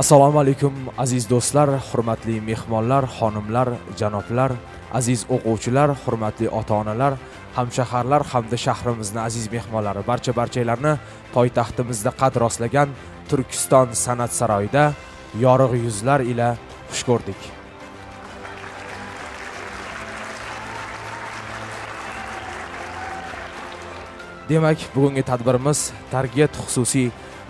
assalomu alaykum aziz do'stlar hurmatli mehmonlar xonimlar janoblar aziz o'quvchilar hurmatli ota onalar hamshaharlar hamda shahrimizni aziz mehmonlari barcha barchanglarni poytaxtimizda qad rostlagan turkiston san'at saroyida yorug' yuzlar ila xush ko'rdik demak bugungi tadbirimiz target xususiy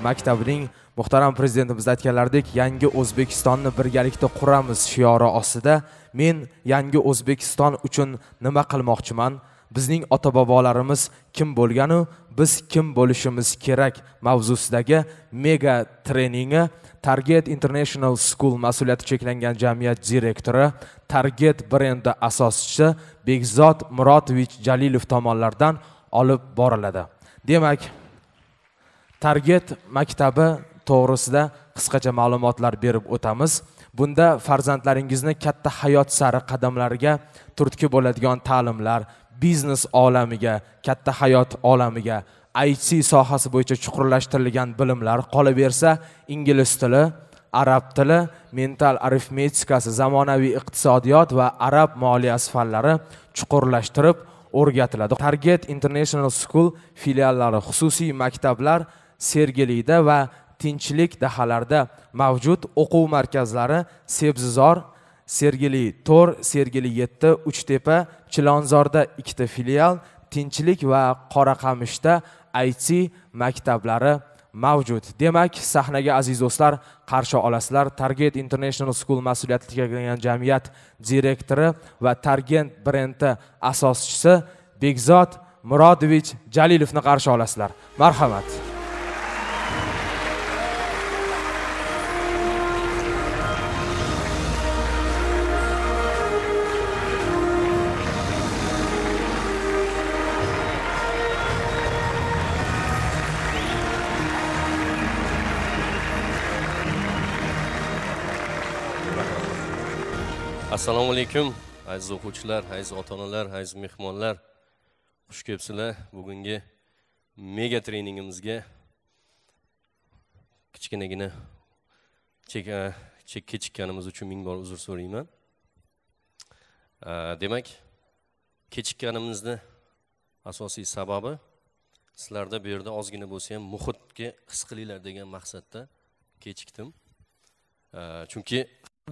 maktabining muhtaram prezidentimiz aytganlaridek yangi o'zbekistonni birgalikda quramiz shiori ostida men yangi o'zbekiston uchun nima qilmoqchiman bizning ota bobolarimiz kim bo'lganu biz kim bo'lishimiz kerak mavzusidagi mega treningi target international school mas'uliyati cheklangan jamiyat direktori target brendi asoschisi bekzod murodovich jalilov tomonidan olib boriladi demak target maktabi to'g'risida qisqacha ma'lumotlar berib o'tamiz bunda farzandlaringizni katta hayot sari qadamlariga turtki bo'ladigan ta'limlar biznes olamiga katta hayot olamiga it sohasi bo'yicha chuqurlashtirilgan bilimlar qolaversa ingliz tili arab tili mental arifmetikasi zamonaviy iqtisodiyot va arab moliyasi fanlari chuqurlashtirib o'rgatiladi target international school filiallari xususiy maktablar sergelida va tinchlik dahalarda mavjud o'quv markazlari sebzizor sergeli to'r sergeli yetti uchtepa chilonzorda ikkita filial tinchlik va qoraqamishda it maktablari mavjud demak sahnaga aziz do'stlar qarshi olasizlar target international school mas'uliyati cheklangan jamiyat direktori va targent brendi asoschisi bekzod murodovich jalilovni qarshi olasizlar marhamat assalomu alaykum aziz o'quvchilar aziz ota onalar aziz mehmonlar xush kelibsizlar bugungi mega treningimizga kichkinagina e, kechikkanimiz uchun ming bor uzr so'rayman e, demak kechikkanimizni asosiy sababi sizlarda bu yerda ozgina bo'lsa ham muhitga his qilinglar degan maqsadda kechikdim e, chunki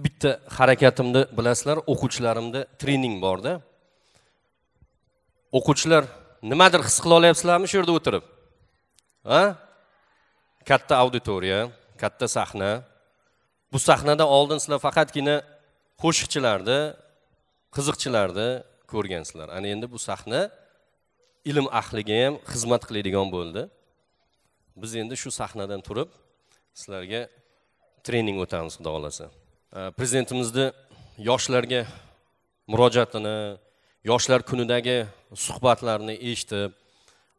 bitta harakatimni bilasizlar o'quvchilarimda trening borda o'quvchilar nimadir his qila olyapsizlarmi shu yerda o'tirib a katta auditoriya katta sahna bu sahnadan oldin sizlar faqatgina qo'shiqchilarni qiziqchilarni ko'rgansizlar ana endi bu sahna ilm ahliga ham xizmat qiladigan bo'ldi biz endi shu sahnadan turib sizlarga trening o'tamiz xudo xohlasa prezidentimizni э, yoshlarga murojaatini yoshlar kunidagi suhbatlarni eshitib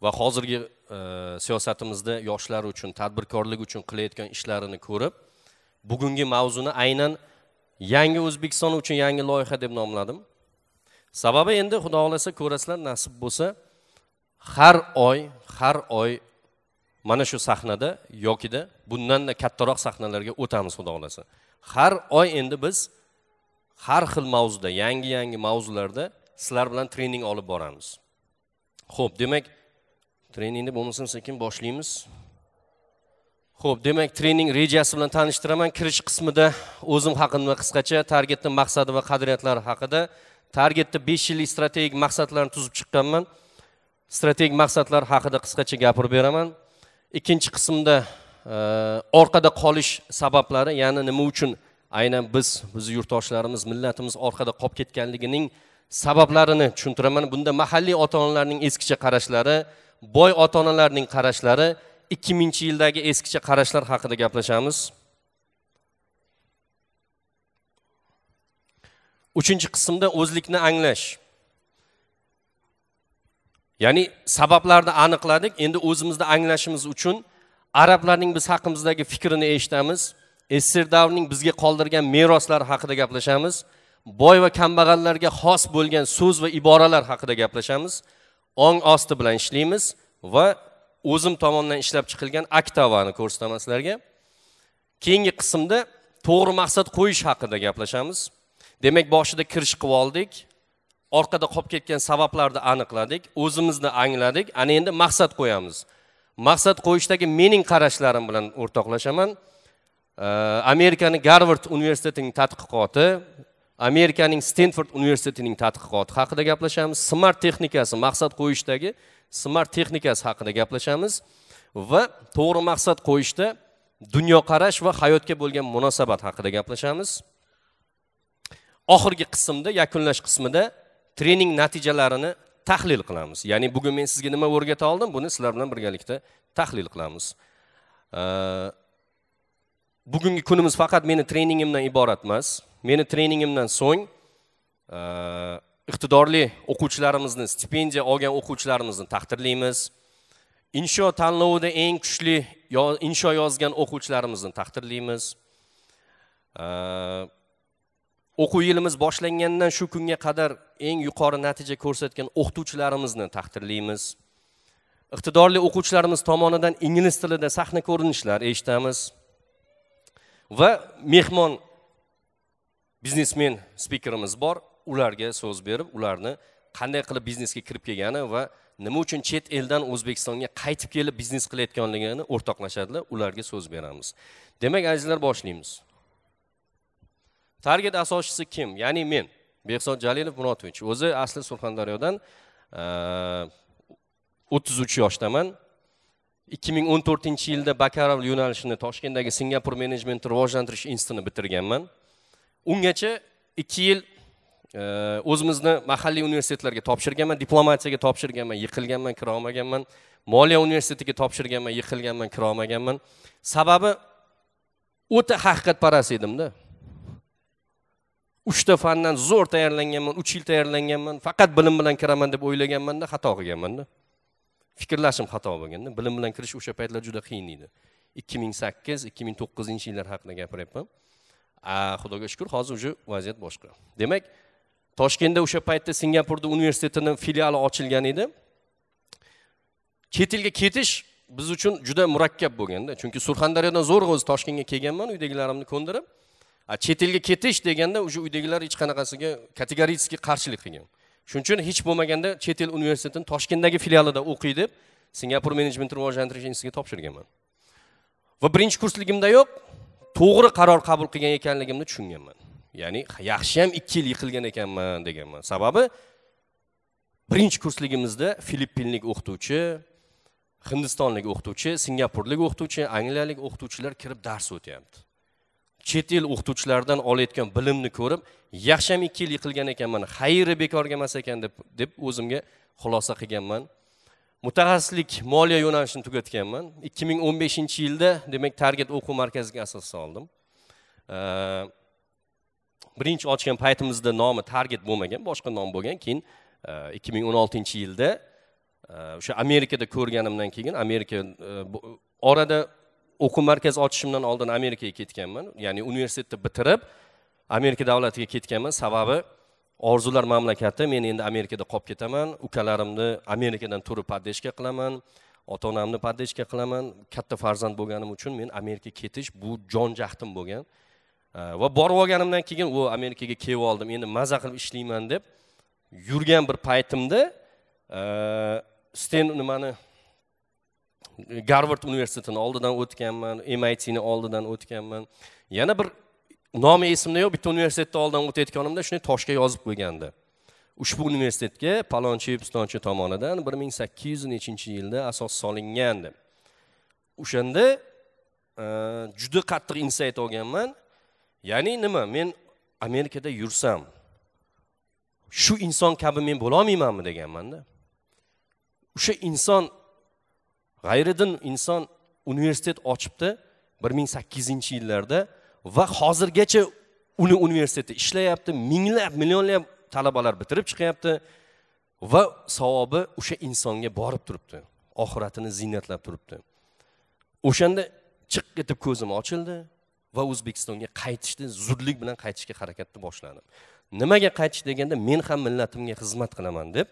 va hozirgi e, siyosatimizda yoshlar uchun tadbirkorlik uchun qilayotgan ishlarini ko'rib bugungi mavzuni aynan yangi o'zbekiston uchun yangi loyiha deb nomladim sababi endi xudo xohlasa ko'rasizlar nasib bo'lsa har oy har oy mana shu sahnada yokida bundanda kattaroq sahnalarga o'tamiz xudo xohlasa har oy endi biz har xil mavzuda yangi yangi mavzularda sizlar bilan trening olib boramiz ho'p demak treningni bo'lmasam sekin boshlaymiz ho'p demak trening rejasi bilan tanishtiraman kirish qismida o'zim haqimda qisqacha targetni maqsadi va qadriyatlari haqida targetda besh yillik strategik maqsadlarni tuzib chiqqanman strategik maqsadlar haqida qisqacha gapirib beraman ikkinchi qismda orqada qolish sabablari ya'ni nima uchun aynan biz bizni yurtdoshlarimiz millatimiz orqada qolib ketganligining sabablarini tushuntiraman bunda mahalliy ota onalarning eskicha qarashlari boy ota onalarning qarashlari ikki mingchi yildagi eskicha qarashlar haqida gaplashamiz uchinchi qismda o'zlikni anglash ya'ni sabablarni aniqladik endi o'zimizni anglashimiz uchun arablarning biz haqimizdagi fikrini eshitamiz davrning bizga qoldirgan meroslari haqida gaplashamiz boy va kambag'allarga xos bo'lgan so'z va iboralar haqida gaplashamiz ong osti bilan ishlaymiz va o'zim tomonidan ishlab chiqilgan aktavani ko'rsataman sizlarga keyingi qismda to'g'ri maqsad qo'yish haqida gaplashamiz demak boshida kirish qilib oldik orqada qolib ketgan sabablarni aniqladik o'zimizni angladik ana endi maqsad qo'yamiz maqsad qo'yishdagi mening qarashlarim bilan o'rtoqlashaman amerikani garvard universitetining tadqiqoti amerikaning stenford universitetining tadqiqoti haqida gaplashamiz smart texnikasi maqsad qo'yishdagi smart texnikasi haqida gaplashamiz va to'g'ri maqsad qo'yishda dunyoqarash va hayotga bo'lgan munosabat haqida gaplashamiz oxirgi qismda yakunlash qismida trening natijalarini tahlil qilamiz ya'ni bugun men sizga nima o'rgata oldim buni sizlar bilan birgalikda tahlil qilamiz bugungi kunimiz faqat meni treningimdan iborat emas meni treningimdan so'ng iqtidorli o'quvchilarimizni stipendiya olgan o'quvchilarimizni taqdirlaymiz insho tanlovida eng kuchli insho yozgan o'quvchilarimizni taqdirlaymiz o'quv yilimiz boshlangandan shu kunga qadar eng yuqori natija ko'rsatgan o'qituvchilarimizni taqdirlaymiz iqtidorli o'quvchilarimiz tomonidan ingliz tilida sahna ko'rinishlar eshitamiz va mehmon biznesmen spikerimiz bor ularga so'z berib ularni qanday qilib biznesga kirib kelgani va nima uchun chet eldan o'zbekistonga qaytib kelib biznes qilayotganligini o'rtoqlashadilar ularga so'z beramiz demak azizlar boshlaymiz target asoschisi kim ya'ni men behzod jalilov murotovich o'zi asli surxondaryodan o'ttiz uch yoshdaman ikki ming o'n to'rtinchi yilda bakarovl yo'nalishini toshkentdagi singapur menejmentni rivojlantirish institutini bitirganman ungacha ikki yil o'zimizni mahalliy universitetlarga topshirganman diplomatiyaga topshirganman yiqilganman kira olmaganman moliya universitetiga topshirganman yiqilganman kira olmaganman sababi o'ta haqiqatparast edimda uchta fandan zo'r tayyorlanganman uch yil tayyorlanganman faqat bilim bilan kiraman deb o'ylaganmanda xato qilganmanda fikrlashim xato bo'lganda bilim bilan kirish o'sha paytlar juda qiyin edi ikki ming sakkiz ikki ming to'qqizinchi yillar haqida gapiryapman xudoga shukur hozir уже vaziyat boshqa demak toshkentda o'sha paytda singapurda universitetini filiali ochilgan edi chet elga ketish biz uchun juda murakkab bo'lganda chunki surxondaryodan zo'rg'a o'zi toshkentga kelganman uydagilarimni ko'ndirib chet elga ketish deganda уже uydagilar hech qanaqasiga kategorически qarshilik qilgan shuning uchun hech bo'lmaganda chet el universitetini toshkentdagi filialida o'qiy deb singapur menejment rivojlantirish institutiga topshirganman va birinchi kursligimdayoq to'g'ri qaror qabul qilgan ekanligimni tushunganman ya'ni yaxshi ham ikki yil yiqilgan ekanman deganman sababi birinchi kursligimizda filippinlik o'qituvchi hindistonlik o'qituvchi singapurlik o'qituvchi angliyalik o'qituvchilar kirib dars o'tyapti chet el o'qituvchilaridan olayotgan bilimni ko'rib yaxshi ham ikki yil yiqilgan ekanman xayri bekorga emas ekan deb deb o'zimga xulosa qilganman mutaxassislik moliya yo'nalishini tugatganman ikki ming o'n beshinchi yilda demak target o'quv markaziga asos soldim birinchi ochgan paytimizda nomi target bo'lmagan boshqa nom bo'lgan keyin e, ikki ming o'n oltinchi yilda e, o'sha amerikada ko'rganimdan keyin amerika e, orada o'quv markazi ochishimdan oldin amerikaga ketganman ya'ni universitetni bitirib amerika davlatiga ketganman sababi orzular mamlakati men endi amerikada qolib ketaman ukalarimni amerikadan turib поддержка qilaman ota onamni поддержка qilaman katta farzand bo'lganim uchun men amerikaga ketish bu jon jahdim bo'lgan э, va borib olganimdan keyin u amerikaga kelib oldim endi maza qilib ishlayman deb yurgan bir paytimda э, sten nimani garvard universitetini oldidan o'tganman mitni oldidan o'tganman yana bir nomi esimda yo'q bitta universitetni oldidan o'tayotganimda shunday toshga yozib qo'ygandi ushbu universitetga palonchi pistonchi tomonidan bir ming sakkiz yuz nechinchi yilda asos solingan deb o'shanda e, juda qattiq insayt olganman ya'ni nima men amerikada yursam shu inson kabi men bo'lolmaymanmi deganmanda o'sha inson g'ayriddin inson universitet ochibdi bir ming sakkizinchi yillarda va hozirgacha uni universiteti ishlayapti minglab millionlab talabalar bitirib chiqyapti va savobi o'sha insonga borib turibdi oxiratini ziynatlab turibdi o'shanda chiq etib ko'zim ochildi va o'zbekistonga qaytishni zudlik bilan qaytishga harakatni boshladim nimaga qaytish deganda men ham millatimga xizmat qilaman deb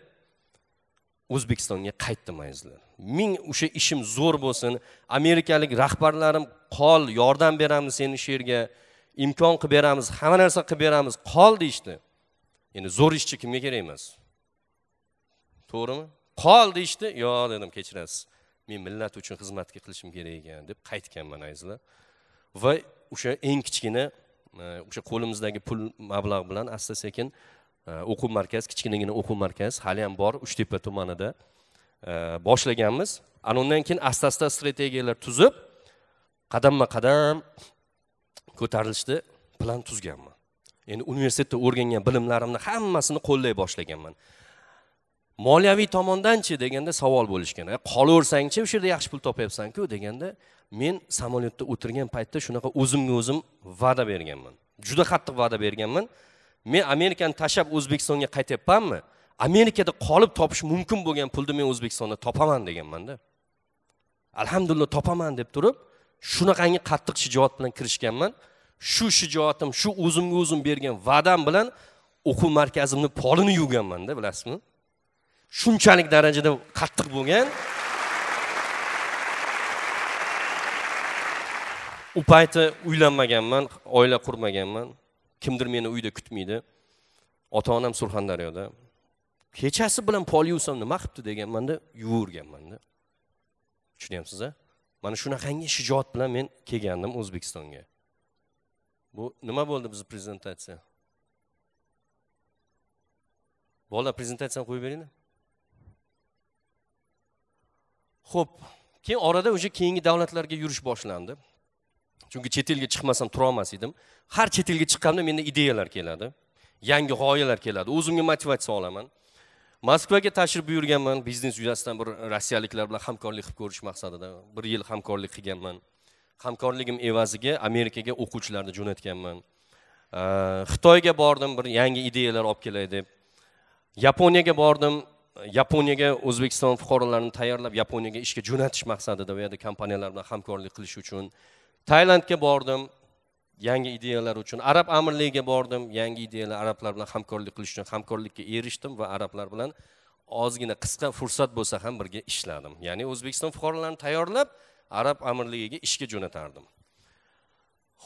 o'zbekistonga qaytdim azizlar ming o'sha ishim zo'r bo'lsin amerikalik rahbarlarim qol yordam beramiz seni shu yerga imkon qilib beramiz hamma narsa qilib beramiz qol deyishdi endi zo'r ishchi kimga kerak emas to'g'rimi qol deyishdi yo'q dedim kechirasiz men millat uchun xizmat qilishim kerak ekan deb qaytganman azizlar va o'sha eng kichkina e, o'sha qo'limizdagi pul mablag' bilan asta sekin o'quv markaz kichkinagina o'quv markaz ham bor uchtepa tumanida boshlaganmiz ana undan keyin asta asta strategiyalar tuzib qadamma qadam ko'tarilishni plan tuzganman endi universitetda o'rgangan bilimlarimni hammasini qo'llay boshlaganman moliyaviy tomondanchi deganda savol bo'lishgan qolaversangchi o'sha yerda yaxshi pul topyapsanku deganda men samolyotda o'tirgan paytda shunaqa o'zimga o'zim va'da berganman juda qattiq va'da berganman men amerikani tashlab o'zbekistonga qaytyapmanmi amerikada qolib topish mumkin bo'lgan pulni men o'zbekistonda topaman deganmanda alhamdulillah topaman deb turib shunaqangi qattiq shijoat bilan kirishganman shu shijoatim shu o'zimga o'zim bergan va'dam bilan o'quv markazimni polini yuvganmanda bilasizmi shunchalik darajada qattiq bo'lgan u payti uylanmaganman oila qurmaganman kimdir meni uyda kutmaydi ota onam surxondaryoda kechasi bilan pol yuvsam nima qilibdi deganmanda yuvaverganmanda tushunyapsiz a mana shunaqangi shijoat bilan men kelgandim o'zbekistonga bu nima bo'ldi bizni prezentatsiya bolalar prezentatsiyani qo'yib beringlar ho'p keyin orada уже keyingi davlatlarga yurish boshlandi chunki chet elga chiqmasam turolmas edim har chet elga chiqqanimda menda ideyalar keladi yangi g'oyalar keladi o'zimga motivatsiya olaman moskvaga tashrif buyurganman biznes yuzasidan bir rossiyaliklar bilan hamkorlik qilib ko'rish maqsadida bir yil hamkorlik qilganman hamkorligim evaziga amerikaga o'quvchilarni jo'natganman xitoyga bordim bir yangi ideyalar olib kelay deb yaponiyaga bordim yaponiyaga o'zbekiston fuqarolarini tayyorlab yaponiyaga ishga jo'natish maqsadida u yerda kompaniyalar bilan hamkorlik qilish uchun tailandga bordim yangi ideyalar uchun arab amirligiga bordim yangi ideyalar arablar bilan hamkorlik qilish uchun hamkorlikka erishdim va arablar bilan ozgina qisqa fursat bo'lsa ham birga ishladim ya'ni o'zbekiston fuqarolarini tayyorlab arab amirligiga ishga jo'natardim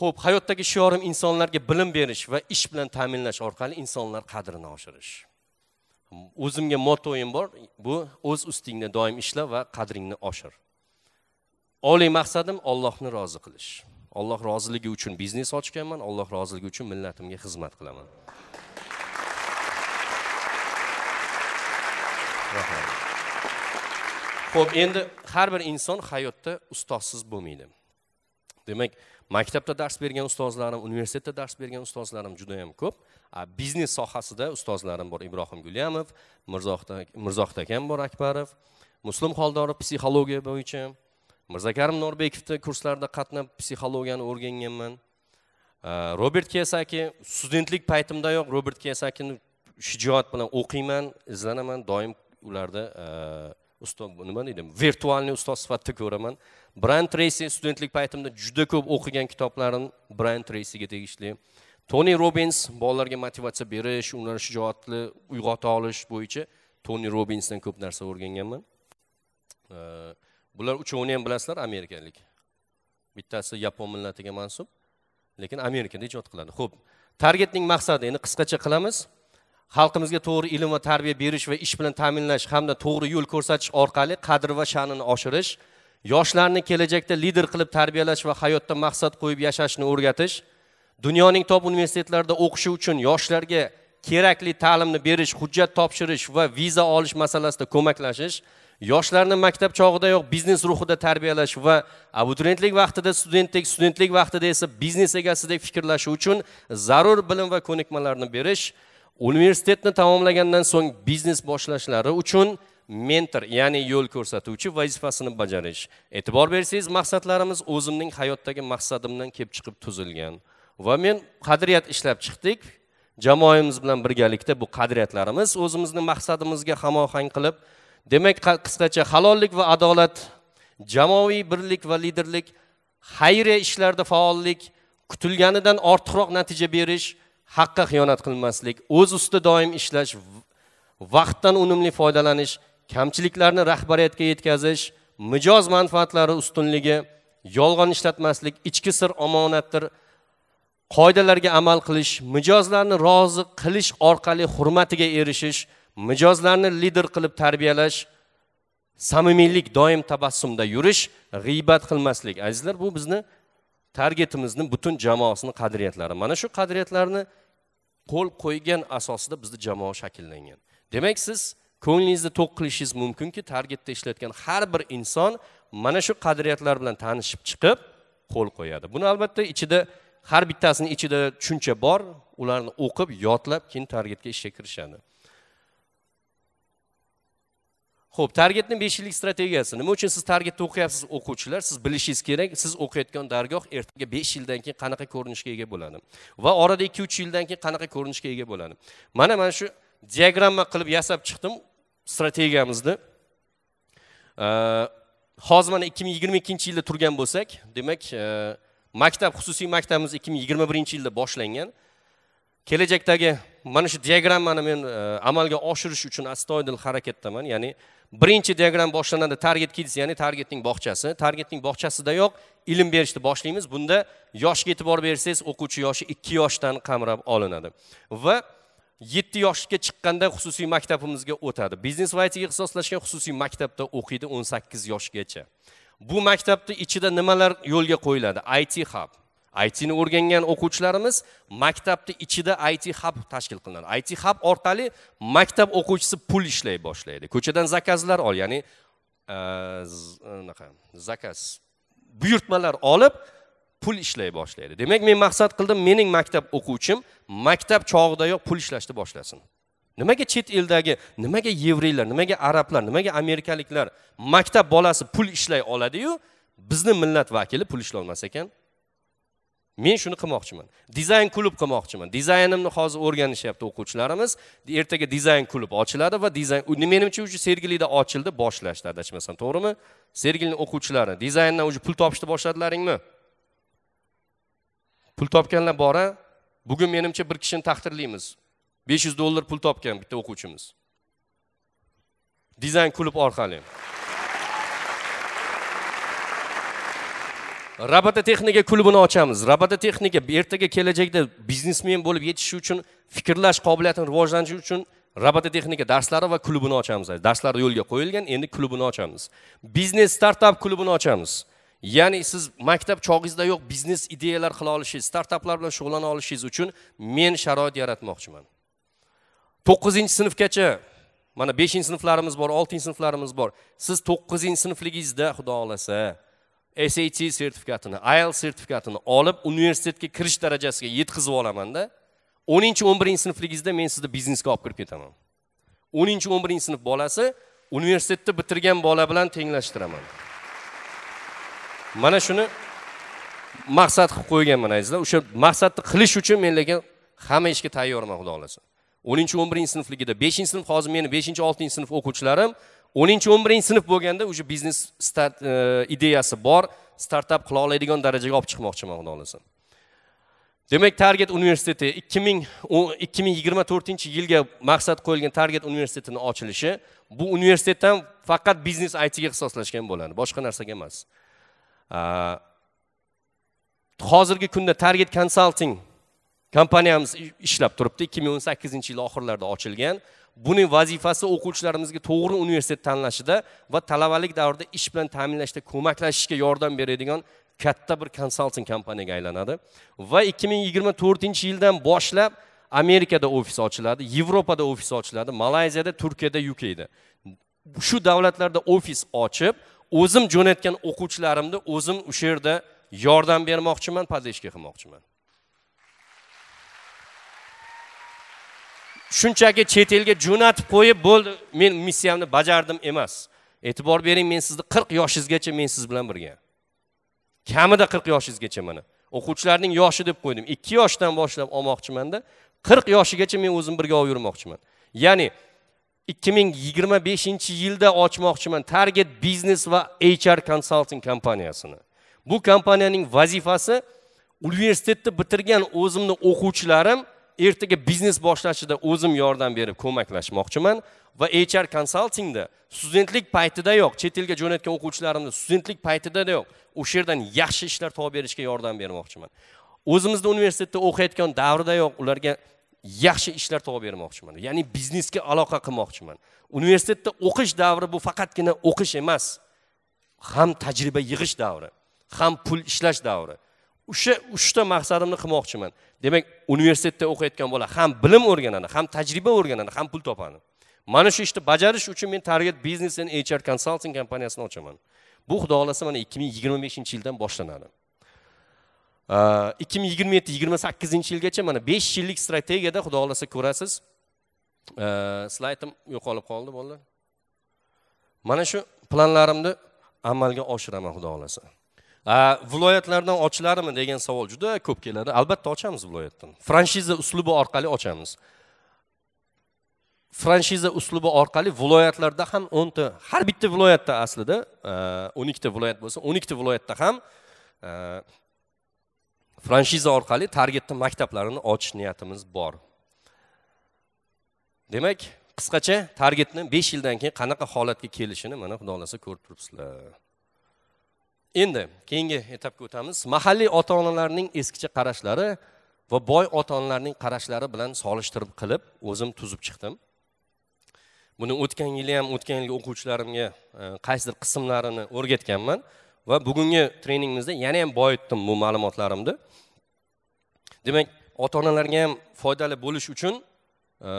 ho'p hayotdagi shiorim insonlarga bilim berish va ish bilan ta'minlash orqali insonlar qadrini oshirish o'zimga mottoim bor bu o'z ustingda doim ishla va qadringni oshir oliy maqsadim ollohni rozi qilish olloh roziligi uchun biznes ochganman olloh roziligi uchun millatimga xizmat qilaman ho'p endi har bir inson hayotda ustozsiz bo'lmaydi demak maktabda dars bergan ustozlarim universitetda dars bergan ustozlarim juda yam ko'p biznes sohasida ustozlarim bor ibrohim gulyamov mirzohid akam bor akbarov muslim xoldorov psixologiya bo'yicha mirzakarim norbekovni kurslarida qatnab psixologiyani o'rganganman robert kiyosaki studentlik paytimdayoq robert kiyosakini shijoat bilan o'qiyman izlanaman doim ularda e, ustoz nima deydi virtualniy ustoz sifatida ko'raman brayan treysi studentlik paytimda juda ko'p o'qigan kitoblarim brayan treysiga tegishli toni robins bolalarga motivatsiya berish ularni shijoatli uyg'ota olish bo'yicha toni robinsdan ko'p narsa o'rganganman bular uchovini ham bilasizlar amerikalik bittasi yapon millatiga mansub lekin amerikada ijod qiladi ho'p targetning maqsadi endi qisqacha qilamiz xalqimizga to'g'ri ilm va tarbiya berish va ish bilan ta'minlash hamda to'g'ri yo'l ko'rsatish orqali qadr va sha'nini oshirish yoshlarni kelajakda lider qilib tarbiyalash va hayotda maqsad qo'yib yashashni o'rgatish dunyoning top universitetlarida o'qishi uchun yoshlarga kerakli ta'limni berish hujjat topshirish va viza olish masalasida ko'maklashish yoshlarni maktab chog'idayoq biznes ruhida tarbiyalash va abituriyentlik vaqtida studentdek studentlik vaqtida esa biznes egasidek fikrlashi uchun zarur bilim va ko'nikmalarni berish universitetni tamomlagandan so'ng biznes boshlashlari uchun mentor ya'ni yo'l ko'rsatuvchi vazifasini bajarish e'tibor bersangiz maqsadlarimiz o'zimning hayotdagi maqsadimdan kelib chiqib tuzilgan va men qadriyat ishlab chiqdik jamoamiz bilan birgalikda bu qadriyatlarimiz o'zimizni maqsadimizga hamohang qilib demak qisqacha halollik va adolat jamoaviy birlik va liderlik xayriya ishlarida faollik kutilganidan ortiqroq natija berish haqqa xiyonat qilmaslik o'z ustida doim ishlash vaqtdan unumli foydalanish kamchiliklarni rahbariyatga yetkazish mijoz manfaatlari ustunligi yolg'on ishlatmaslik ichki sir omonatdir qoidalarga amal qilish mijozlarni rozi qilish orqali hurmatiga erishish mijozlarni lider qilib tarbiyalash samimiylik doim tabassumda yurish g'iybat qilmaslik azizlar bu bizni targetimizni butun jamoasini qadriyatlari mana shu qadriyatlarni qo'l qo'ygan asosida bizni jamoa shakllangan demak siz ko'nglingizni to'q qilishingiz mumkinki targetda ishlayotgan har bir inson mana shu qadriyatlar bilan tanishib chiqib qo'l qo'yadi buni albatta ichida har bittasini ichida tushuncha bor ularni o'qib yodlab keyin targetga ishga kirishadi ho'p targetni besh yillik strategiyasi nima uchun siz targetni o'qiyapsiz o'quvchilar siz bilishingiz kerak siz o'qiyotgan dargoh ertaga besh yildan keyin qanaqa ko'rinishga ega bo'ladi va orada ikki uch yildan keyin qanaqa ko'rinishga ega bo'ladi mana mana shu diagramma qilib yasab chiqdim strategiyamizni hozir mana ikki ming yigirma ikkinchi yilda turgan bo'lsak demak e, maktab xususiy maktabimiz ikki ming yigirma birinchi yilda boshlangan kelajakdagi mana shu diagrammani men e, amalga oshirish uchun astoydil harakatdaman ya'ni birinchi diagram boshlanadi target kids ya'ni targetning bog'chasi targetning bog'chasidayoq ilm berishni boshlaymiz bunda yoshga e'tibor bersangiz o'quvchi yoshi ikki yoshdan qamrab olinadi va yetti yoshga chiqqanda xususiy maktabimizga o'tadi biznes vaitiga ixtisoslashgan xususiy maktabda o'qiydi o'n sakkiz yoshgacha bu maktabni ichida nimalar yo'lga qo'yiladi it hub aytini o'rgangan o'quvchilarimiz maktabni ichida it hab tashkil qilinadi it hab orqali maktab o'quvchisi pul ishlay boshlaydi ko'chadan zakazlar ol ya'ni anaqa e, zakaz buyurtmalar olib pul ishlay boshlaydi demak men maqsad qildim mening maktab o'quvchim maktab chog'idayoq pul ishlashni boshlasin nimaga chet eldagi nimaga yevreylar nimaga arablar nimaga amerikaliklar maktab bolasi pul ishlay oladiyu bizni millat vakili pul ishlolmas ekan men shuni qilmoqchiman dizayn klub qilmoqchiman dizaynimni hozir o'rganishyapti o'quvchilarimiz ertaga dizayn klub ochiladi va dizayn menimcha уже sergelida ochildi boshlashdi adashmasam to'g'rimi sergelini o'quvchilari dizayndan уже pul topishni boshladilaringmi pul topganlar bor a bugun menimcha bir kishini taqdirlaymiz besh yuz dollar pul topgan bitta o'quvchimiz dizayn klub orqali robototexnika klubini ochamiz robototexnika ertaga kelajakda biznesmen bo'lib yetishi uchun fikrlash qobiliyatini rivojlanishi uchun robototexnika darslari va klubini ochamiz darslar yo'lga qo'yilgan endi klubini ochamiz biznes startap klubini ochamiz ya'ni siz maktab chog'ingizda yo'q biznes ideyalar qila olishingiz startaplar bilan shug'ullana olishingiz uchun men sharoit yaratmoqchiman to'qqizinchi sinfgacha mana beshinchi sinflarimiz bor oltinchi sinflarimiz bor siz to'qqizinchi sinfligingizda xudo xohlasa sat sertifikatini ielts sertifikatini olib universitetga kirish darajasiga yetkazib olamanda o'ninchi o'n birinchi sinfligingizda men sizni biznesga olib kirib ketaman o'ninchi o'n birinchi sinf bolasi universitetni bitirgan bola bilan tenglashtiraman mana shuni maqsad qilib qo'ygan azizlar o'sha maqsadni qilish uchun men lekin hamma ishga tayyorman xudo xohlasa o'ninchi o'n birinchi sinfligida beshinchi sinf hozir meni beshinchi oltinchi sinf o'quvchilarim o'ninchi o'n birinchi sinf bo'lganda уже biznes start e, ideyasi bor startap qila oladigan darajaga olib chiqmoqchiman xudo xohlasa demak target universiteti ikki ming ikki ming yigirma to'rtinchi yilga maqsad qo'yilgan target universitetini ochilishi bu universitet ham faqat biznes itga ixtisoslashgan bo'ladi boshqa narsaga emas hozirgi kunda target consulting kompaniyamiz ishlab turibdi ikki ming o'n sakkizinchi yil oxirlarida ochilgan buning vazifasi o'quvchilarimizga to'g'ri universitet tanlashida va talabalik davrida ish bilan ta'minlashda ko'maklashishga yordam beradigan katta bir konsalting kompaniyaga aylanadi va ikki ming yigirma to'rtinchi yildan boshlab amerikada ofis ochiladi yevropada ofis ochiladi malayziyada turkiyada ukda shu davlatlarda ofis ochib o'zim jo'natgan o'quvchilarimni o'zim o'sha yerda yordam bermoqchiman поддержка qilmoqchiman shunchaki chet elga jo'natib qo'yib bo'ldi men missiyamni bajardim emas e'tibor bering men sizni qirq yoshingizgacha men siz bilan birga kamida qirq yoshingizgacha mana o'quvchilarning yoshi deb qo'ydim ikki yoshdan boshlab olmoqchimanda qirq yoshigacha men o'zim birga olib yurmoqchiman ya'ni ikki ming yigirma beshinchi yilda ochmoqchiman target biznes va hr konsalting kompaniyasini bu kompaniyaning vazifasi universitetni bitirgan o'zimni o'quvchilarim ertaga biznes boshlashida o'zim yordam berib ko'maklashmoqchiman va hr konsaltingda studentlik paytidayoq chet elga jo'natgan o'quvchilarimni studentlik paytidayoq o'sha yerdan yaxshi ishlar topib berishga yordam bermoqchiman o'zimizni universitetda o'qiyotgan davridayoq ularga yaxshi ishlar topib bermoqchiman ya'ni biznesga aloqa qilmoqchiman universitetda o'qish davri bu faqatgina o'qish emas ham tajriba yig'ish davri ham pul ishlash davri o'sha uchta maqsadimni qilmoqchiman demak universitetda o'qiyotgan bola ham bilim o'rganadi ham tajriba o'rganadi ham pul topadi mana shu ishni bajarish uchun men target business and hr consulting kompaniyasini ochaman bu xudo xohlasa mana ikki ming yigirma beshinchi yildan boshlanadi ikki ming yigirma yetti yigirma sakkizinchi yilgacha mana besh yillik strategiyada xudo xohlasa ko'rasiz slaydim yo'qolib qoldi bolalar mana shu planlarimni amalga oshiraman xudo xohlasa viloyatlardan ochilarmi degan savol juda ko'p keladi albatta ochamiz viloyatdan franshiza uslubi orqali ochamiz franshiza uslubi orqali viloyatlarda ham o'nta har bitta viloyatda aslida o'n e, ikkita viloyat bo'lsa o'n ikkita viloyatda ham e, franshiza orqali targetni maktablarini ochish niyatimiz bor demak qisqacha targetni besh yildan keyin qanaqa holatga kelishini mana xudo xohlasa ko'rib turibsizlar endi keyingi etapga o'tamiz mahalliy ota onalarning eskicha qarashlari va boy ota onalarning qarashlari bilan solishtirib qilib o'zim tuzib chiqdim buni o'tgan yili ham o'tgan yilgi o'quvchilarimga e, qaysidir qismlarini o'rgatganman va bugungi treningimizda yana ham boyitdim bu ma'lumotlarimni demak ota onalarga ham foydali bo'lish uchun e,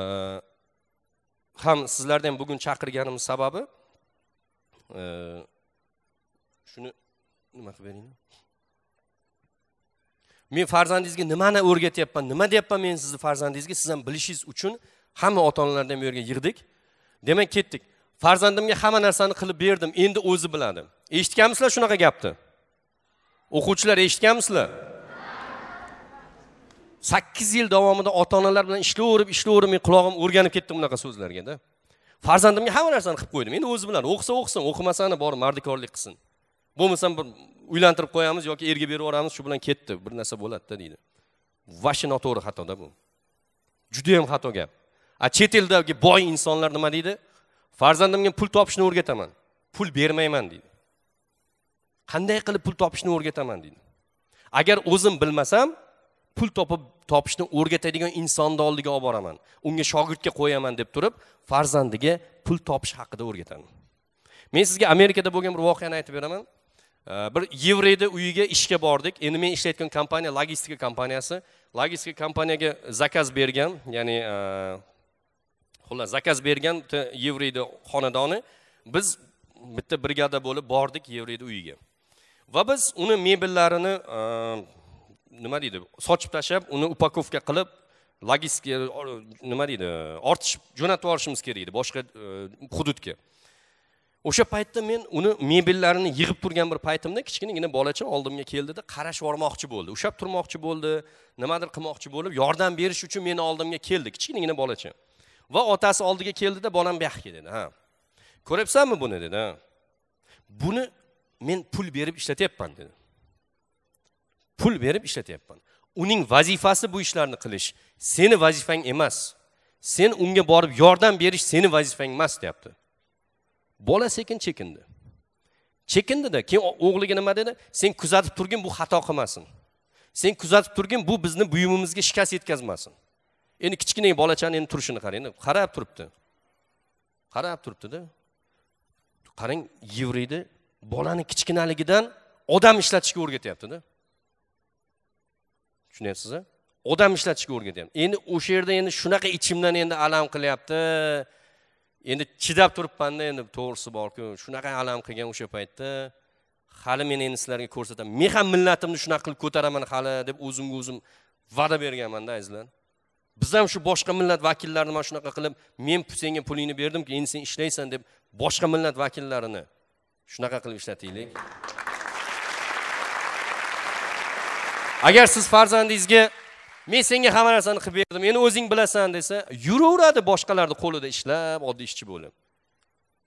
ham sizlarni ham bugun chaqirganimiz sababi e, shuni nima qilib bering men farzandingizga nimani o'rgatyapman nima deyapman men sizni farzandingizga siz ham bilishingiz uchun hamma ota onalarni ham bu yerga yig'dik demak ketdik farzandimga hamma narsani qilib berdim endi o'zi biladi eshitganmisizlar shunaqa gapni o'quvchilar eshitganmisizlar sakkiz yil davomida ota onalar bilan ishlayverib ishlayverib men qulog'im o'rganib ketdim bunaqa so'zlargada farzandimga hamma narsani qilib qo'ydim endi o'zi biladi o'qisa o'qisin o'qimasani borib mardikorlik qilsin bo'lmasam bir uylantirib qo'yamiz yoki erga berib yuboramiz shu bilan ketdi bir narsa bo'ladida deydi vashi noto'g'ri xatoda bu judayam xato gap a chet eldagi boy insonlar nima deydi farzandimga pul topishni o'rgataman pul bermayman deydi qanday qilib pul topishni o'rgataman deydi agar o'zim bilmasam pul topib topishni o'rgatadigan insonni oldiga olib boraman unga shogirdga qo'yaman deb turib farzandiga pul topish haqida o'rgatadi men sizga amerikada bo'lgan bir voqeani aytib beraman bir yevreyni uyiga ishga bordik endi men ishlayotgan kompaniya logistika kompaniyasi logistika kompaniyaga zakaz bergan ya'ni e, xullas zakaz bergan bitta yevreyni xonadoni biz bitta brigada bo'lib bordik yevreyni uyiga va biz uni mebellarini e, nima deydi sochib tashlab uni upakovka qilib logistika nima deydi ortishib jo'natib yuborishimiz kerak edi boshqa e, hududga o'sha paytda men uni mebellarni yig'ib turgan bir paytimda kichkinagina bolacha oldimga keldida qarash yubormoqchi bo'ldi ushlab turmoqchi bo'ldi nimadir qilmoqchi bo'lib yordam berish uchun meni oldimga keldi kichkinagina bolacha va otasi oldiga keldida bolam bu yoqqa dedi ha ko'ryapsanmi buni dedi buni men pul berib ishlatyapman dedi pul berib ishlatyapman uning vazifasi bu ishlarni qilish seni vazifang emas sen unga borib yordam berish seni vazifang emas deyapti bola sekin chekindi chekindida keyin o'g'liga nima dedi sen kuzatib turgin bu xato qilmasin sen kuzatib turgin bu bizni buyumimizga shikast yetkazmasin endi kichkina bolachani endi turishini qarang qarab turibdi qarab turibdida qarang yevreyni bolani kichkinaligidan odam ishlatishga o'rgatyaptida tushunyapsiz odam ishlatishga o'rgatyapti endi o'sha yerda endi shunaqa ichimdan endi alam qilyapti endi chidab turibmanda endi to'g'risi borku shunaqa alam qilgan o'sha paytda hali men endi sizlarga ko'rsataman men ham millatimni shunaqa qilib ko'taraman hali deb o'zimga o'zim va'da berganmanda azizlar biz ham shu boshqa millat vakillarini mana shunaqa qilib men senga pulingni berdimki endi sen ishlaysan deb boshqa millat vakillarini shunaqa qilib ishlataylik agar siz farzandingizga men senga hamma narsani qilib berdim endi o'zing bilasan desa yuraveradi boshqalarni qo'lida ishlab oddiy ishchi bo'lib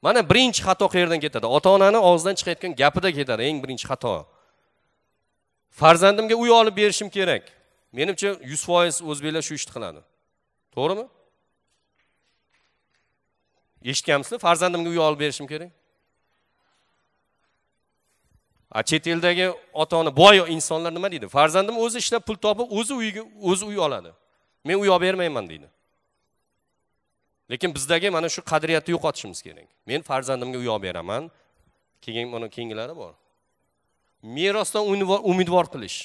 mana birinchi xato qayerdan ketadi ota onani og'zidan chiqayotgan gapida ketadi eng birinchi xato farzandimga uy olib berishim kerak menimcha yuz foiz o'zbeklar shu ishni qiladi to'g'rimi eshitganmisizlar farzandimga uy olib berishim kerak a chet eldagi ota ona boy insonlar nima deydi farzandim o'zi ishlab pul topib o'zi uyiga o'zi uy oladi men uy olib bermayman deydi lekin bizdagi mana shu qadriyatni yo'qotishimiz kerak men farzandimga uy olib beraman keyin uni keyingilari bor merosdan umidvor qilish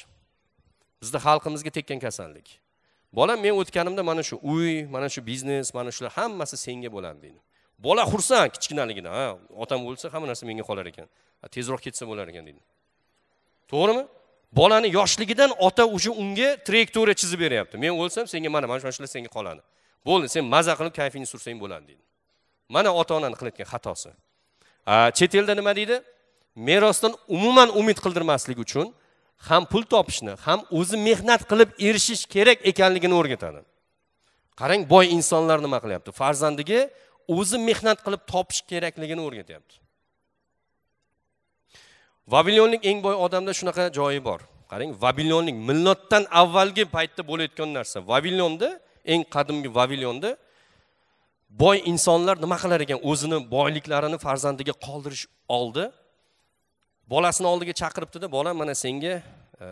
bizni xalqimizga tekkan kasallik bola men o'tganimda mana shu uy mana shu biznes mana shular hammasi senga bo'ladi deydi bola xursand kichkinaligidan ha otam o'lsa hamma narsa menga qolar ekan tezroq ketsa bo'lar ekan deydi to'g'rimi bolani yoshligidan ota уже unga trayektoriya chizib beryapti men o'lsam senga mana mana shunalar senga qoladi bo'ldi sen maza qilib kayfingni sursang bo'ladi deydi mana ota onani qilayotgan xatosi chet elda nima deydi merosdan umuman umid qildirmaslik uchun ham pul topishni ham o'zi mehnat qilib erishish kerak ekanligini o'rgatadi qarang boy insonlar nima qilyapti farzandiga o'zi mehnat qilib topish kerakligini o'rgatyapti vavilonlik eng boy odamda shunaqa joyi bor qarang vavilonlik millatdan avvalgi paytda bo'layotgan narsa vavilonda eng qadimgi vavilonda boy insonlar nima qilar ekan o'zini boyliklarini farzandiga qoldirish oldi bolasini oldiga chaqiribdida bola mana senga e,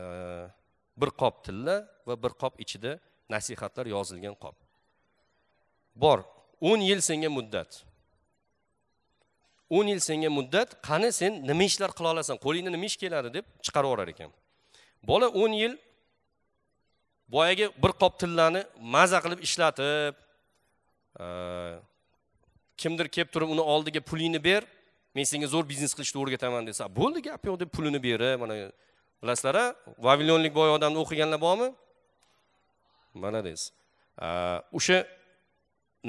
bir qop tilla va bir qop ichida nasihatlar yozilgan qop bor o'n yil senga muddat o'n yil senga muddat qani sen nima ishlar qila olasan qo'lingda nima ish keladi deb chiqarib yuborar ekan bola o'n yil boyagi bir qop tillani maza qilib ishlatib e, kimdir kelib turib uni oldiga pulingni ber men senga zo'r biznes qilishni o'rgataman desa bo'ldi gap yo'q deb pulini berib mana bilasizlar a vavilonlik boy odamni o'qiganlar bormi mana deysiz e, o'sha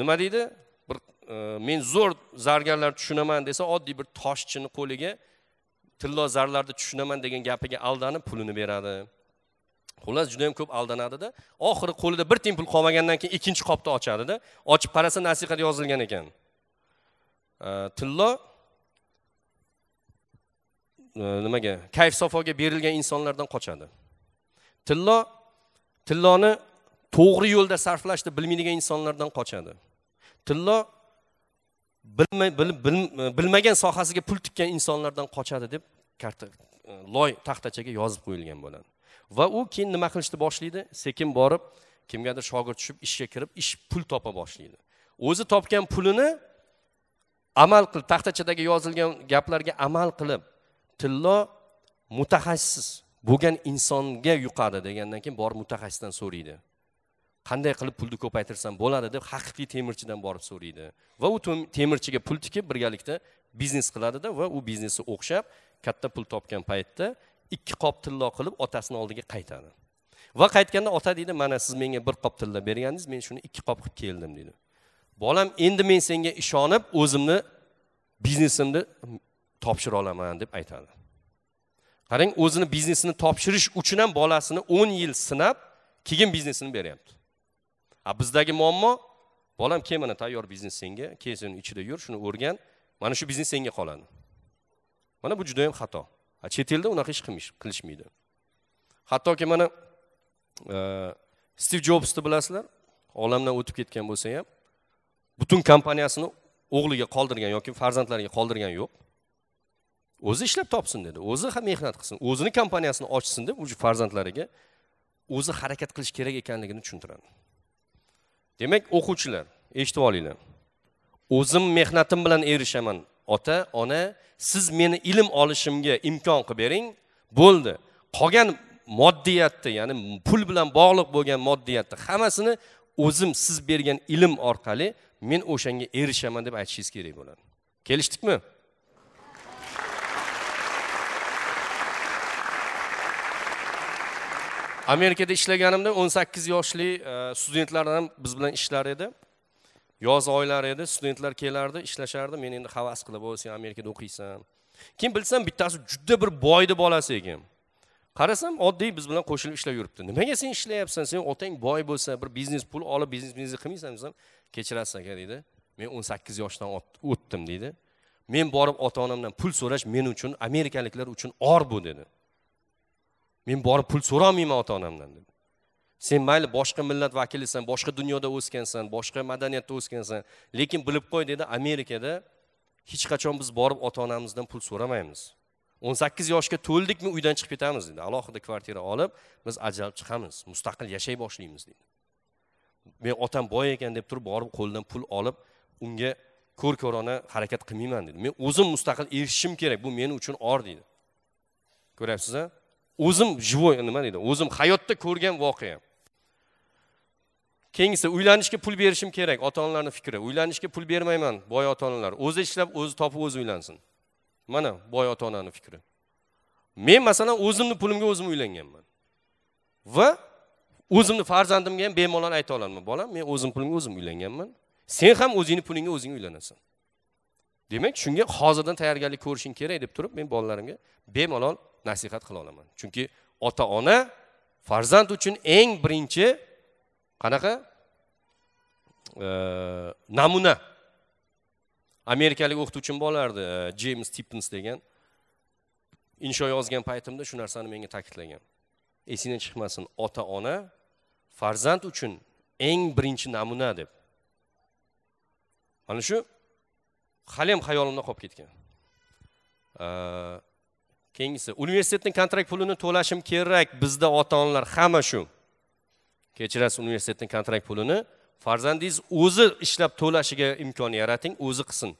nima deydi bir E, men zo'r zargarlar tushunaman desa oddiy bir toshchini qo'liga tillo zarlarni tushunaman degan gapiga aldanib pulini beradi xullas juda yam ko'p aldanadida oxiri qo'lida bir tiyin pul qolmagandan keyin ikkinchi qopni ochadida ochib qarasa nasihat yozilgan ekan e, tillo e, nimaga kayf safoga berilgan insonlardan qochadi tillo tilloni to'g'ri yo'lda sarflashni bilmaydigan insonlardan qochadi tillo bilmagan sohasiga pul tikkan insonlardan qochadi deb karta e, loy taxtachaga yozib qo'yilgan bo'ladi va u keyin nima qilishni boshlaydi sekin borib kimgadir shogird tushib ishga kirib ish pul topa boshlaydi o'zi topgan pulini amal qilib taxtachadagi yozilgan gaplarga amal qilib tillo mutaxassis bo'lgan insonga yuqadi degandan keyin borib mutaxassisdan so'raydi qanday qilib pulni ko'paytirsam bo'ladi deb haqiqiy temirchidan borib so'raydi va u temirchiga pul tikib birgalikda biznes qiladida va u biznesi o'xshab katta pul topgan paytda ikki qop tillo qilib otasini oldiga qaytadi va qaytganda ota deydi mana siz menga bir qop tilla bergandingiz men shuni ikki qop qilib keldim deydi bolam endi men senga ishonib o'zimni biznesimni topshira olaman deb aytadi qarang o'zini biznesini topshirish uchun ham bolasini o'n yil sinab keyin biznesini beryapti a bizdagi muammo bolam kel mana tayyor biznes senga kel seni ichida yur shuni o'rgan mana shu biznes senga qoladi mana bu judayam xato chet elda unaqa ish qilishmaydi hattoki mana e, stiv jobsni bilasizlar olamdan o'tib ketgan bo'lsa ham butun kompaniyasini o'g'liga qoldirgan yoki farzandlariga qoldirgani yo'q o'zi ishlab topsin dedi o'zi ham mehnat qilsin o'zini kompaniyasini ochsin deb уже farzandlariga o'zi harakat qilish kerak ekanligini tushuntiradi demak o'quvchilar eshitib olinglar o'zim mehnatim bilan erishaman ota ona siz meni ilm olishimga imkon qilib bering bo'ldi qolgan moddiyatni ya'ni pul bilan bog'liq bo'lgan moddiyatni hammasini o'zim siz bergan ilm orqali men o'shanga erishaman deb aytishingiz kerak bo'ladi kelishdikmi amerikada ishlaganimda o'n sakkiz yoshli e, studentlar ham biz bilan ishlar edi yoz oylari edi studentlar kelardi ishlashardi men endi havas qilib o sen amerikada o'qiysan keyin bilsam bittasi juda bir boyni bolasi ekan qarasam oddiy biz bilan qo'shilib ishlab yuribdi nimaga sen ishlayapsan sen otang boy bo'lsa bir biznes pul olib biznes biznes qilmaysan desam kechirasiz aka deydi men o'n sakkiz yoshdan o'tdim deydi men borib ota onamdan pul so'rash men uchun amerikaliklar uchun or bu dedi men borib pul so'rolmayman ota onamdan deb sen mayli boshqa millat vakilisan boshqa dunyoda o'sgansan boshqa madaniyatda o'sgansan lekin bilib qo'y dedi amerikada hech qachon biz borib ota onamizdan pul so'ramaymiz o'n sakkiz yoshga to'ldikmi uydan chiqib ketamiz dedi alohida kvartira olib biz ajralib chiqamiz mustaqil yashay boshlaymiz dedi men otam boy ekan deb turib borib qo'lidan pul olib unga ko'r ko'rona harakat qilmayman dedi men o'zim mustaqil erishishim kerak bu men uchun or deydi ko'ryapsiz a o'zim живой nima deydi o'zim hayotda ko'rgan voqea keyingisi uylanishga pul berishim kerak ota onalarni fikri uylanishga pul bermayman boy ota onalar o'zi ishlab o'zi topib o'zi uylansin mana boy ota onani fikri men masalan o'zimni pulimga o'zim uylanganman va o'zimni farzandimga ham bemalol ayta olaman bolam men o'zimni pulimga o'zim uylanganman sen ham o'zingni pulingga o'zing uylanasan demak shunga hozirdan tayyorgarlik ko'rishing kerak deb turib men bolalarimga bemalol nasihat qila olaman chunki ota ona farzand uchun eng birinchi qanaqa e, namuna amerikalik o'qituvchim bo'lardi jeyms tippins degan insho yozgan paytimda shu narsani menga ta'kidlagan esingdan chiqmasin ota ona farzand uchun eng birinchi namuna deb mana shu haliyam xayolimda qolib ketgan keyingisi universitetni kontrakt pulini to'lashim kerak bizda ota onalar hamma shu kechirasiz universitetni kontrakt pulini farzandingiz o'zi ishlab to'lashiga imkon yarating o'zi qilsin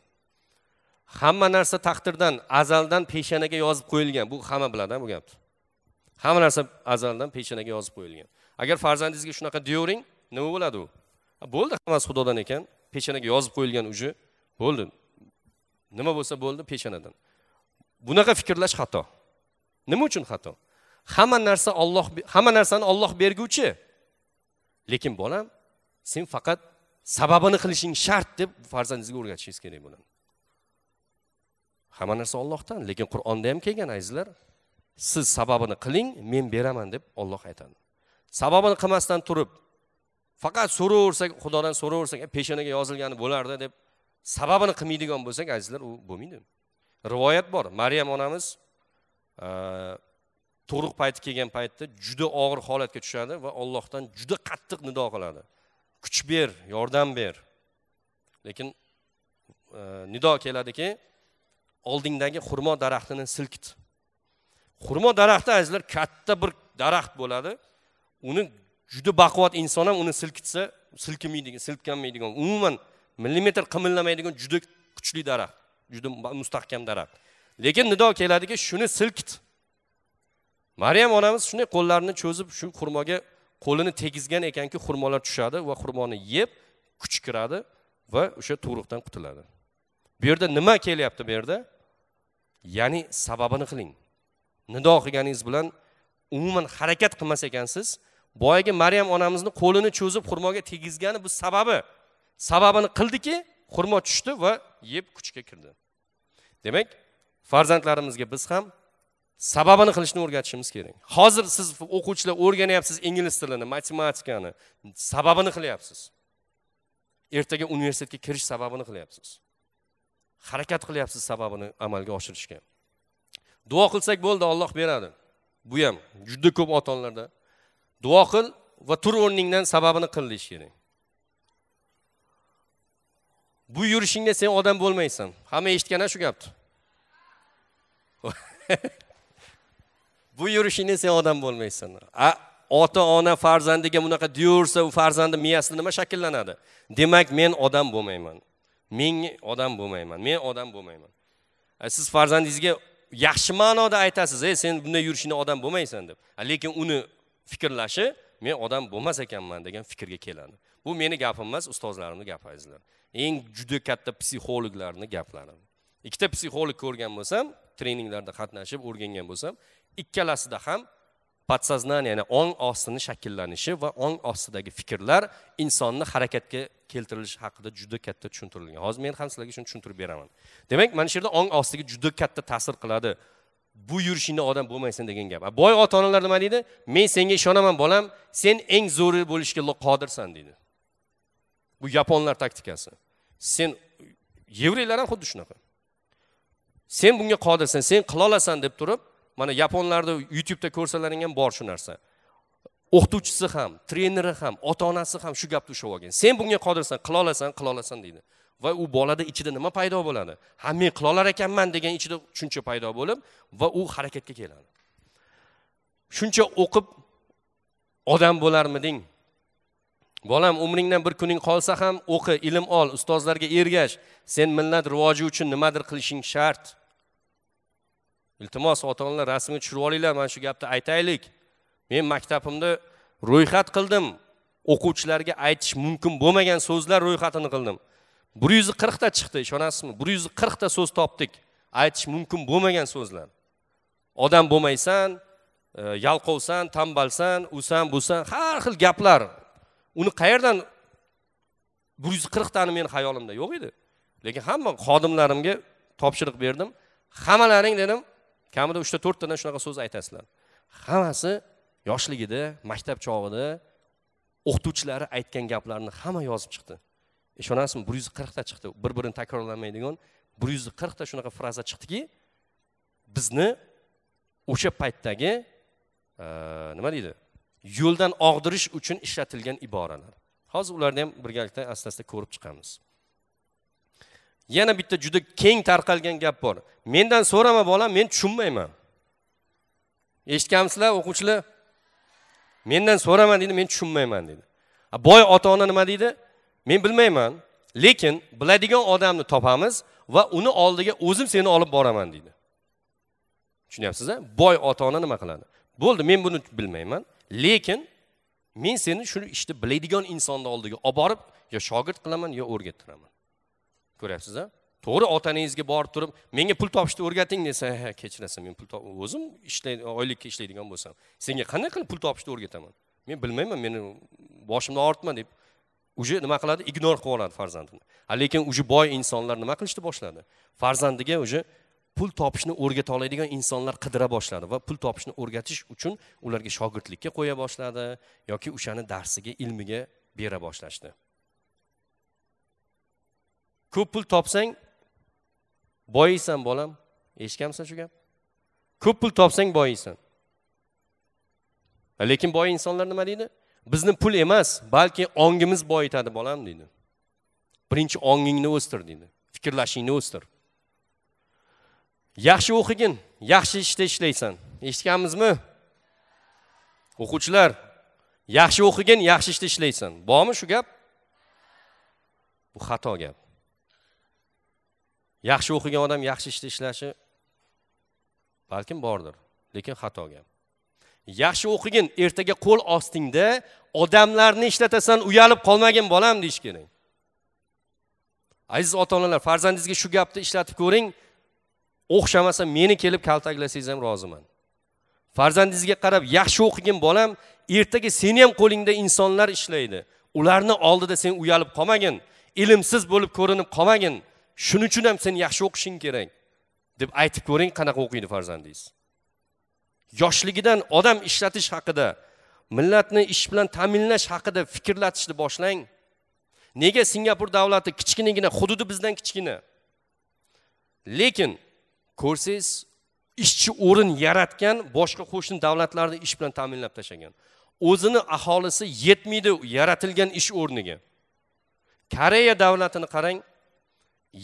hamma narsa taqdirdan azaldan peshonaga yozib qo'yilgan bu hamma biladi bu gapni hamma narsa azaldan peshonaga yozib qo'yilgan agar farzandingizga shunaqa deyavering nima bo'ladi u bo'ldi hammasi xudodan ekan peshonaga yozib qo'yilgan уже bo'ldi nima bo'lsa bo'ldi peshonadan bunaqa fikrlash xato nima uchun xato hamma narsa olloh hamma narsani olloh berguvchi lekin bolam sen faqat sababini qilishing shart deb farzandingizga o'rgatishingiz kerak bo'ladi hamma narsa ollohdan lekin qur'onda ham kelgan azizlar siz sababini qiling men beraman deb olloh aytadi sababini qilmasdan turib faqat so'raversak xudodan so'raversak peshonaga yozilgani bo'lardi deb sababini qilmaydigan bo'lsak azizlar u bo'lmaydi rivoyat bor maryam onamiz e, tug'ruq payti kelgan paytda juda og'ir holatga tushadi va ollohdan juda qattiq nido qiladi kuch ber yordam ber lekin e, nido keladiki oldingdagi xurmo daraxtini silkit xurmo daraxti azizlar katta bir daraxt bo'ladi uni juda baquvvat inson ham uni silkitsa silkimaydigan silkanmaydigan umuman millimetr qimirlamaydigan juda kuchli daraxt juda mustahkam daraxt lekin nido keladiki shuni silkit maryam onamiz shunday qo'llarini cho'zib shu xurmoga qo'lini tegizgan ekanki xurmolar tushadi va xurmoni yeb kuch kiradi va o'sha tug'ruqdan qutuladi bu yerda nima kelyapti bu yerda ya'ni sababini qiling nido qilganingiz bilan umuman harakat qilmas ekansiz boyagi maryam onamizni qo'lini cho'zib xurmoga tegizgani bu sababi sababini qildiki xurmo tushdi va yeb kuchga kirdi demak farzandlarimizga biz ham sababini qilishni o'rgatishimiz kerak hozir siz o'quvchilar o'rganyapsiz ingliz tilini matematikani sababini qilyapsiz ertaga universitetga kirish sababini qilyapsiz harakat qilyapsiz sababini amalga oshirishga duo qilsak bo'ldi olloh beradi bu ham juda ko'p ota onalarda duo qil va tur o'rningdan sababini qil deyish kerak bu yurishingda sen odam bo'lmaysan hamma eshitgan shu gapni bu yurishingda sen odam bo'lmaysan ota ona farzandiga bunaqa deyaversa u farzandi miyasida nima shakllanadi demak men odam bo'lmayman men odam bo'lmayman men odam bo'lmayman siz farzandingizga yaxshi ma'noda aytasiz ey sen bunday yurishingda odam bo'lmaysan deb lekin uni fikrlashi men odam bo'lmas ekanman degan fikrga keladi bu meni gapim emas ustozlarimni gapi azizlar eng juda katta psixologlarni gaplari ikkita psixolog ko'rgan bo'lsam treninglarda qatnashib o'rgangan bo'lsam ikkalasida ham подсознание ya'ni ong ostini shakllanishi va ong ostidagi fikrlar insonni harakatga keltirilishi haqida juda katta tushuntirilgan hozir men ham sizlarga shuni tushuntirib beraman demak mana shu yerda ong ostiga juda katta ta'sir qiladi bu yurishingda odam bo'lmaysan degan gap boy ota onalar nima deydi men senga ishonaman bolam sen eng zo'ri bo'lishga qodirsan deydi bu yaponlar taktikasi sen yevreylar ham xuddi shunaqa sen bunga qodirsan sen qilolasan deb turib mana yaponlarda youtubeda ko'rsalaring ham bor shu narsa o'qituvchisi ham treneri ham ota onasi ham shu gapni ushlab olgan sen bunga qodirsan qilolasan qilolasan deydi va u bolada ichida nima paydo bo'ladi ha men qilolar ekanman degan ichida tushuncha paydo bo'lib va u harakatga keladi shuncha o'qib odam bo'larmiding bolam umringdan bir kuning qolsa ham o'qi ilm ol ustozlarga ergash sen millat rivoji uchun nimadir qilishing shart iltimos ota onalar rasmga tushirib olinglar mana shu gapni aytaylik men maktabimda ro'yxat qildim o'quvchilarga aytish mumkin bo'lmagan so'zlar ro'yxatini qildim bir yuz qirqta chiqdi ishonasizmi bir yuz qirqta so'z topdik aytish mumkin bo'lmagan so'zlar odam bo'lmaysan e, yalqovsan tambalsan usan busan har xil gaplar uni qayerdan bir yuz qirqtani meni hayolimda yo'q edi lekin hamma xodimlarimga topshiriq berdim hammalaring dedim kamida uchta to'rttadan shunaqa so'z aytasizlar hammasi yoshligida maktab chog'ida o'qituvchilari aytgan gaplarni hamma yozib chiqdi ishonasizmi e, bir yuz qirqta chiqdi bir birini takrorlamaydigan bir yuz qirqta shunaqa fraza chiqdiki bizni o'sha paytdagi e, nima deydi yo'ldan og'dirish uchun ishlatilgan iboralar hozir ularni ham birgalikda asta asta ko'rib chiqamiz yana bitta juda keng tarqalgan gap bor mendan so'rama bolam men tushunmayman eshitganmisizlar o'quvchilar mendan so'rama deydi men tushunmayman deydi boy ota ona nima deydi men bilmayman lekin biladigan odamni topamiz va uni oldiga o'zim seni olib boraman deydi tushunyapsiz boy ota ona nima qiladi bo'ldi men buni bilmayman lekin men seni shuni ishni işte biladigan insonni oldiga olib borib yo shogird qilaman yo o'rgattiraman ko'ryapsiz a to'g'ri ota onangizga borib turib menga pul topishni o'rgating desa ha men pul o'zim ishlay oylikka ishlaydigan bo'lsam senga qanday qilib pul topishni o'rgataman men bilmayman meni boshimni og'ritma deb уже nima qiladi ignor qilib oladi farzandini lekin уже boy insonlar nima qilishni boshladi farzandiga уже pul topishni o'rgata oladigan insonlar qidira boshladi va pul topishni o'rgatish uchun ularga shogirdlikka qo'ya boshladi yoki o'shani darsiga ilmiga bera boshlashdi ko'p pul topsang boyiysan bolam eshitganmisan shu gap ko'p pul topsang boyiysan lekin boy insonlar nima deydi bizni pul emas balki ongimiz boyitadi bolam deydi birinchi ongingni o'stir deydi fikrlashingni o'stir yaxshi o'qigin yaxshi ishda ishlaysan eshitganmizmi o'quvchilar yaxshi o'qigin yaxshi ishda ishlaysan bormi shu gap bu xato gap yaxshi o'qigan odam yaxshi ishda ishlashi balkim bordir lekin xato gap yaxshi o'qigin ertaga qo'l ostingda odamlarni ishlatasan uyalib qolmagin bolam deyish kerak aziz ota onalar farzandingizga shu gapni ishlatib ko'ring o'xshamasa meni kelib kaltaklasangiz ham roziman farzandingizga qarab yaxshi o'qigin bolam ertaga seni ham qo'lingda insonlar ishlaydi ularni oldida sen uyalib qolmagin ilmsiz bo'lib ko'rinib qolmagin shuning uchun ham sen yaxshi o'qishing kerak deb aytib ko'ring qanaqa o'qiydi farzandingiz yoshligidan odam ishlatish haqida millatni ish bilan ta'minlash haqida fikrlatishni boshlang nega singapur davlati kichkinagina hududi bizdan kichkina lekin ko'rsangiz ishchi o'rin yaratgan boshqa qo'shni davlatlarni ish bilan ta'minlab tashlagan o'zini aholisi yetmaydi yaratilgan ish o'rniga koreya davlatini qarang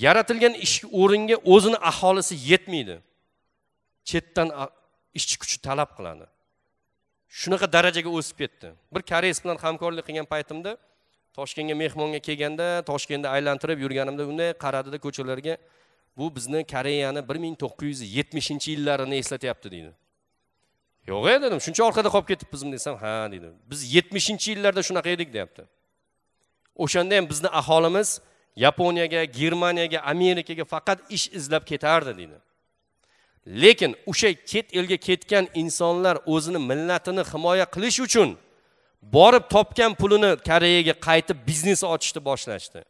yaratilgan ish o'ringa o'zini aholisi yetmaydi chetdan ishchi kuchi talab qiladi shunaqa darajaga o'sib ketdi bir koreys bilan hamkorlik qilgan paytimda toshkentga mehmonga kelganda toshkentda aylantirib yurganimda unday qaradida ko'chalarga bu bizni koreyani bir ming to'qqiz yuz yetmishinchi yillarini eslatyapti deydi yo'q e dedim shuncha orqada qolib ketibmizmi desam ha deydi biz yetmishinchi yillarda shunaqa edik deyapti o'shanda ham bizni aholimiz yaponiyaga germaniyaga amerikaga faqat ish izlab ketardi deydi lekin o'sha chet elga ketgan insonlar o'zini millatini himoya qilish uchun borib topgan pulini koreyaga qaytib biznes ochishni boshlashdi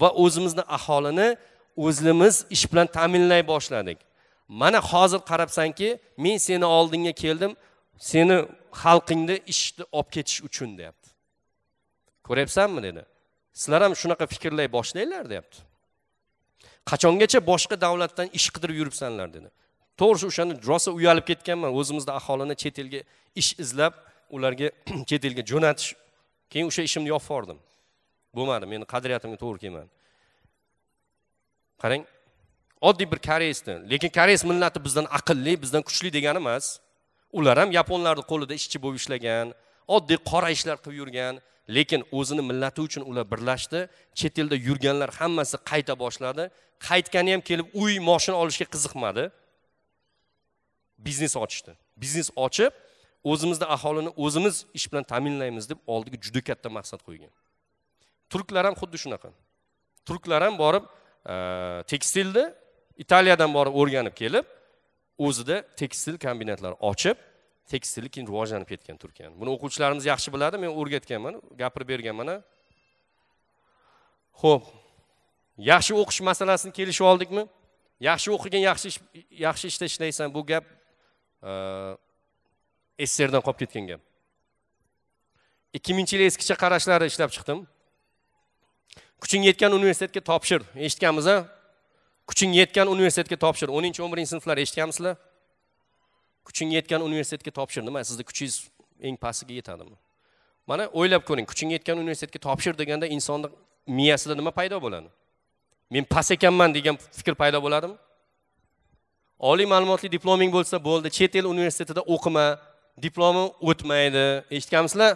va o'zimizni aholini o'zimiz ish bilan ta'minlay boshladik mana hozir qarabsanki men seni oldingga keldim seni xalqingni ishni olib ketish uchun deyapti ko'ryapsanmi dedi sizlar ham shunaqa fikrlay boshlanglar deyapti qachongacha boshqa davlatdan ish qidirib yuribsanlar dedi to'g'risi o'shanda rosa uyalib ketganman o'zimizni aholini chet elga ish izlab ularga chet elga jo'natish keyin o'sha ishimni yopib yubordim bo'lmadi meni qadriyatimga to'g'ri kelmadi qarang oddiy bir koreysni lekin koreys millati bizdan aqlli bizdan kuchli degani emas ular ham yaponlarni qo'lida ishchi bo'lib ishlagan oddiy qora ishlar qilib yurgan lekin o'zini millati uchun ular birlashdi chet elda yurganlar hammasi qayta boshladi qaytgani ham kelib uy moshina olishga qiziqmadi biznes ochishdi biznes ochib o'zimizni aholini o'zimiz ish bilan ta'minlaymiz deb oldiga juda katta maqsad qo'ygan turklar ham xuddi shunaqa turklar ham borib tekstilni italiyadan borib o'rganib kelib o'zida tekstil kombinatlari ochib tekstillik keyin rivojlanib ketgan turkiyani buni o'quvchilarimiz yaxshi biladi men o'rgatganman gapirib berganman ho'p yaxshi o'qish masalasini kelishib oldikmi yaxshi o'qigan yaxshi ish yaxshi ishda ishlaysan bu gap sssrdan qolib ketgan gap ikki mingchi yil eskicha qarashlarni ishlab chiqdim kuching yetgan universitetga topshir eshitganmiz a kuching yetgan universitetga topshir o'ninchi o'n birinchi sinflar eshitganmisizlar kuching yetgan universitetga topshir nima sizni kuchingiz eng pastiga yetadimi mana o'ylab ko'ring kuching yetgan universitetga topshir deganda insonni miyasida nima paydo bo'ladi men past ekanman degan fikr paydo bo'ladimi oliy ma'lumotli diploming bo'lsa bo'ldi chet el universitetida o'qima diplomi o'tmaydi eshitganmisizlar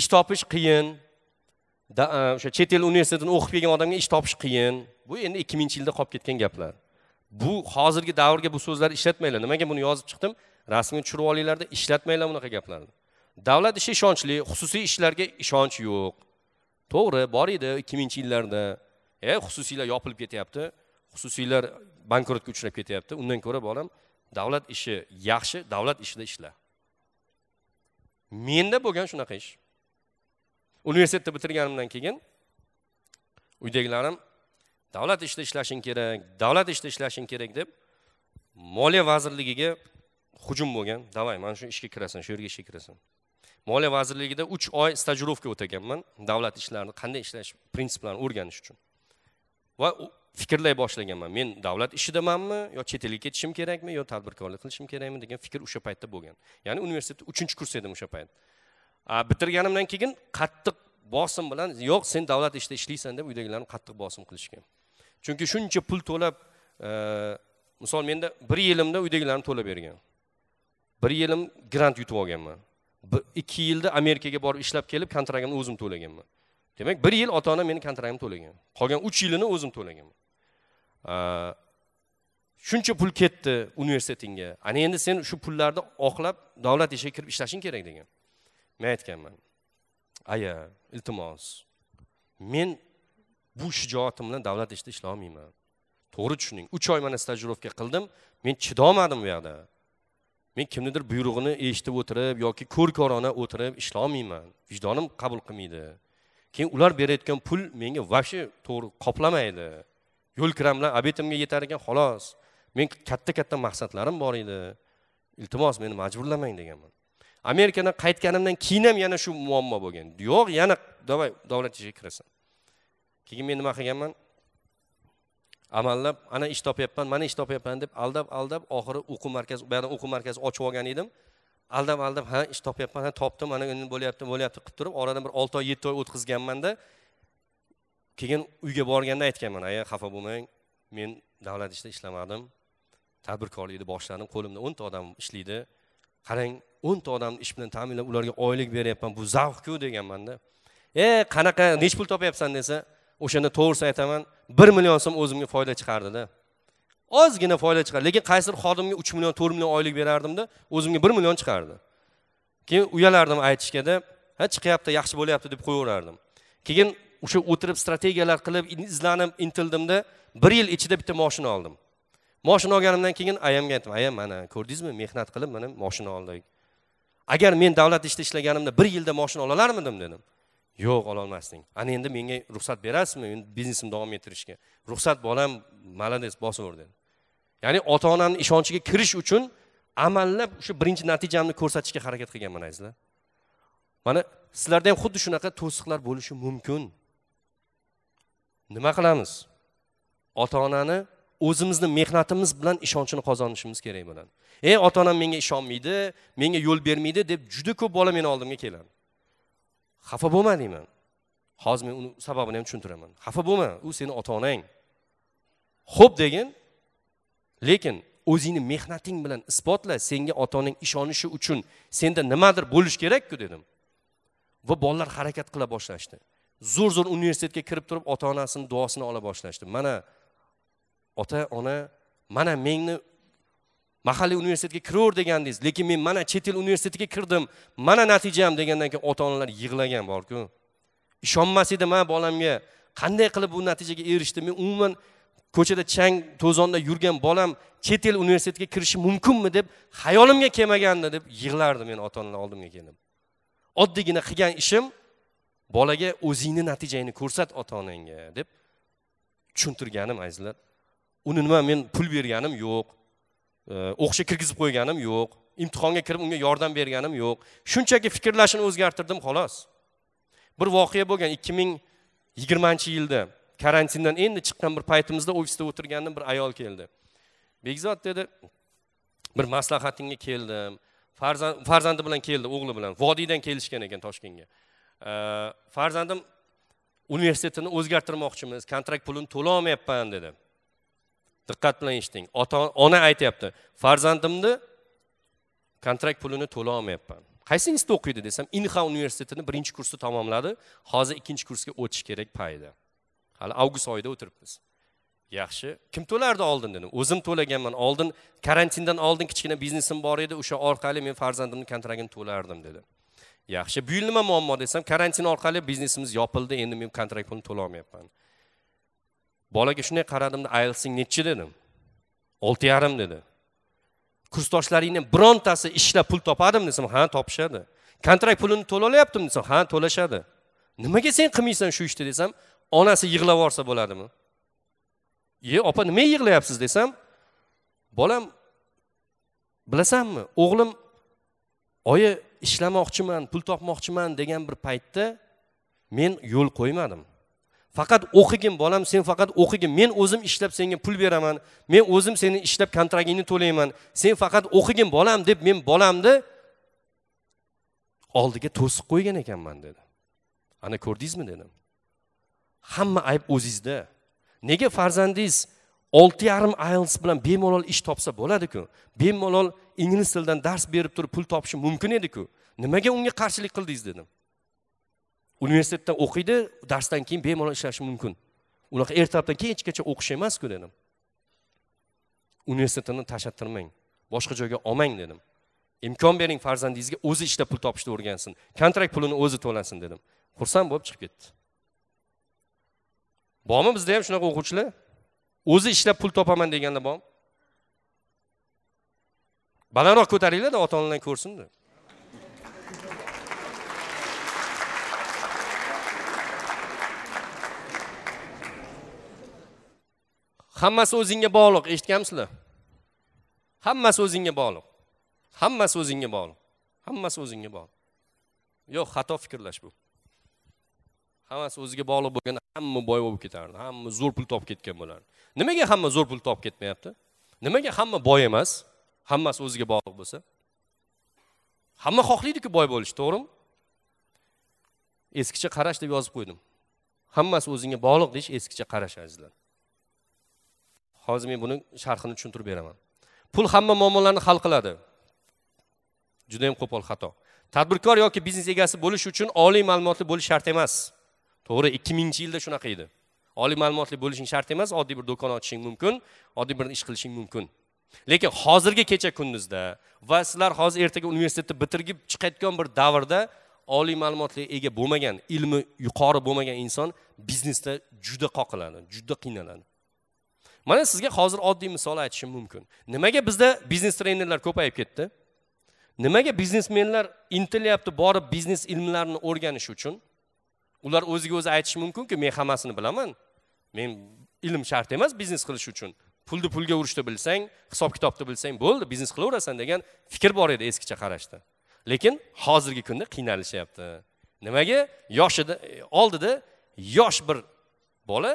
ish topish qiyin E, o'sha chet el universitetini o'qib kelgan odamga ish topish qiyin bu endi ikki mingnchi yilda qolib ketgan gaplar bu hozirgi davrga bu so'zlarni ishlatmanglar nimaga buni yozib chiqdim rasmga tushirib olinglarda ishlatmanglar bunaqa gaplarni davlat ishi ishonchli xususiy ishlarga ishonch yo'q to'g'ri bor edi ikki mingchi yillarda e xususiylar yopilib ketyapti xususiylar bankrotga uchrab ketyapti undan ko'ra bolam davlat ishi yaxshi davlat ishida ishla menda bo'lgan shunaqa ish universitetni bitirganimdan keyin uydagilarim davlat ishida ishlashing kerak davlat ishida ishlashing kerak deb moliya vazirligiga hujum bo'lgan давай mana shu ishga kirasan shu yerga ishga kirasan moliya vazirligida uch oy stajirovka o'taganman davlat ishlarini qanday ishlash prinsiplarini o'rganish uchun va fikrlay boshlaganman men davlat ishidamanmi yo chet elga ketishim kerakmi yo tadbirkorlik qilishim kerakmi degan fikr o'sha paytda bo'lgan ya'ni universitetni uchinchi kurs edim o'sha payt bitirganimdan keyin qattiq bosim bilan yo'q sen davlat ishida ishlaysan deb uydagilarni qattiq bosim qilishgan chunki shuncha pul to'lab misol menda bir yilimda uydagilarni to'lab bergan bir yilim grant yutib olganman ikki yilda amerikaga borib ishlab kelib kontraktimni o'zim to'laganman demak bir yil ota onam meni kontraktimni to'lagan qolgan uch yilini o'zim to'laganman shuncha pul ketdi universitetingga ana endi sen shu pullarni oqlab davlat ishiga kirib ishlashing kerak degan men aytganman aya iltimos men bu shijoatim bilan davlat ishida işte, ishlolmayman to'g'ri tushuning uch oy mana stajirovka qildim men chidolmadim bu yoqda men kimnidir buyrug'ini eshitib o'tirib yoki ko'rkorona o'tirib ishlolmayman vijdonim qabul qilmaydi keyin ular berayotgan pul menga вообще to'g'ri qoplamaydi yo'l kiramlar obetimga yetar ekan xolos men katta katta maqsadlarim bor edi iltimos meni majburlamang deganman amerikadan qaytganimdan keyin ham yana shu muammo bo'lgan yo'q yana давай davlat ishiga kirasan keyin men nima qilganman amallab ana ish topyapman mana ish topyapman deb aldab aldab oxiri o'quv markazi buyoqdan o'quv markazi ochib olgan edim aldab aldab ha ish topyapman ha topdim mana endi bo'lyapti bo'lyapti qilib turib oradan bir olti oy yetti oy o'tkazganmanda keyin uyga borganda aytganman aya xafa bo'lmang men davlat ishida ishlamadim tadbirkorlikni boshladim qo'limda o'nta odam ishlaydi qarang o'nta odamni ish bilan ta'minlab ularga oylik beryapman bu zavqku deganmanda e qanaqa nechi pul topyapsan desa o'shanda to'g'risini aytaman bir million so'm o'zimga foyda chiqardida ozgina foyda chiqardi lekin qaysidir xodimga uch million to'rt million oylik berardimda o'zimga bir million chiqardi keyin uyalardim aytishgada ha chiqyapti yaxshi bo'lyapti deb qo'yaverardim keyin o'sha o'tirib strategiyalar qilib izlanib intildimda bir yil ichida bitta moshina oldim moshina olganimdan keyin ayamga aytdim ayam mana ko'rdingizmi mehnat qilib mana moshina oldik agar men davlat ishida ishlaganimda bir yilda moshina ololarmidim dedim yo'q ololmasding ana endi menga ruxsat berasizmi endi biznesimni davom ettirishga ruxsat bolam молодец bosaver dedi ya'ni ota onamni ishonchiga kirish uchun amallab o'sha birinchi natijamni ko'rsatishga harakat qilganman azizlar mana sizlarda ham xuddi shunaqa to'siqlar bo'lishi mumkin nima qilamiz ota onani o'zimizni mehnatimiz bilan ishonchini qozonishimiz kerak bo'ladi ey ota onam menga ishonmaydi menga yo'l bermaydi deb juda ko'p bola meni oldimga keladi xafa bo'lma deyman hozir men uni sababini ham tushuntiraman xafa bo'lma u seni ota onang ho'p degin lekin o'zingni mehnating bilan isbotla senga ota onang ishonishi uchun senda nimadir bo'lishi kerakku dedim va bolalar harakat qila boshlashdi zo'r zo'r universitetga kirib turib ota onasini duosini ola boshlashdi mana ota ona mana menni mahalliy universitetga kiraver degandingiz lekin men mana chet el universitetiga kirdim mana natijam degandan keyin ota onalar yig'lagan borku ishonmas edi man bolamga qanday qilib bu natijaga erishdi men umuman ko'chada chang to'zonda yurgan bolam chet el universitetiga kirishi mumkinmi deb xayolimga kelmagandi deb yig'lardim men ota onalar oldimga kelib oddiygina qilgan ishim bolaga o'zingni natijangni ko'rsat ota onangga deb tushuntirganim azizlar uni nima men pul berganim yo'q o'qishga kirgizib qo'yganim yo'q imtihonga kirib unga yordam berganim yo'q shunchaki fikrlashini o'zgartirdim xolos bir voqea bo'lgan ikki ming yigirmanchi yilda karantindan endi chiqqan bir paytimizda ofisda o'tirgandim bir ayol keldi bekzod dedi bir maslahatingga keldim farzand farzandi bilan keldi o'g'li bilan vodiydan kelishgan ekan toshkentga farzandim universitetini o'zgartirmoqchimiz kontrakt pulini to'lolmayapman dedi diqqat bilan eshiting ota ona aytyapti farzandimni kontrakt pulini to'la olmayapman qaysi institutda o'qiydi desam inha universitetini birinchi kursni tamomladi hozir ikkinchi kursga o'tish kerak payda hali avgust oyida o'tiribmiz yaxshi kim to'lardi oldin dedim o'zim to'laganman oldin karantindan oldin kichkina biznesim bor edi o'sha orqali men farzandimni kontraktini to'lardim dedi yaxshi bu yil nima muammo desam karantin orqali biznesimiz yopildi endi men kontrakt pulini to'lolmayapman bolaga shunday qaradimda ielsing nechi dedim olti yarim dedi kursdoshlaringni birontasi ishlab pul topadimi desam ha topishadi kontrakt pulini to'la desam ha to'lashadi nimaga sen qilmaysan shu ishni desam onasi yig'lab yuborsa bo'ladimi ye opa nimaga yig'layapsiz desam bolam bilasanmi o'g'lim oyi ishlamoqchiman pul topmoqchiman degan bir paytda men yo'l qo'ymadim faqat o'qigin bolam sen faqat o'qigin men o'zim ishlab senga pul beraman men o'zim seni ishlab kontragingni to'layman sen faqat o'qigin bolam deb men bolamni oldiga to'siq qo'ygan ekanman dedi ana ko'rdingizmi dedim hamma ayb o'zingizda nega farzandingiz olti yarim ayls bilan bemalol ish topsa bo'ladiku bemalol ingliz tilidan dars berib turib pul topishi mumkin ediku nimaga unga qarshilik qildingiz dedim universitetda o'qiydi darsdan keyin bemalol ishlashi mumkin unaqa ertalabdan kechgacha o'qish emasku dedim universitetini tashlattirmang boshqa joyga olmang dedim imkon bering farzandingizga o'zi ishda pul topishni o'rgansin kontrakt pulini o'zi to'lasin dedim xursand bo'lib chiqib ketdi bormi bizda ham shunaqa o'quvchilar o'zi ishlab pul topaman deganda bormi balandroq ko'taringlarda ota onalar ko'rsinda hammasi o'zingga bog'liq eshitganmisizlar hammasi o'zingga bog'liq hammasi o'zingga bog'liq hammasi o'zingga bog'liq yo'q xato fikrlash bu hammasi o'ziga bog'liq bo'lganda hamma boy bo'lib ketardi hamma zo'r pul topib ketgan bo'lardi nimaga hamma zo'r pul topib ketmayapti nimaga hamma boy emas hammasi o'ziga bog'liq bo'lsa hamma xohlaydiku boy bo'lishni to'g'rimi eskicha qarash deb yozib qo'ydim hammasi o'zingga bog'liq deyish eskicha qarash azizlar hozir men buni sharhini tushuntirib beraman pul hamma muammolarni hal qiladi judayam qo'pol xato tadbirkor yoki biznes egasi bo'lish uchun oliy ma'lumotli bo'lish shart emas to'g'ri ikki mingchi yilda shunaqa edi oliy ma'lumotli bo'lishing shart emas oddiy bir do'kon ochishing mumkin oddiy bir ish qilishing mumkin lekin hozirgi kecha kunduzda va sizlar hozir ertaga universitetni bitirib chiqayotgan bir davrda oliy ma'lumotli ega bo'lmagan ilmi yuqori bo'lmagan inson biznesda juda qoqiladi juda qiynaladi mana sizga hozir oddiy misol aytishim mumkin nimaga bizda biznes trenerlar ko'payib ketdi nimaga biznesmenlar intilyapti borib biznes ilmlarini o'rganish uchun ular o'ziga o'zi aytishi mumkinku men hammasini bilaman men ilm shart emas biznes qilish uchun pulni pulga urishni bilsang hisob kitobni bilsang bo'ldi biznes qilaverasan degan fikr bor edi eskicha qarashda lekin hozirgi kunda qiynalishyapti nimaga yoshida oldida yosh bir bola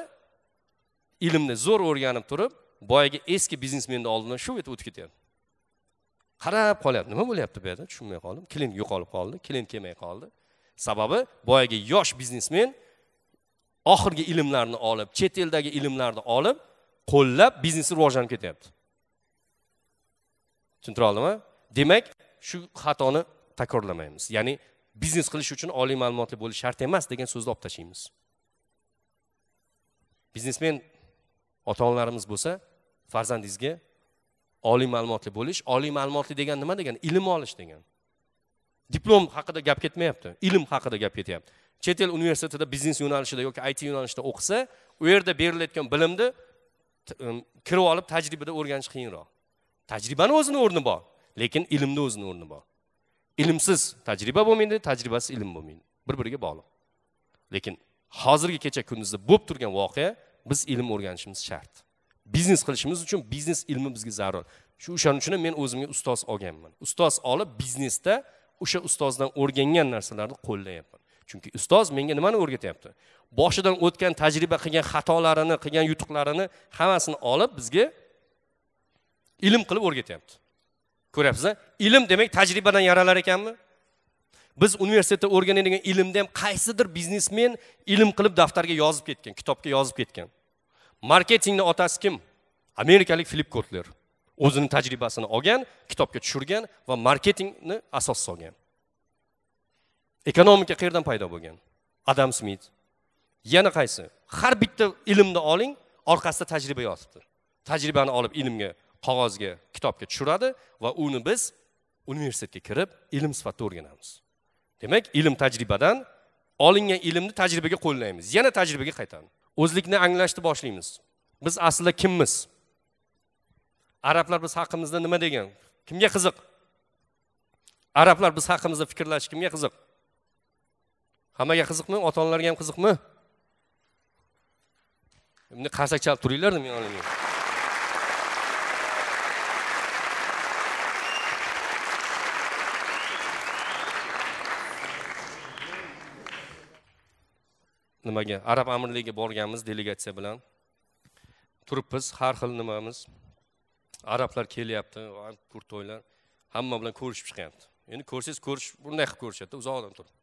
ilmni zo'r o'rganib turib boyagi eski biznesmenni oldidan shu etib o'tib ketyapti qarab qolyapti nima bo'lyapti bu yerda tushunmay qoldim klient yo'qolib qoldi klient kelmay qoldi sababi boyagi yosh biznesmen oxirgi ilmlarni olib chet eldagi ilmlarni olib qo'llab biznesi rivojlanib ketyapti tushuntira oldimi demak shu xatoni takrorlamaymiz ya'ni biznes qilish uchun oliy ma'lumotli bo'lish shart emas degan so'zni olib tashlaymiz biznesmen ota onalarimiz bo'lsa farzandingizga oliy ma'lumotli bo'lish oliy ma'lumotli degan nima degani ilm olish degan diplom haqida gap ketmayapti ilm haqida gap ketyapti chet el universitetida biznes yo'nalishida yoki it yo'nalishida o'qisa u yerda berilayotgan bilimni um, kirib olib tajribada o'rganish qiyinroq tajribani o'zini o'rni bor lekin ilmni o'zini o'rni bor ilmsiz tajriba bo'lmaydi tajribasiz ilm bo'lmaydi bir biriga bog'liq lekin hozirgi kecha kunduzda bo'lib turgan voqea biz ilm o'rganishimiz shart biznes qilishimiz uchun biznes ilmi bizga zarur shu o'shaning uchun men o'zimga ustoz olganman ustoz olib biznesda o'sha ustozdan o'rgangan narsalarni qo'llayapman chunki ustoz menga nimani o'rgatyapti boshidan o'tgan tajriba qilgan xatolarini qilgan yutuqlarini hammasini olib bizga ilm qilib o'rgatyapti ko'ryapsizlar ilm demak tajribadan yaralar ekanmi biz universitetda o'rganadigan ilmda ham qaysidir biznesmen ilm qilib daftarga yozib ketgan kitobga yozib ketgan marketingni otasi kim amerikalik filip kotler o'zini tajribasini olgan kitobga tushirgan va marketingni asos solgan ekonomika qayerdan paydo bo'lgan adam smit yana qaysi har bitta ilmni oling orqasida tajriba yotibdi tajribani olib ilmga qog'ozga kitobga tushiradi va uni biz universitetga kirib ilm sifatida o'rganamiz demak ilm tajribadan olingan ilmni tajribaga qo'llaymiz yana tajribaga qaytamiz o'zlikni anglashni boshlaymiz biz aslida kimmiz arablar biz haqimizda nima degan kimga qiziq arablar biz haqimizda fikrlashi kimga qiziq hammaga qiziqmi ota onalarga ham qiziqmi endi qarsak chalib turinglarda men nimaga arab amirligiga borganmiz delegatsiya bilan turibmiz har xil nimamiz arablar kelyapti kurtoylar hamma bilan ko'rishib chiqyapti endi ko'rsangiz ko'rish bunday qilib ko'rishadida uzoqdan turib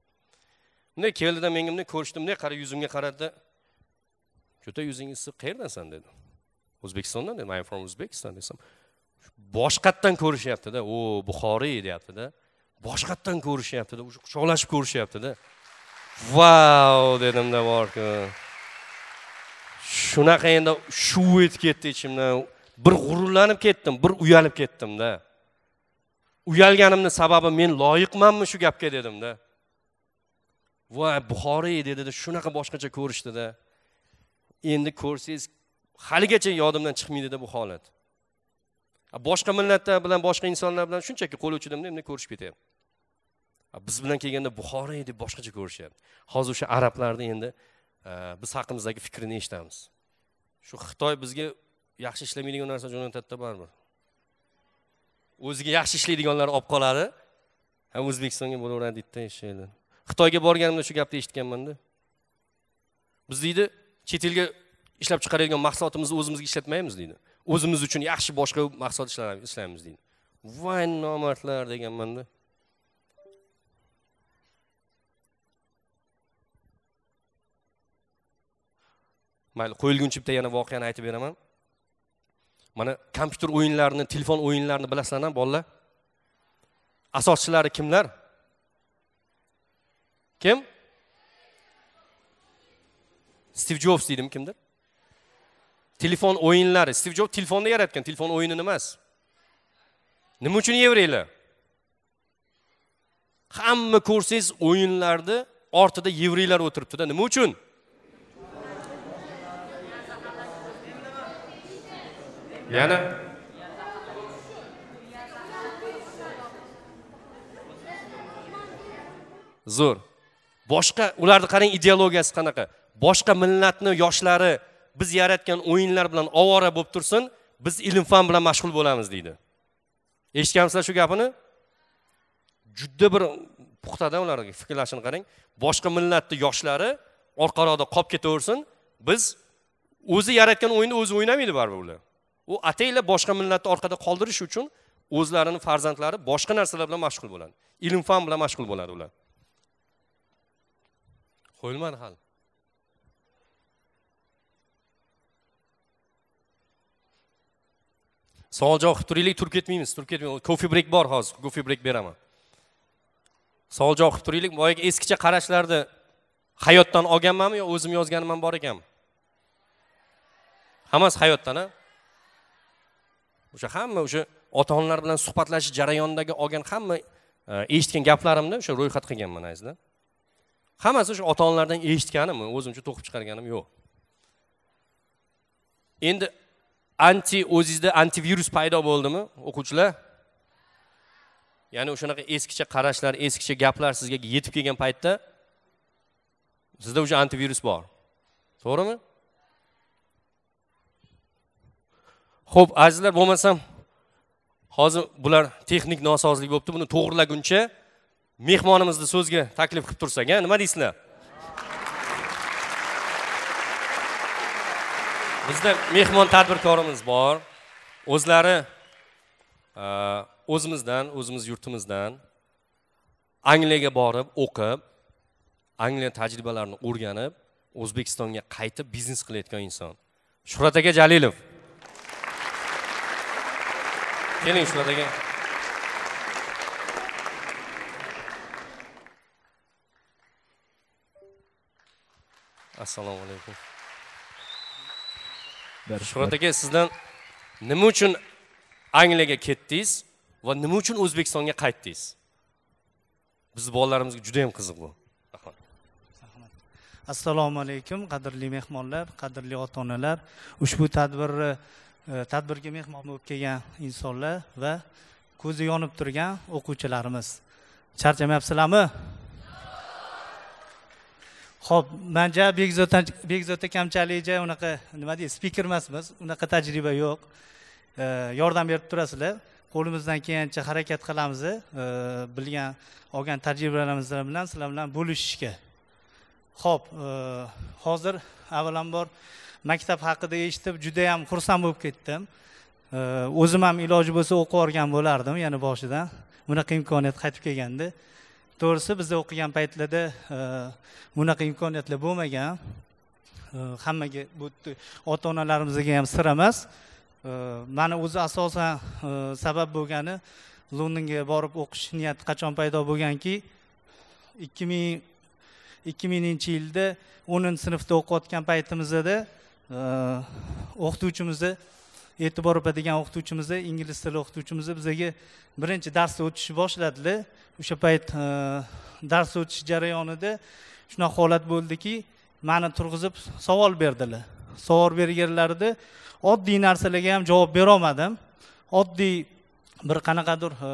bunday keldida menga bunday ko'rishdi bunday qarab yuzimga qaradida juda yuzing issiq qayerdansan dedi o'zbekistondan dedim i'm from uzbekistan desam boshqatdan ko'rishyaptida o buxoriy deyaptida boshqatdan ko'rishyaptida уже quchoqlashib ko'rishyaptida vau dedimda borku shunaqa endi shuv etib ketdi ichimdan bir g'ururlanib ketdim bir uyalib ketdimda uyalganimni sababi men loyiqmanmi shu gapga dedimda voy buxoriy dedida shunaqa boshqacha ko'rishdida endi ko'rsangiz haligacha yodimdan chiqmaydida bu holat boshqa millatlar bilan boshqa insonlar bilan shunchaki qo'l uchidimda endi ko'rishib ketyapti biz bilan kelganda buxoriy deb boshqacha ko'rishyapti hozir o'sha arablarni endi e, biz haqimizdagi fikrini eshitamiz shu xitoy bizga yaxshi ishlamaydigan narsa jo'natadida baribir o'ziga yaxshi ishlaydiganlar olib qoladi ham o'zbekistonga bo'laveradi deydida eshaklar xitoyga borganimda shu gapni eshitganmanda biz deydi chet elga ishlab chiqaradigan mahsulotimizni o'zimizga ishlatmaymiz deydi o'zimiz uchun yaxshi boshqa mahsulot ishlaymiz deydi voy nomardlar deganmanda mayli qo'yilguncha bitta yana voqeani aytib beraman mana kompyuter o'yinlarini telefon o'yinlarini bilasizlar bolalar asoschilari kimlar kim stiv jobs deydimi kimdir telefon o'yinlari stiv jobs telefonda yaratgan telefon o'yinini emas nima uchun yevreylar hamma ko'rsangiz o'yinlarni ortida yevreylar o'tiribdida nima uchun Яна? zo'r boshqa ularni qarang ideologiyasi qanaqa boshqa millatni yoshlari biz yaratgan o'yinlar bilan ovora bo'lib tursin biz ilm fan bilan mashg'ul bo'lamiz deydi eshitganmisizlar shu gapini juda bir puxtada ularga fikrlashini qarang boshqa millatni yoshlari orqaroqda qolib ketaversin biz o'zi yaratgan o'yinni o'zi o'ynamaydi baribir ular u ataylab boshqa millatni orqada qoldirish uchun o'zlarini farzandlari boshqa narsalar bilan mashg'ul bo'ladi ilm fan bilan mashg'ul bo'ladi ular qo'yilmadi hali savol javob qilib turaylik turib ketmaymiz turib ketmaymiz kofi brek bor hozir kofi brek beraman savol javob qilib turaylik boyagi eskicha qarashlarni hayotdan olganmanmi yo o'zim yozganman bor ekanmi hammasi hayotdan a o'sha hamma o'sha ota onalar bilan suhbatlashish jarayonidagi olgan hamma e, eshitgan gaplarimni o'sha ro'yxat qilganman azizlar hammasi o'sha ota onalardan eshitganim o'zimcha to'qib chiqarganim yo'q endi anti o'zingizda antivirus paydo bo'ldimi o'quvchilar ya'ni o'shanaqa eskicha qarashlar eskicha gaplar sizga yetib kelgan paytda sizda уже antivirus bor to'g'rimi ho'p azizlar bo'lmasam hozir bular texnik nosozlik bo'libdi buni to'g'rilaguncha mehmonimizni so'zga taklif qilib tursak a nima deysizlar bizda mehmon tadbirkorimiz bor o'zlari e, o'zimizdan o'zimiz yurtimizdan angliyaga borib o'qib angliya tajribalarini o'rganib o'zbekistonga qaytib biznes qilayotgan inson shuhrat aka jalilov keling shular assalomu alaykum shuhrat aka sizdan nima uchun angliyaga ketdingiz va nima uchun o'zbekistonga qaytdingiz bizni bolalarimizga juda yam qiziq bu assalomu alaykum qadrli mehmonlar qadrli ota onalar ushbu tadbirni Э, tadbirga mehmon bo'lib kelgan insonlar va ko'zi yonib turgan o'quvchilarimiz charchamayapsizlarmi ho'p manja bekzod akamchaligicha unaqa nima deydi spiker emasmiz unaqa tajriba yo'q э, yordam berib turasizlar qo'limizdan kelgancha harakat qilamiz e, bilgan olgan tajribalarimiz bilan sizlar bilan bo'lishishga ho'p e, hozir avvalambor maktab haqida eshitib juda yam xursand bo'lib ketdim o'zim ham iloji bo'lsa o'qib yuborgan bo'lardim yana boshidan bunaqa imkoniyat qaytib kelganda to'g'risi bizda o'qigan paytlarda e, bunaqa imkoniyatlar bo'lmagan e, hammaga bu ota onalarimizga ham sir emas e, mani o'zi asosan sabab bo'lgani londonga borib o'qish niyati qachon paydo bo'lganki ikki ming ikki minginchi yilda o'ninchi sinfda o'qiyotgan paytimizda Э, o'qituvchimizni e'tibor degan o'qituvchimizni ingliz tili o'qituvchimizni bizaga birinchi darsni o'tishni boshladilar o'sha payt e, dars o'tish jarayonida shunaqa holat bo'ldiki mani turg'izib savol berdilar savol berganlarida oddiy narsalarga ham javob berolmadim oddiy bir qanaqadir e,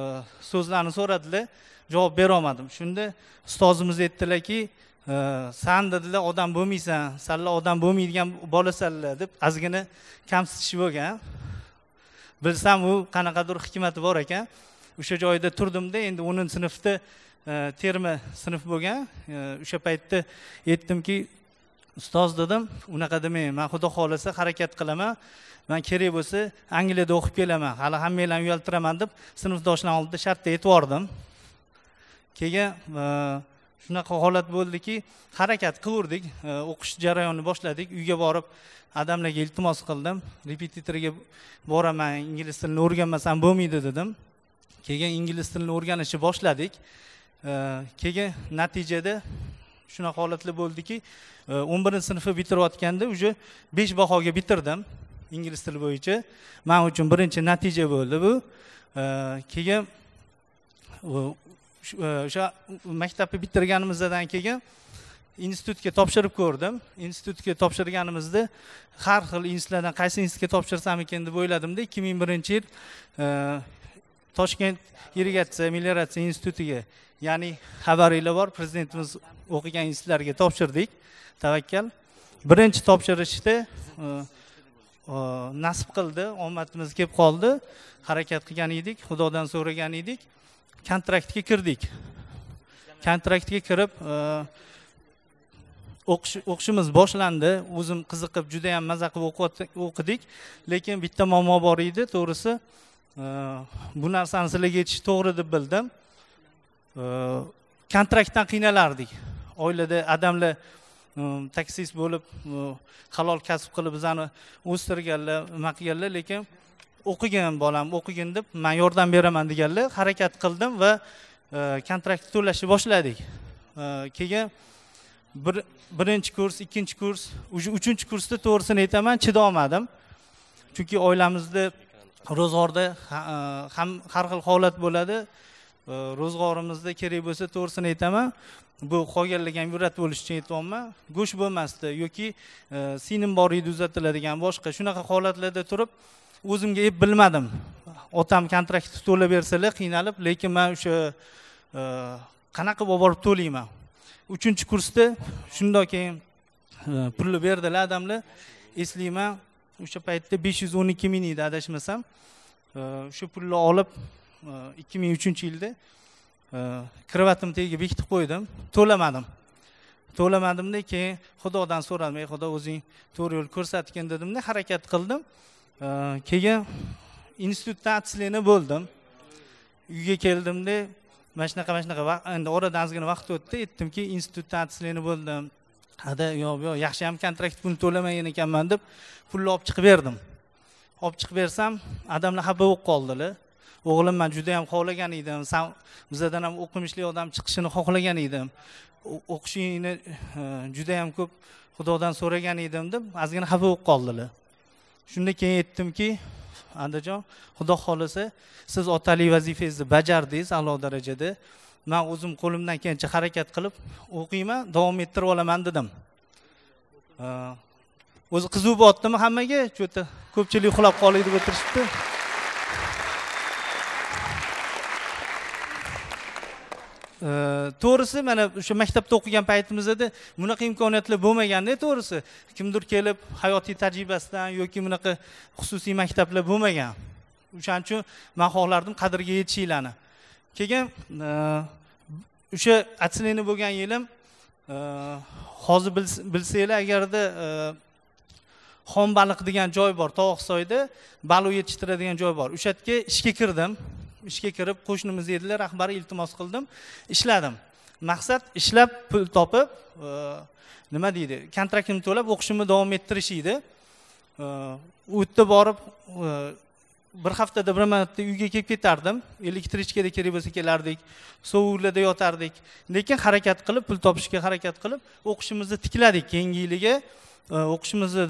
so'zlarni so'radilar javob berolmadim shunda ustozimiz aytdilarki san dedilar odam bo'lmaysan sanlar odam bo'lmaydigan bolasanlar deb ozgina kamsitish bo'lgan bilsam u qanaqadir hikmati bor ekan o'sha joyda turdimda endi o'ninchi sinfda e, terma sinf bo'lgan e, o'sha paytda aytdimki ustoz dedim unaqa demang man xudo xohlasa harakat qilaman man kerak bo'lsa angliyada o'qib kelaman hali hammanglarni uyaltiraman deb sinfdoshlarni oldida shartta aytib yubordim keyin e, shunaqa holat bo'ldiki harakat qilaverdik e, o'qish jarayonini boshladik uyga borib adamlarga iltimos qildim repetitorga boraman ingliz tilini o'rganmasam bo'lmaydi dedim keyin ingliz tilini o'rganishni boshladik e, keyin natijada shunaqa holatlar bo'ldiki e, o'n birinchi sinfni bitirayotganda уже besh bahoga bitirdim ingliz tili bo'yicha man uchun birinchi natija bo'ldi bu keyin E, o'sha maktabni bitirganimizdan keyin institutga topshirib ko'rdim institutga topshirganimizda har xil institutlardan qaysi institutga topshirsam ekan deb o'yladimda ikki ming birinchi yil e, toshkent irrigatsiya melioratsiya institutiga ya'ni xabaringlar bor prezidentimiz o'qigan institutlarga topshirdik tavakkal birinchi topshirishda e, nasib qildi omadimiz kelib qoldi harakat qilgan edik xudodan so'ragan edik kontraktga kirdik kontraktga kirib e, o'qishimiz boshlandi o'zim qiziqib judayam maza qilib o'qidik lekin bitta muammo bor edi to'g'risi e, bu narsani sizlarga aytish to'g'ri deb bildim e, kontraktdan qiynalardik oilada odamlar taksist bo'lib halol kasb qilib bizani o'stirganlar nima qilganlar lekin o'qigin bolam o'qigin deb man yordam beraman deganlar harakat qildim va e, kontraktni to'lashni boshladik e, keyin bir birinchi kurs ikkinchi kurs уже uchinchi kursda to'g'risini aytaman chidolmadim chunki oilamizda ro'zg'orda e, ham har xil holat bo'ladi ro'zg'orimizda kerak bo'lsa to'g'risini aytaman bu qolganlarga ham ibrat bo'lishi uchun aytyapman go'sht bo'lmasdi yoki sinim bor edi uzatiladigan boshqa shunaqa holatlarda turib o'zimga ep bilmadim otam kontraktni to'lab bersalar qiynalib lekin man o'sha e, qanaqa qilib olib borib to'layman uchinchi kursda shundoq keyin e, pulni berdilar odamlar eslayman o'sha paytda besh yuz o'n ikki ming edi adashmasam e, o'sha pulni olib ikki ming uchinchi yilda krovatimni tagiga bekitib qo'ydim to'lamadim to'lamadimda keyin xudodan so'radim ey xudo o'zing to'g'ri yo'l ko'rsatgin dedimda harakat qildim keyin institutdan отчисление bo'ldim uyga keldimda mana shunaqa mana shunaqa endi oradan ozgina vaqt o'tdi aytdimki institutdan отчисление bo'ldim hada yo'q yo'q yaxshi ham kontrakt pulni to'lamagan ekanman deb pulni olib chiqib berdim olib chiqib bersam odamlar xafa bo'lib qoldilar o'g'lim man juda yam xohlagan edim san bizadan ham o'qimishli odam chiqishini xohlagan edim o'qishingni e, juda ham ko'p xudodan so'ragan edim deb ozgina xafa bo'lib qoldilar shundan keyin aytdimki andijon xudo xohlasa siz otalik vazifangizni bajardingiz a'lo darajada man o'zim qo'limdan kelgancha harakat qilib o'qiyman davom ettirib olaman dedim o'zi qiziqib bo'lyaptimi hammaga shu ko'pchilik uxlab qolay deb o'tirishibdi to'g'risi mana o'sha maktabda o'qigan paytimizda bunaqa imkoniyatlar bo'lmaganda to'g'risi kimdir kelib hayotiy tajribasidan yoki bunaqa xususiy maktablar bo'lmagan o'shaning uchun man xohlardim qadriga yetishinglarni keyin e, o'sha отслений bo'lgan yilim e, hozir bilsanglar agarda e, baliq degan joy bor soyda baliq yetishtiradigan joy bor o'sha yerga ishga kirdim ishga kirib qo'shnimiz edilar rahbari iltimos qildim ishladim maqsad ishlab pul topib e, nima deydi kontraktimni to'lab o'qishimni davom ettirish edi u e, yerda borib e, bir haftada bir marta uyga kelib ketardim elektrichkada kerak bo'lsa kelardik sovuvlarda yotardik lekin harakat qilib pul topishga harakat qilib o'qishimizni tikladik keyingi yiliga o'qishimizni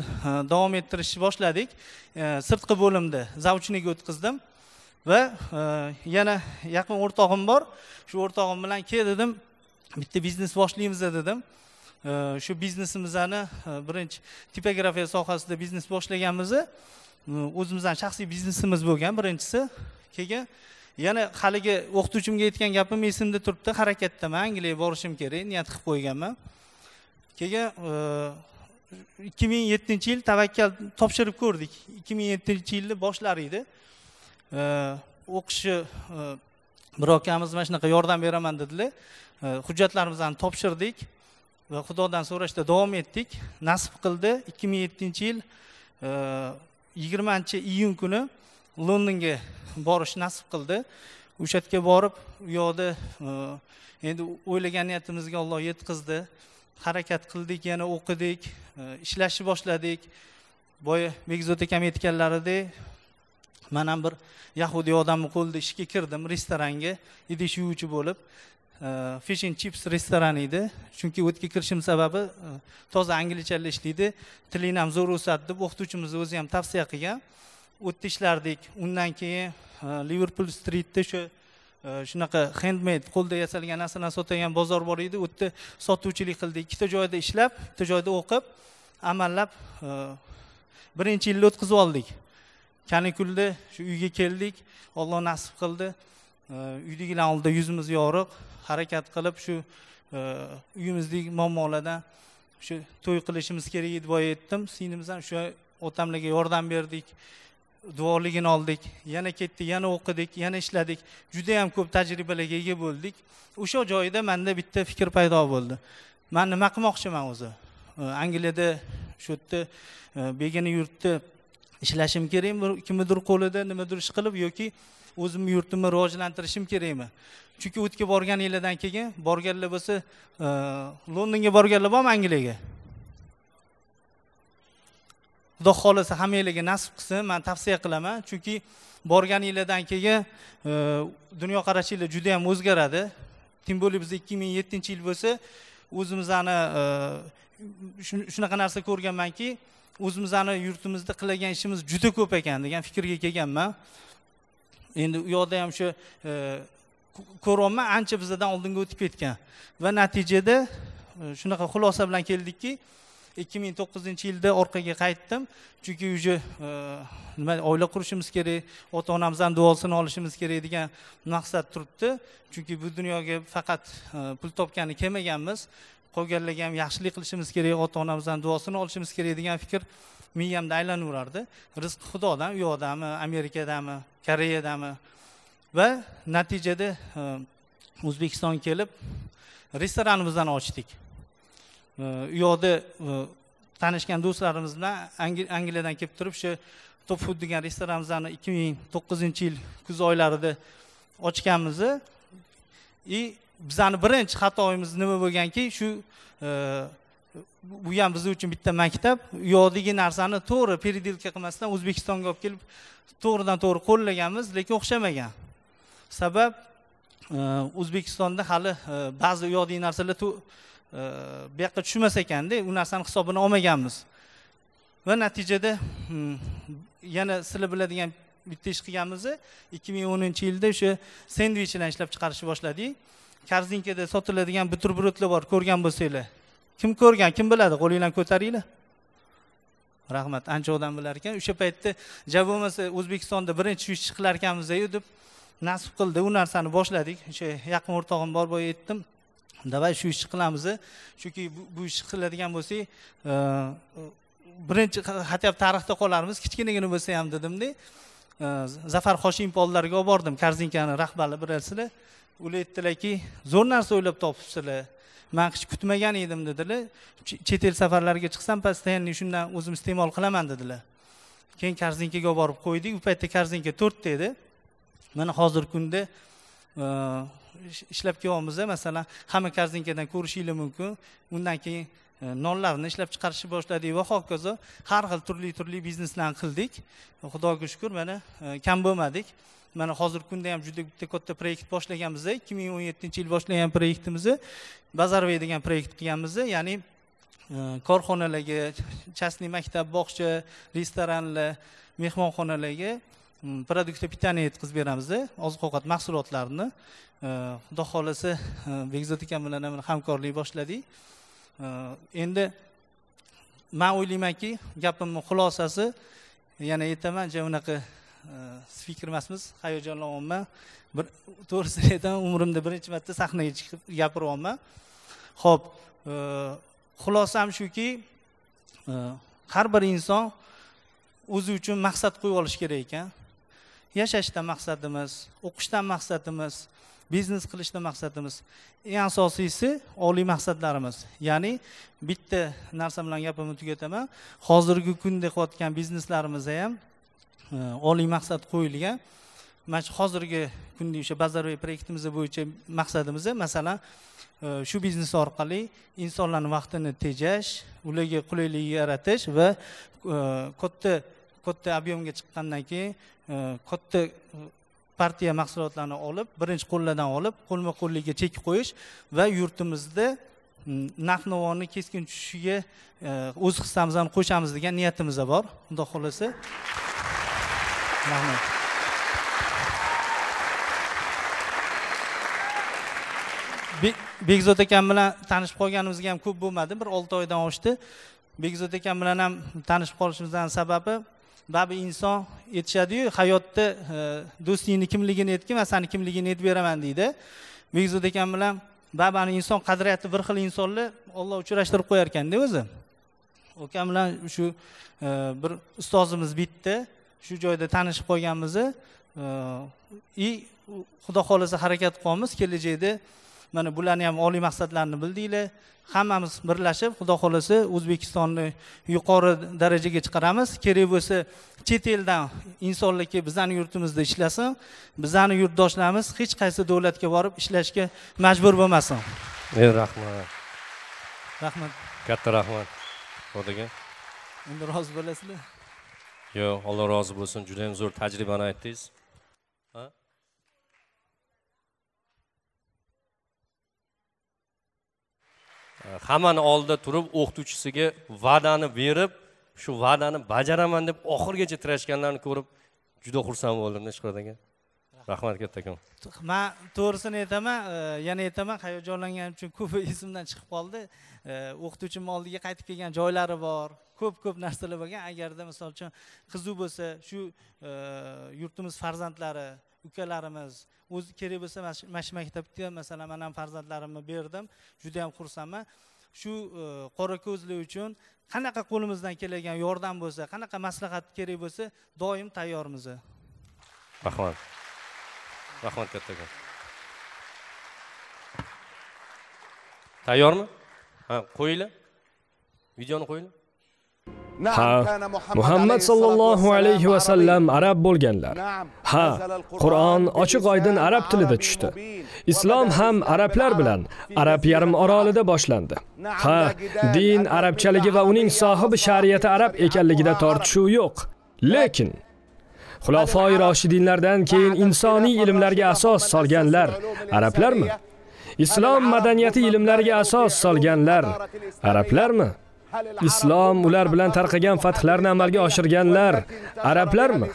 davom ettirishni boshladik sirtqi bo'limda завучныйga o'tkazdim va e, yana yaqin o'rtog'im bor shu o'rtog'im bilan kel dedim bitta biznes boshlaymiz dedim e, shu biznesimizni e, birinchi tipografiya sohasida biznes boshlaganmiz o'zimizdan shaxsiy biznesimiz bo'lgan birinchisi keyin yana haligi o'qituvchimga aytgan gapim esimda turibdi harakatdaman angliyaga borishim kerak niyat qilib qo'yganman keyin ikki ming yettinchi yil tavakkal topshirib ko'rdik ikki ming yettinchi yilni boshlari edi o'qishi э, э, bir akamiz mana shunaqa yordam beraman dedilar э, hujjatlarimizni topshirdik va xudodan so'rashda davom etdik nasib qildi ikki ming yettinchi yil yigirmanchi iyun kuni londonga borish nasib qildi o'sha yerga borib u yoqda e, endi o'ylagan niyatimizga olloh yetkazdi harakat qildik yana o'qidik e, ishlashni boshladik boya bekzod akam aytganlaridek man ham bir yahudiy odamni qo'lida ishga kirdim restoranga idish yuvuvchi bo'lib fish and chips restorani edi chunki u yerga kirishim sababi e, toza anglichada ishlaydi tilingni ham zo'r o'sadi deb o'qituvchimizni o'zi ham tavsiya qilgan u yerda ishlardik undan keyin e, liverpul streetda o'sha e, shunaqa handmade qo'lda yasalgan narsalarni sotadigan bozor bor edi u yerda sotuvchilik qildik ikkita joyda ishlab bitta joyda o'qib amallab birinchi yilni o'tkazib oldik kanikulda shu uyga keldik olloh nasib qildi uydagilar oldida yuzimiz yorug' harakat qilib shu e, uyimizdagi muammolardan shu to'y qilishimiz kerak edi boya aytdim ham o'sha otamlarga yordam berdik duoligini oldik yana ketdik yana o'qidik yana ishladik judayam ko'p tajribalarga ega bo'ldik o'sha joyda manda bitta fikr paydo bo'ldi man nima qilmoqchiman o'zi angliyada shu yerda e, begona yurtda ishlashim kerakmi kimnidir qo'lida nimadir ish qilib yoki o'zimni yurtimni rivojlantirishim kerakmi chunki u yerga yillardan keyin borganlar bo'lsa e, londonga borganlar bormi angliyaga xudo xohlasa hammanglarga nasib qilsin man tavsiya qilaman chunki yillardan keyin e, dunyoqarashinglar juda yam o'zgaradi тем более bizda ikki ming yettinchi yil bo'lsa o'zimizni e, shunaqa narsa ko'rganmanki o'zimizni yurtimizda qilagan ishimiz juda ko'p ekan degan fikrga kelganman endi u yoqda ham shu e, ko'ryapman ancha bizadan oldinga o'tib ketgan va natijada e, shunaqa xulosa bilan keldikki ikki ming to'qqizinchi yilda orqaga qaytdim chunki уже e, nima oila qurishimiz kerak ota onamizni duosini olishimiz kerak degan maqsad turibdi chunki bu dunyoga faqat pul topgani kelmaganmiz qolganlarga ham yaxshilik qilishimiz kerak ota onamizdan duosini olishimiz kerak degan fikr miyamda aylanaverardi rizq xudodan u yoqdami amerikadami koreyadami va natijada e, o'zbekistonga kelib restoranimizni ochdik e, u yoqda e, tanishgan do'stlarimiz bilan angliyadan kelib turib shu top food degan restoranimizni ikki ming to'qqizinchi yil kuz oylarida ochganmiz и bizani birinchi xatoimiz nima bo'lganki shu e, bu ham biz uchun bitta maktab u yoqdagi narsani to'g'ri переделка qilmasdan o'zbekistonga olib kelib to'g'ridan to'g'ri qo'llaganmiz lekin o'xshamagan sabab e, o'zbekistonda hali e, ba'zi u yoqdagi narsalar bu yoqqa tushmas ekanda u narsani hisobini olmaganmiz va natijada mm, yana sizlar biladigan bitta ish qilganmiz ikki ming o'ninchi yilda o'sha sendvichlar ishlab chiqarishni boshladik korzinkada sotiladigan buterbrudlar bor ko'rgan bo'lsanglar kim ko'rgan kim biladi qo'linglarni ko'taringlar rahmat ancha odam bilar ekan o'sha paytda ja bo'lmasa o'zbekistonda birinchi yuz chiqilar ekanmizyu deb nasib qildi u narsani boshladik o'sha yaqin o'rtog'im bor boy aytdim давай shu ishni qilamiz chunki bu ishni qiladigan bo'lsak e, birinchi хотя бы tarixda qolarmiz kichkinagina bo'lsa ham dedimda e, zafar hoshimov oldilariga olib bordim korzinkani rahbarlari bilasizlar ular aytdilarki zo'r narsa o'ylab topibsizlar man hech kutmagan edim dedilar chet el safarlariga chiqsam постоянно shundan o'zim iste'mol qilaman dedilar keyin korzinkaga olib borib qo'ydik u paytda korzinka to'rtta edi mana hozirgi kunda e, ishlab kelyapmiz masalan hamma korzinkadan ko'rishinglar mumkin undan keyin e, nonlarni ishlab chiqarishni boshladik va hokazo har xil turli turli bizneslarni qildik xudoga shukur mana e, kam bo'lmadik mana hozirgi kunda ham juda bitta katta proyekt boshlaganmiz ikki ming o'n yettinchi yil boshlagan proyektimizni bazarvay degan proyekt qilganmiz ya'ni e, korxonalarga частный maktab bog'cha restoranlar mehmonxonalarga produkti pitaniya yetkazib beramiz oziq ovqat mahsulotlarini э, xudo xohlasa э, bekzod akam bilan ham hamkorlik boshladik э, endi man o'ylaymanki gapimni xulosasi yana aytaman ja unaqa spiker э, emasmiz hayajonlanyapman bir to'g'risini aytaman umrimda birinchi marta sahnaga chiqib gapiryapman ho'p e, xulosam shuki e, har bir inson o'zi uchun maqsad qo'yib olish kerak ekan yashashdan maqsadimiz o'qishdan maqsadimiz biznes qilishdan maqsadimiz eng asosiysi oliy maqsadlarimiz ya'ni bitta narsa bilan gapimni tugataman hozirgi kunda qilayotgan bizneslarimizda ham Э, oliy maqsad qo'yilgan mana shu hozirgi kunda o'sha bazaroy proyektimiz bo'yicha maqsadimiz masalan e, shu biznes orqali insonlarni vaqtini tejash ularga qulaylik yaratish va e, katta katta объемga chiqqandan keyin e, katta partiya mahsulotlarni olib birinchi qo'llardan olib qo'lma qo'lligiga chek qo'yish va yurtimizda narx navoni keskin tushishiga o'z hissamizni qo'shamiz degan niyatimiz bor xudo xohlasa rahmat bekzod akam bilan tanishib qolganimizga ham ko'p bo'lmadi bir olti oydan oshdi bekzod akam bilan ham tanishib qolishimizdan sababi baribir inson aytishadiyu hayotda e, do'stingni kimligini aytgin va sani kimligingni aytib beraman deydi bekzod akam bilan babani inson qadriyati bir xil insonlar olloh uchrashtirib qo'yar ekanda o'zi ukam bilan shu e, bir ustozimiz bitta shu joyda tanishib qolganmiz и e, xudo xohlasa harakat qilyapmiz kelajakda mana bularni ham oliy maqsadlarini bildinglar hammamiz birlashib xudo xohlasa o'zbekistonni yuqori darajaga chiqaramiz kerak bo'lsa chet eldan insonlar kelib bizani yurtimizda ishlasin bizani yurtdoshlarimiz hech qaysi davlatga borib ishlashga majbur bo'lmasin rahmat rahmat katta rahmat xudoga endi rozi bo'lasizlar yo'q alloh rozi bo'lsin juda yam zo'r tajribani aytdingiz hammani oldida turib o'qituvchisiga va'dani berib shu va'dani bajaraman deb oxirigacha tirashganlarni ko'rib juda xursand bo'ldim ishqirot aka rahmat kattakon man to'g'risini aytaman e, yana aytaman hayajonlanganim uchun ko'p esimdan chiqib qoldi e, o'qituvchimni oldiga qaytib kelgan joylari bor ko'p ko'p narsalar bo'lgan agarda misol uchun qiziq bo'lsa shu e, yurtimiz farzandlari ukalarimiz o'zi kerak bo'lsa mana shu maktabga masalan man ham farzandlarimni berdim juda yam xursandman shu e, qora ko'zlar uchun qanaqa qo'limizdan keladigan yordam bo'lsa qanaqa maslahat kerak bo'lsa doim tayyormiz rahmat rahmat kattakon tayyormi ha qo'yinglar videoni qo'yinglar Ha, Muhammad sallallohu alayhi va sallam arab bo'lganlar. Ha, Qur'on ochiq oydin arab tilida tushdi. Islom ham arablar bilan arab yarim orolida boshlandi. Ha, din arabchaligi va uning sohibi shariati arab ekanligida tortishuv yo'q. Lekin Xulofoi roshidinlardan keyin insoniy ilmlarga asos solganlar arablarmi? Islom madaniyati ilmlariga asos solganlar arablarmi? islom ular bilan tarqagan fathlarni amalga oshirganlar arablarmi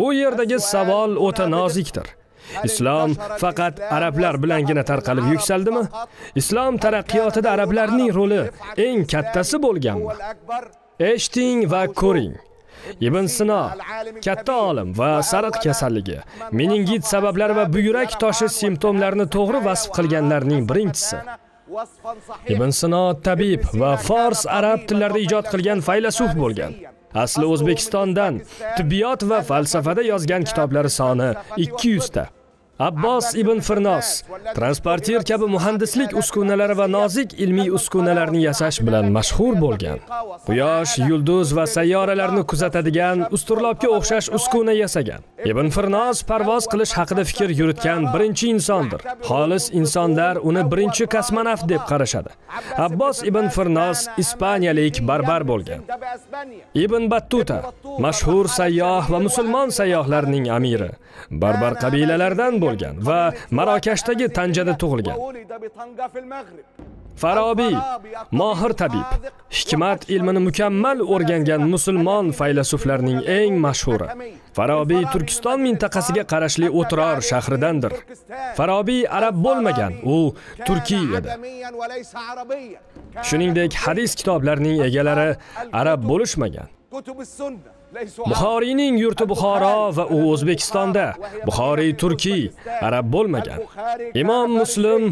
bu yerdagi savol o'ta nozikdir islom faqat arablar bilangina tarqalib yuksaldimi islom taraqqiyotida arablarning roli eng kattasi bo'lganmi Eshting va ko'ring ibn sino katta olim va sariq kasalligi meningit sabablari va buyrak toshi simptomlarini to'g'ri vasf qilganlarning birinchisi ibn sino tabib va fors arab tillarida ijod qilgan faylasuf bo'lgan asli o'zbekistondan tibbiyot va falsafada yozgan kitoblari soni 200 ta Abbos ibn Firnos transporter kabi muhandislik uskunalari va nozik ilmiy uskunalarni yasash bilan mashhur bo'lgan. Quyosh, yulduz va sayyoralarni kuzatadigan usturlobga o'xshash uskuna yasagan. Ibn Firnos parvoz qilish haqida fikr yuritgan birinchi insondir. Xolis insonlar uni birinchi kosmonavt deb qarashadi. Abbos ibn Firnos ispaniyalik barbar bo'lgan. Ibn Battuta mashhur sayyoh va musulmon sayyohlarning amiri. Barbar qabilalardan bo'lgan bo'lgan va marokashdagi tanjada tug'ilgan farobiy mohir tabib hikmat ilmini mukammal o'rgangan musulmon faylasuflarning eng mashhuri farobiy turkiston mintaqasiga qarashli o'tiror shahridandir farobiy arab bo'lmagan u turkiy edi shuningdek hadis kitoblarining egalari arab bo'lishmagan buxoriyning yurti buxoro va u o'zbekistonda buxoriy turkiy arab bo'lmagan imom muslim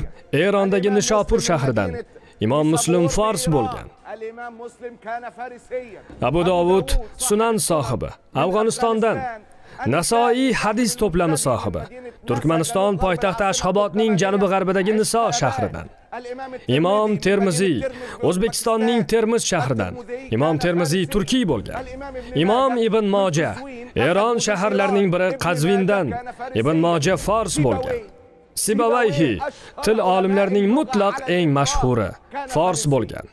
erondagi nishopur shahridan imom muslim fors bo'lgan abu dovud sunan sohibi afg'onistondan Nasoiy hadis to'plami sohibi, Turkmaniston poytaxti Ashxobodning janubi-g'arbidagi Niso shahridan. Imom Termiziy O'zbekistonning Termiz shahridan. Imom Termiziy turkiy bo'lgan. Imom Ibn Moja Eron shaharlarining biri Qazvindan, Ibn Moja Fors bo'lgan. Sibavayhi til olimlarining mutlaq eng mashhuri Fors bo'lgan.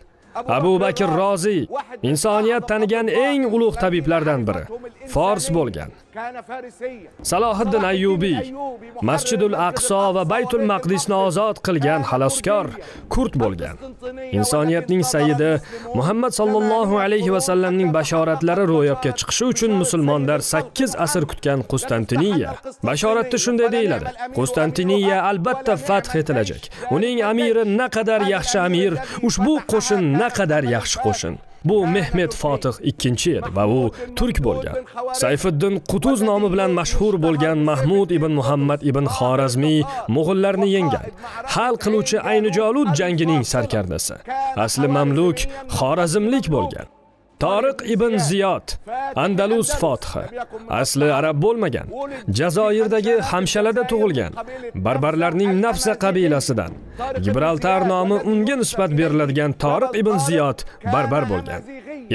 Abu Bakr Rozi insoniyat tanigan eng ulug' tabiblardan biri, Fors bo'lgan. Salohiddin Ayyubiy Masjidul Aqso va Baytul Maqdisni ozod qilgan xaloskor kurd bo'lgan. Insoniyatning sayyidi Muhammad sallallohu alayhi va sallamning bashoratlari ro'yobga chiqishi uchun musulmonlar 8 asr kutgan Qustantiniya. Bashoratda shunday deyiladi: Qustantiniya albatta fath etilajak. Uning amiri naqadar yaxshi amir, ushbu qo'shin naqadar yaxshi qo'shin. bu mehmet fotih ikkinchi edi va u turk bo'lgan sayfiddin qutuz nomi bilan mashhur bo'lgan mahmud ibn muhammad ibn xorazmiy mo'g'ullarni yenggan hal qiluvchi aynijolud jangining sarkardasi asli mamluk xorazmlik bo'lgan Tariq ibn ziyod andalus fotihi asli arab bo'lmagan jazoirdagi hamshalada tug'ilgan barbarlarning nafsa qabilasidan gibraltar nomi unga nisbat beriladigan Tariq ibn ziyod barbar bo'lgan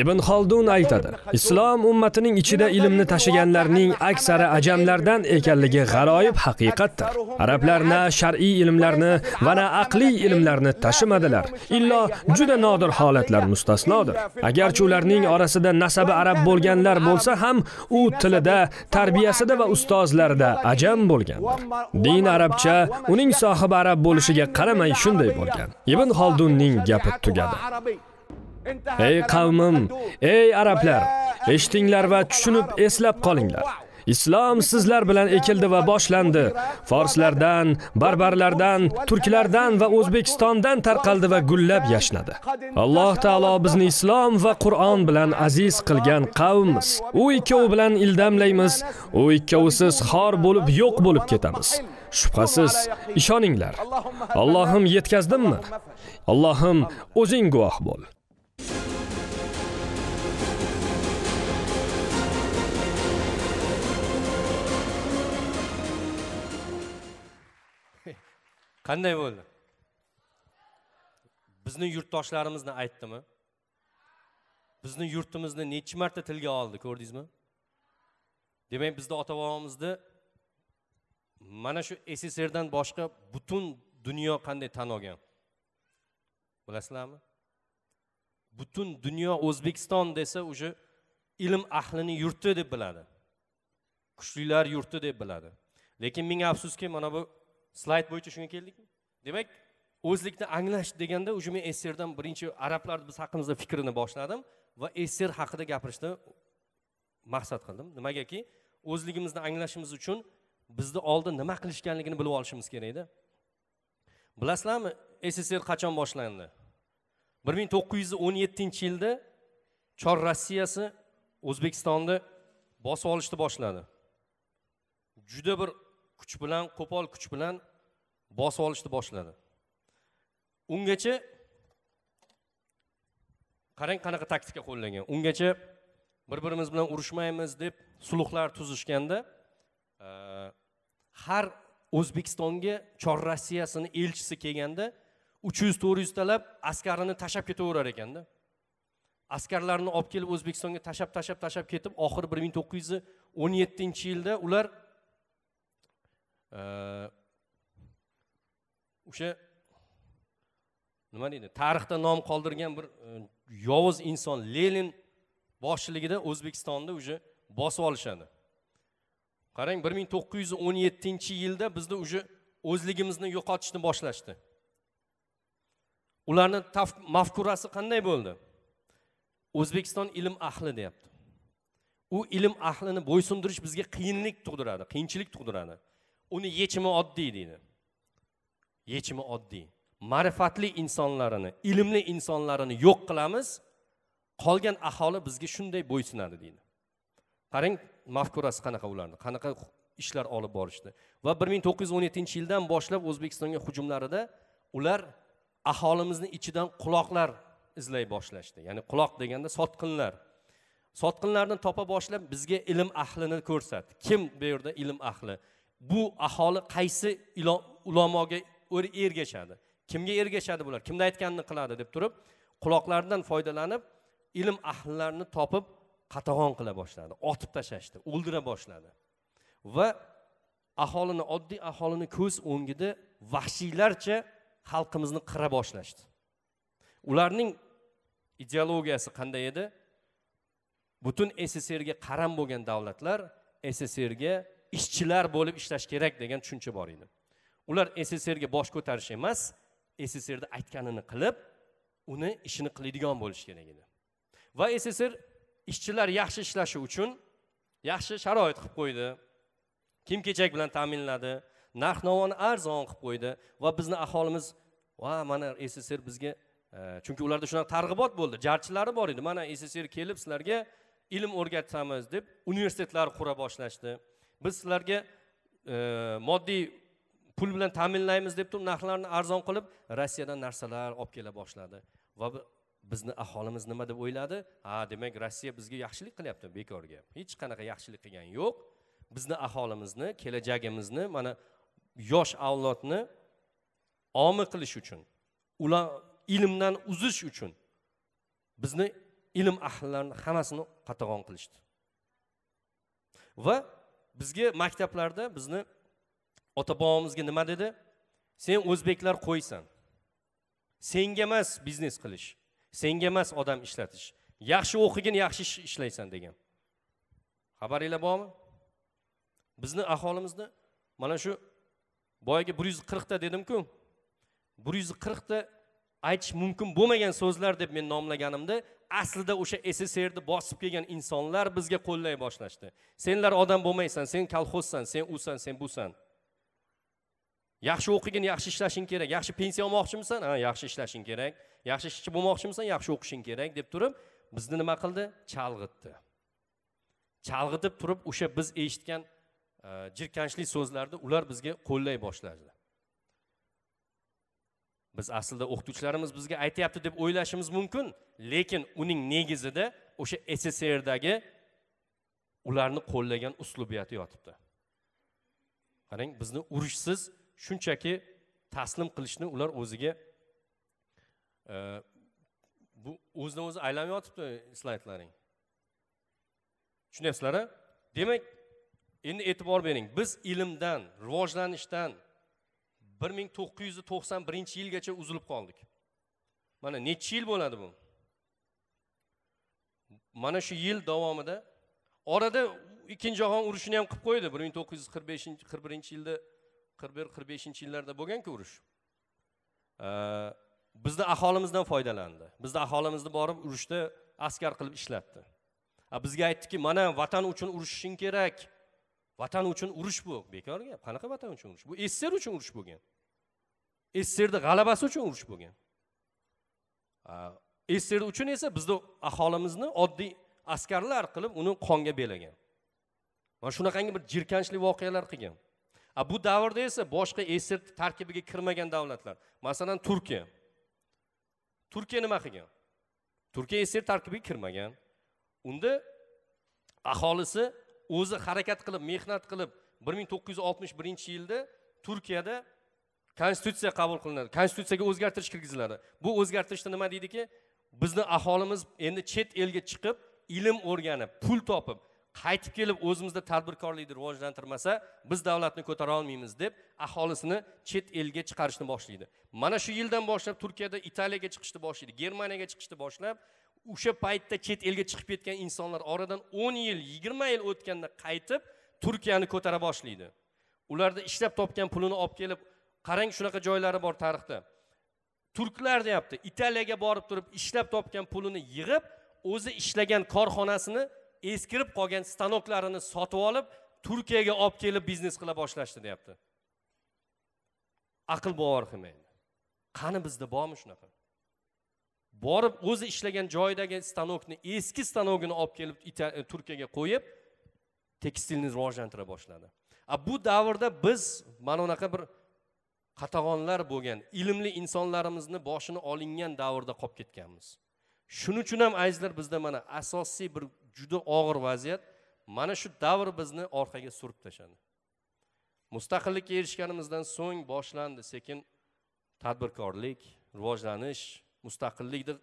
ibn xoldun aytadi islom ummatining ichida ilmni tashiganlarning aksari ajamlardan ekanligi g'aroyib haqiqatdir arablar na shar'iy ilmlarni va na aqliy ilmlarni tashimadilar illo juda nodir holatlar mustasnodir agarchi ularning orasida nasabi arab bo'lganlar bo'lsa ham u tilida tarbiyasida va ustozlarida ajam bo'lgandir din arabcha uning sohibi arab bo'lishiga qaramay shunday bo'lgan ibn xoldunning gapi tugadi ey qavmim ey arablar eshitinglar va tushunib eslab qolinglar islom sizlar bilan ekildi va boshlandi forslardan barbarlardan turklardan va o'zbekistondan tarqaldi va gullab yashnadi alloh taolo bizni islom va qur'on bilan aziz qilgan qavmmiz u ikkovi bilan ildamlaymiz u ikkovisiz xor bo'lib yo'q bo'lib ketamiz shubhasiz ishoninglar allohim yetkazdimmi allohim o'zing guvoh bo'l qanday bo'ldi Bizning yurtdoshlarimizni aytdimi Bizning yurtimizni nechta marta tilga oldi ko'rdingizmi demak bizda ota bobomizni mana shu dan boshqa butun dunyo qanday tan olgan bilasizlarmi butun dunyo o'zbekiston desa уже ilm ahlini yurti deb biladi kuchlilar yurti deb biladi lekin ming afsuski mana bu slayd bo'yicha shunga keldikmi demak o'zlikni anglash deganda уже men esserdan birinchi arablarni biz haqimizda fikrini boshladim va esser haqida gapirishni maqsad qildim nimagaki o'zligimizni anglashimiz uchun bizni oldin nima qilishganligini bilib olishimiz kerakda bilasizlarmi sssr qachon boshlandi bir ming to'qqiz yuz o'n yettinchi yilda chor rossiyasi o'zbekistonni bosib olishni boshladi juda bir kuch bilan qo'pol kuch bilan bosib olishni boshladi ungacha qarang qanaqa taktika qo'llangan ungacha bir birimiz bilan urushmaymiz deb sulhlar tuzishganda e, har o'zbekistonga chor rossiyasini elchisi kelganda uch yuz to'rt yuztalab askarini tashlab ketaverar ekanda askarlarni olib kelib o'zbekistonga tashlab tashlab tashlab ketib oxiri bir ming to'qqiz yuz o'n yettinchi yilda ular o'sha э, nima deydi tarixda nom qoldirgan bir e, yovuz inson lenin boshchiligida o'zbekistonni уже bosib olishadi qarang bir ming to'qqiz yuz o'n yettinchi yilda bizni уже o'zligimizni yo'qotishni boshlashdi ularni mafkurasi qanday bo'ldi o'zbekiston ilm ahli deyapti u ilm ahlini bo'ysundirish bizga qiyinlik tug'diradi qiyinchilik tug'diradi uni yechimi oddiy deydi yechimi oddiy ma'rifatli insonlarini ilmli insonlarini yo'q qilamiz qolgan aholi bizga shunday bo'ysunadi deydi qarang mafkurasi qanaqa ularni qanaqa ishlar olib borishdi va bir ming to'qqiz yuz o'n yettinchi yildan boshlab o'zbekistonga hujumlarida ular aholimizni ichidan quloqlar izlay boshlashdi ya'ni quloq deganda sotqinlar sotqinlarni topa boshlab bizga ilm ahlini ko'rsat kim bu yerda ilm ahli bu aholi qaysi ulamoga er-, ergashadi kimga ergashadi bular kimni aytganini qiladi deb turib quloqlaridan foydalanib ilm ahllarini topib qatag'on qila boshladi otib tashlashdi o'ldira boshladi va aholini oddiy aholini ko'z o'ngida vahshiylarcha xalqimizni qira boshlashdi ularning ideologiyasi qanday edi butun sssrga qaram bo'lgan davlatlar sssrga ishchilar bo'lib ishlash kerak degan tushuncha bor edi ular sssrga bosh ko'tarish emas sssrni aytganini qilib uni ishini qiladigan bo'lishi kerak edi va sssr ishchilar yaxshi ishlashi uchun yaxshi sharoit qilib qo'ydi kiyim kechak bilan ta'minladi narx navoni arzon qilib qo'ydi va bizni aholimiz va mana sssr bizga chunki ularda shunaqa targ'ibot bo'ldi jarchilari bor edi mana sssr kelib sizlarga ilm o'rgatamiz deb universitetlar qura boshlashdi biz sizlarga e, moddiy pul bilan ta'minlaymiz deb turib narxlarni arzon qilib rossiyadan narsalar olib kela boshladi va bizni aholimiz nima deb o'yladi ha demak rossiya bizga yaxshilik qilyapti bekorga hech qanaqa yaxshilik qilgani yo'q bizni aholimizni kelajagimizni mana yosh avlodni omi qilish uchun ular ilmdan uzish uchun bizni ilm ahllarini hammasini qatag'on qilishdi va bizga maktablarda bizni ota bobomizga nima dedi sen o'zbeklar qo'ysan senga emas biznes qilish senga emas odam ishlatish yaxshi o'qigin yaxshi ish ishlaysan degan xabaringlar bormi bizni aholimizni mana shu boyagi bir yuz qirqta dedimku bir yuz qirqta aytish mumkin bo'lmagan so'zlar deb men nomlaganimda aslida o'sha sssrni bosib kelgan insonlar bizga qo'llay boshlashdi senlar odam bo'lmaysan sen kolxozsan sen usan sen busan yaxshi o'qigin yaxshi ishlashing kerak yaxshi pensiya olmoqchimisan ha yaxshi ishlashing kerak yaxshi ishchi bo'lmoqchimisan yaxshi o'qishing kerak deb turib bizni nima qildi chalg'itdi chalg'itib turib o'sha biz eshitgan e, jirkanchli so'zlarni ular bizga qo'llay boshladi biz aslida o'qituvchilarimiz bizga aytyapti deb o'ylashimiz mumkin lekin uning negizida o'sha sssrdagi ularni qo'llagan uslubiyati yotibdi qarang bizni urushsiz shunchaki taslim qilishni ular o'ziga e, bu o'zidan o'zi aylanib yotibdi slaydlaring tushunyapsizlar demak endi e'tibor bering biz ilmdan rivojlanishdan bir ming to'qqiz yuz to'qson birinchi yilgacha uzilib qoldik mana necha yil bo'ladi bu mana shu yil davomida orada ikkinchi jahon urushini ham qilib qo'ydi bir ming to'qqiz yuz qirq beshinchi qirq birinchi yilda qirq bir qirq beshinchi yillarda bo'lganku urush bizni aholimizdan foydalandi bizni aholimizni borib urushda askar qilib ishlatdi bizga aytdiki mana vatan uchun urushishing kerak vatan uchun urush bu bekor gap qanaqa vatan uchun urush bu sssr uchun urush bo'lgan sssrni g'alabasi uchun urush bo'lgan sssr uchun esa bizni aholimizni oddiy askarlar qilib uni qonga belagan mana shunaqangi bir jirkanchli voqealar qilgan a bu davrda esa boshqa sssr tarkibiga kirmagan davlatlar masalan turkiya turkiya nima qilgan turkiya sssr tarkibiga kirmagan unda aholisi o'zi harakat qilib mehnat qilib bir ming to'qqiz yuz oltmish birinchi yilda turkiyada konstitutsiya qabul qilinadi konstitutsiyaga o'zgartirish kirgiziladi bu o'zgartirishda nima deydiki bizni aholimiz endi chet elga chiqib ilm o'rganib pul topib qaytib kelib o'zimizda tadbirkorlikni rivojlantirmasa biz davlatni ko'tara olmaymiz deb aholisini chet elga chiqarishni boshlaydi mana shu yildan boshlab turkiyada italiyaga chiqishni boshlaydi germaniyaga chiqishni boshlab o'sha paytda chet elga chiqib ketgan insonlar oradan o'n yil yigirma yil o'tganda qaytib turkiyani ko'tara boshlaydi ularda ishlab topgan pulini olib kelib qarang shunaqa joylari bor tarixda turklar deyapti italiyaga borib turib ishlab topgan pulini yig'ib o'zi ishlagan korxonasini eskirib qolgan stanoklarini sotib olib turkiyaga olib kelib biznes qila boshlashdi deyapti aql bovar qilmaydi qani bizda bormi shunaqa borib o'zi ishlagan joyidagi stanokni eski stanogini olib kelib e, turkiyaga qo'yib tekstilni rivojlantira boshladi a bu davrda biz mana unaqa bir qatag'onlar bo'lgan ilmli insonlarimizni boshini olingan davrda qolib ketganmiz shuning uchun ham azizlar bizda mana asosiy bir juda og'ir vaziyat mana shu davr bizni orqaga surib tashladi mustaqillikka erishganimizdan so'ng boshlandi sekin tadbirkorlik rivojlanish mustaqillikni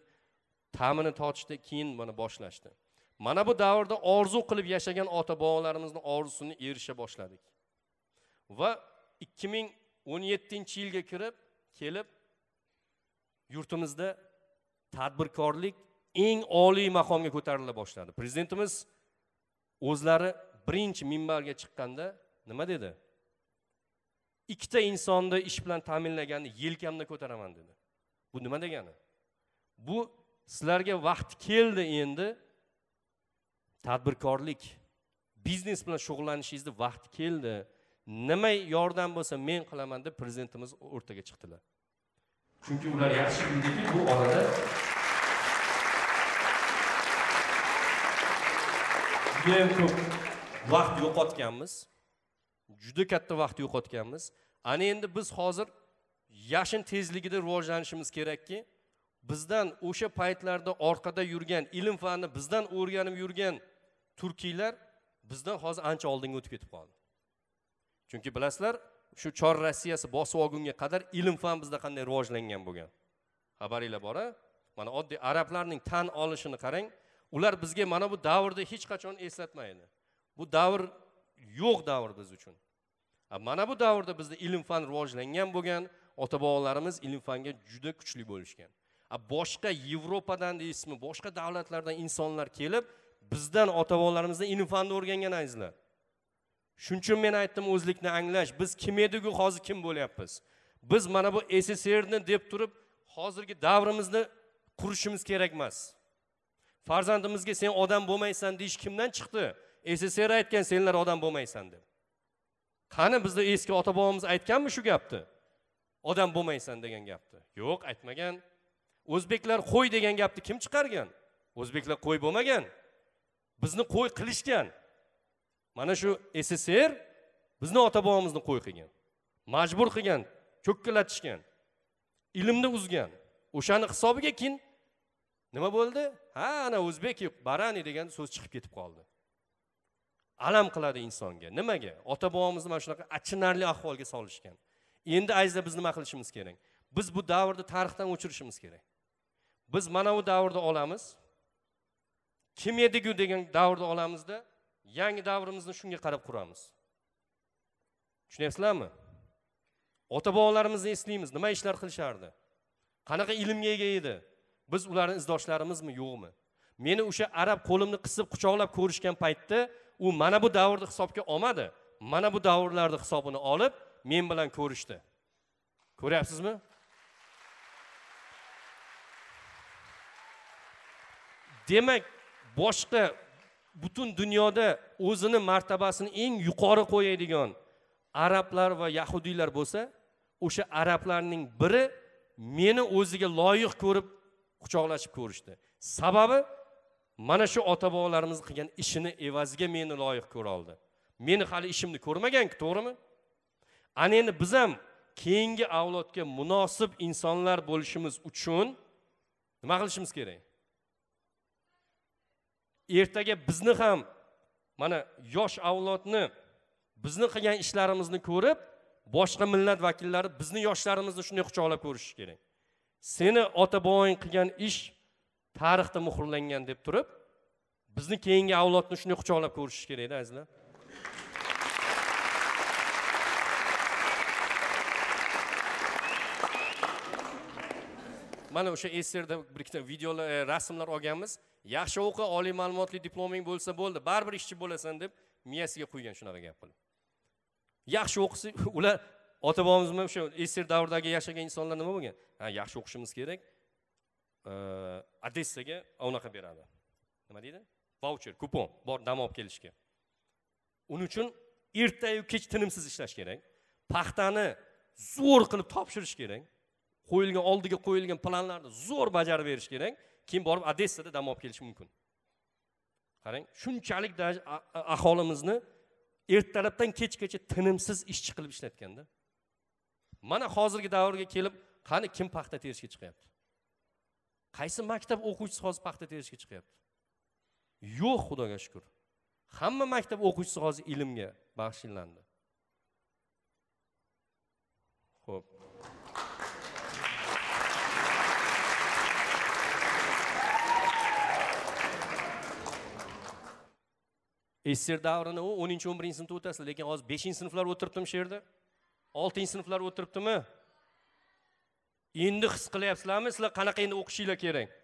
ta'mini totishdi keyin mana boshlashdi mana bu davrda orzu qilib yashagan ota bobolarimizni orzusini erisha boshladik va ikki ming o'n yettinchi yilga kirib kelib yurtimizda tadbirkorlik eng oliy maqomga ko'tarila boshladi prezidentimiz o'zlari birinchi minbarga chiqqanda nima dedi ikkita insonni ish bilan ta'minlaganni yelkamda ko'taraman dedi bu nima degani bu sizlarga vaqti keldi endi tadbirkorlik biznes bilan shug'ullanishingizni vaqti keldi nima yordam bo'lsa men qilaman deb prezidentimiz o'rtaga chiqdilar chunki ular yaxshi bildiki bu orada judayam ko'p vaqt yo'qotganmiz juda katta vaqt yo'qotganmiz ana endi biz hozir yashin tezligida rivojlanishimiz kerakki bizdan o'sha paytlarda orqada yurgan ilm fanni bizdan o'rganib yurgan turkiylar bizdan hozir ancha oldinga o'tib ketib qoldi chunki bilasizlar shu chor rossiyasi bosib olgunga qadar ilm fan bizda qanday rivojlangan bo'lgan xabaringlar bor a mana oddiy arablarning tan olishini qarang ular bizga mana bu davrni hech qachon eslatmaydi bu davr yo'q davr biz uchun mana bu davrda bizda ilm fan rivojlangan bo'lgan ota bobolarimiz ilm fanga juda kuchli bo'lishgan boshqa yevropadan deysizmi boshqa davlatlardan insonlar kelib bizdan ota bobolarimizdan ilm fanni o'rgangan azizlar shuning uchun men aytdim o'zlikni anglash biz kim ediku hozir kim bo'lyapmiz biz mana bu sssrni deb turib hozirgi davrimizni qurishimiz kerak emas farzandimizga sen odam bo'lmaysan deyish kimdan chiqdi sssr aytgan senlar odam bo'lmaysan deb qani bizni eski ota bobomiz aytganmi shu gapni odam bo'lmaysan degan gapni yo'q aytmagan o'zbeklar qo'y degan gapni kim chiqargan o'zbeklar qo'y bo'lmagan bizni qo'y qilishgan mana shu sssr bizni ota bobomizni qo'y qilgan majbur qilgan cho'kkalatishgan ilmni uzgan o'shani hisobiga keyin nima bo'ldi ha ana o'zbek barani degan so'z chiqib ketib qoldi alam qiladi insonga nimaga ota bobomizni mana shunaqa achinarli ahvolga solishgan endi azizlar biz nima qilishimiz kerak biz bu davrni tarixdan o'chirishimiz kerak biz mana bu davrni olamiz kim ediku degan davrni olamizda yangi davrimizni shunga qarab quramiz tushunyapsizlarmi ota bobolarimizni eslaymiz nima ishlar qilishardi qanaqa ilmga ega edi biz ularni izdoshlarimizmi yo'qmi meni o'sha arab qo'limni qisib quchoqlab ko'rishgan paytda u mana bu davrni hisobga olmadi mana bu davrlarni hisobini olib men bilan ko'rishdi ko'ryapsizmi demak boshqa butun dunyoda o'zini martabasini eng yuqori qo'yadigan arablar va yahudiylar bo'lsa o'sha arablarning biri meni o'ziga loyiq ko'rib quchoqlashib ko'rishdi sababi mana shu ota bobolarimiz qilgan ishini evaziga meni loyiq ko'ra oldi meni hali ishimni ko'rmaganku to'g'rimi ana endi biz ham keyingi avlodga munosib insonlar bo'lishimiz uchun nima qilishimiz kerak ertaga bizni ham mana yosh avlodni bizni qilgan ishlarimizni ko'rib boshqa millat vakillari bizni yoshlarimizni shunday quchoqlab ko'rishi kerak seni ota boboing qilgan ish tarixda muhrlangan deb turib bizni keyingi avlodni shunday quchoqlab ko'rishi kerakda azizlar mana o'sha eserda bir ikkita videolar e, rasmlar olganmiz yaxshi o'qi oliy ma'lumotli diploming bo'lsa bo'ldi baribir ishchi bo'lasan deb miyasiga qo'ygan shunaqa gap qilib yaxshi o'qisa ular ota bobomiz ham o'sha ssr davridagi yashagan insonlar nima bo'lgan ha yaxshi o'qishimiz kerak odessaga unaqa beradi nima deydi vaucher kupon bor dam olib kelishga uning uchun ertayu kech tinimsiz ishlash kerak paxtani zo'r qilib topshirish kerak qo'yilgan oldiga qo'yilgan planlarni zo'r bajarib berish kerak keyin borib odessada dam olib kelishi mumkin qarang shunchalik aholimizni ertalabdan kechgacha tinimsiz ishchi qilib ishlatganda mana hozirgi davrga kelib qani kim paxta terishga chiqyapti qaysi maktab o'quvchisi hozir paxta terishga chiqyapti yo'q xudoga shukur hamma maktab o'quvchisi hozir ilmga bag'ishlandi ssr davrini u o'ninchi o'n birinchi sinfda o'tasiz lekin hozir beshinchi sinflar o'tiribdimi shu yerda oltinchi sinflar o'tiribdimi endi his qilyapsizlarmi sizlar qanaqa endi o'qishinglar kerak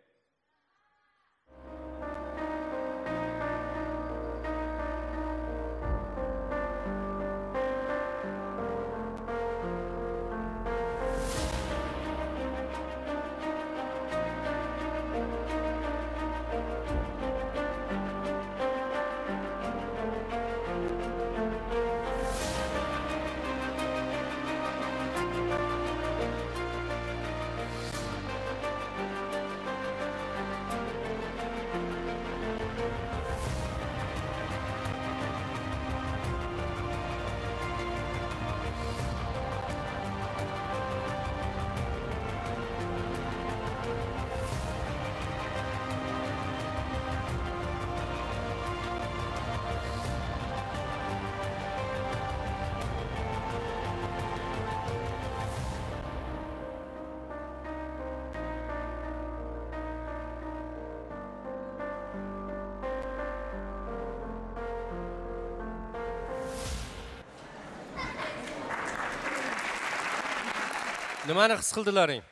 nimani his qildilaring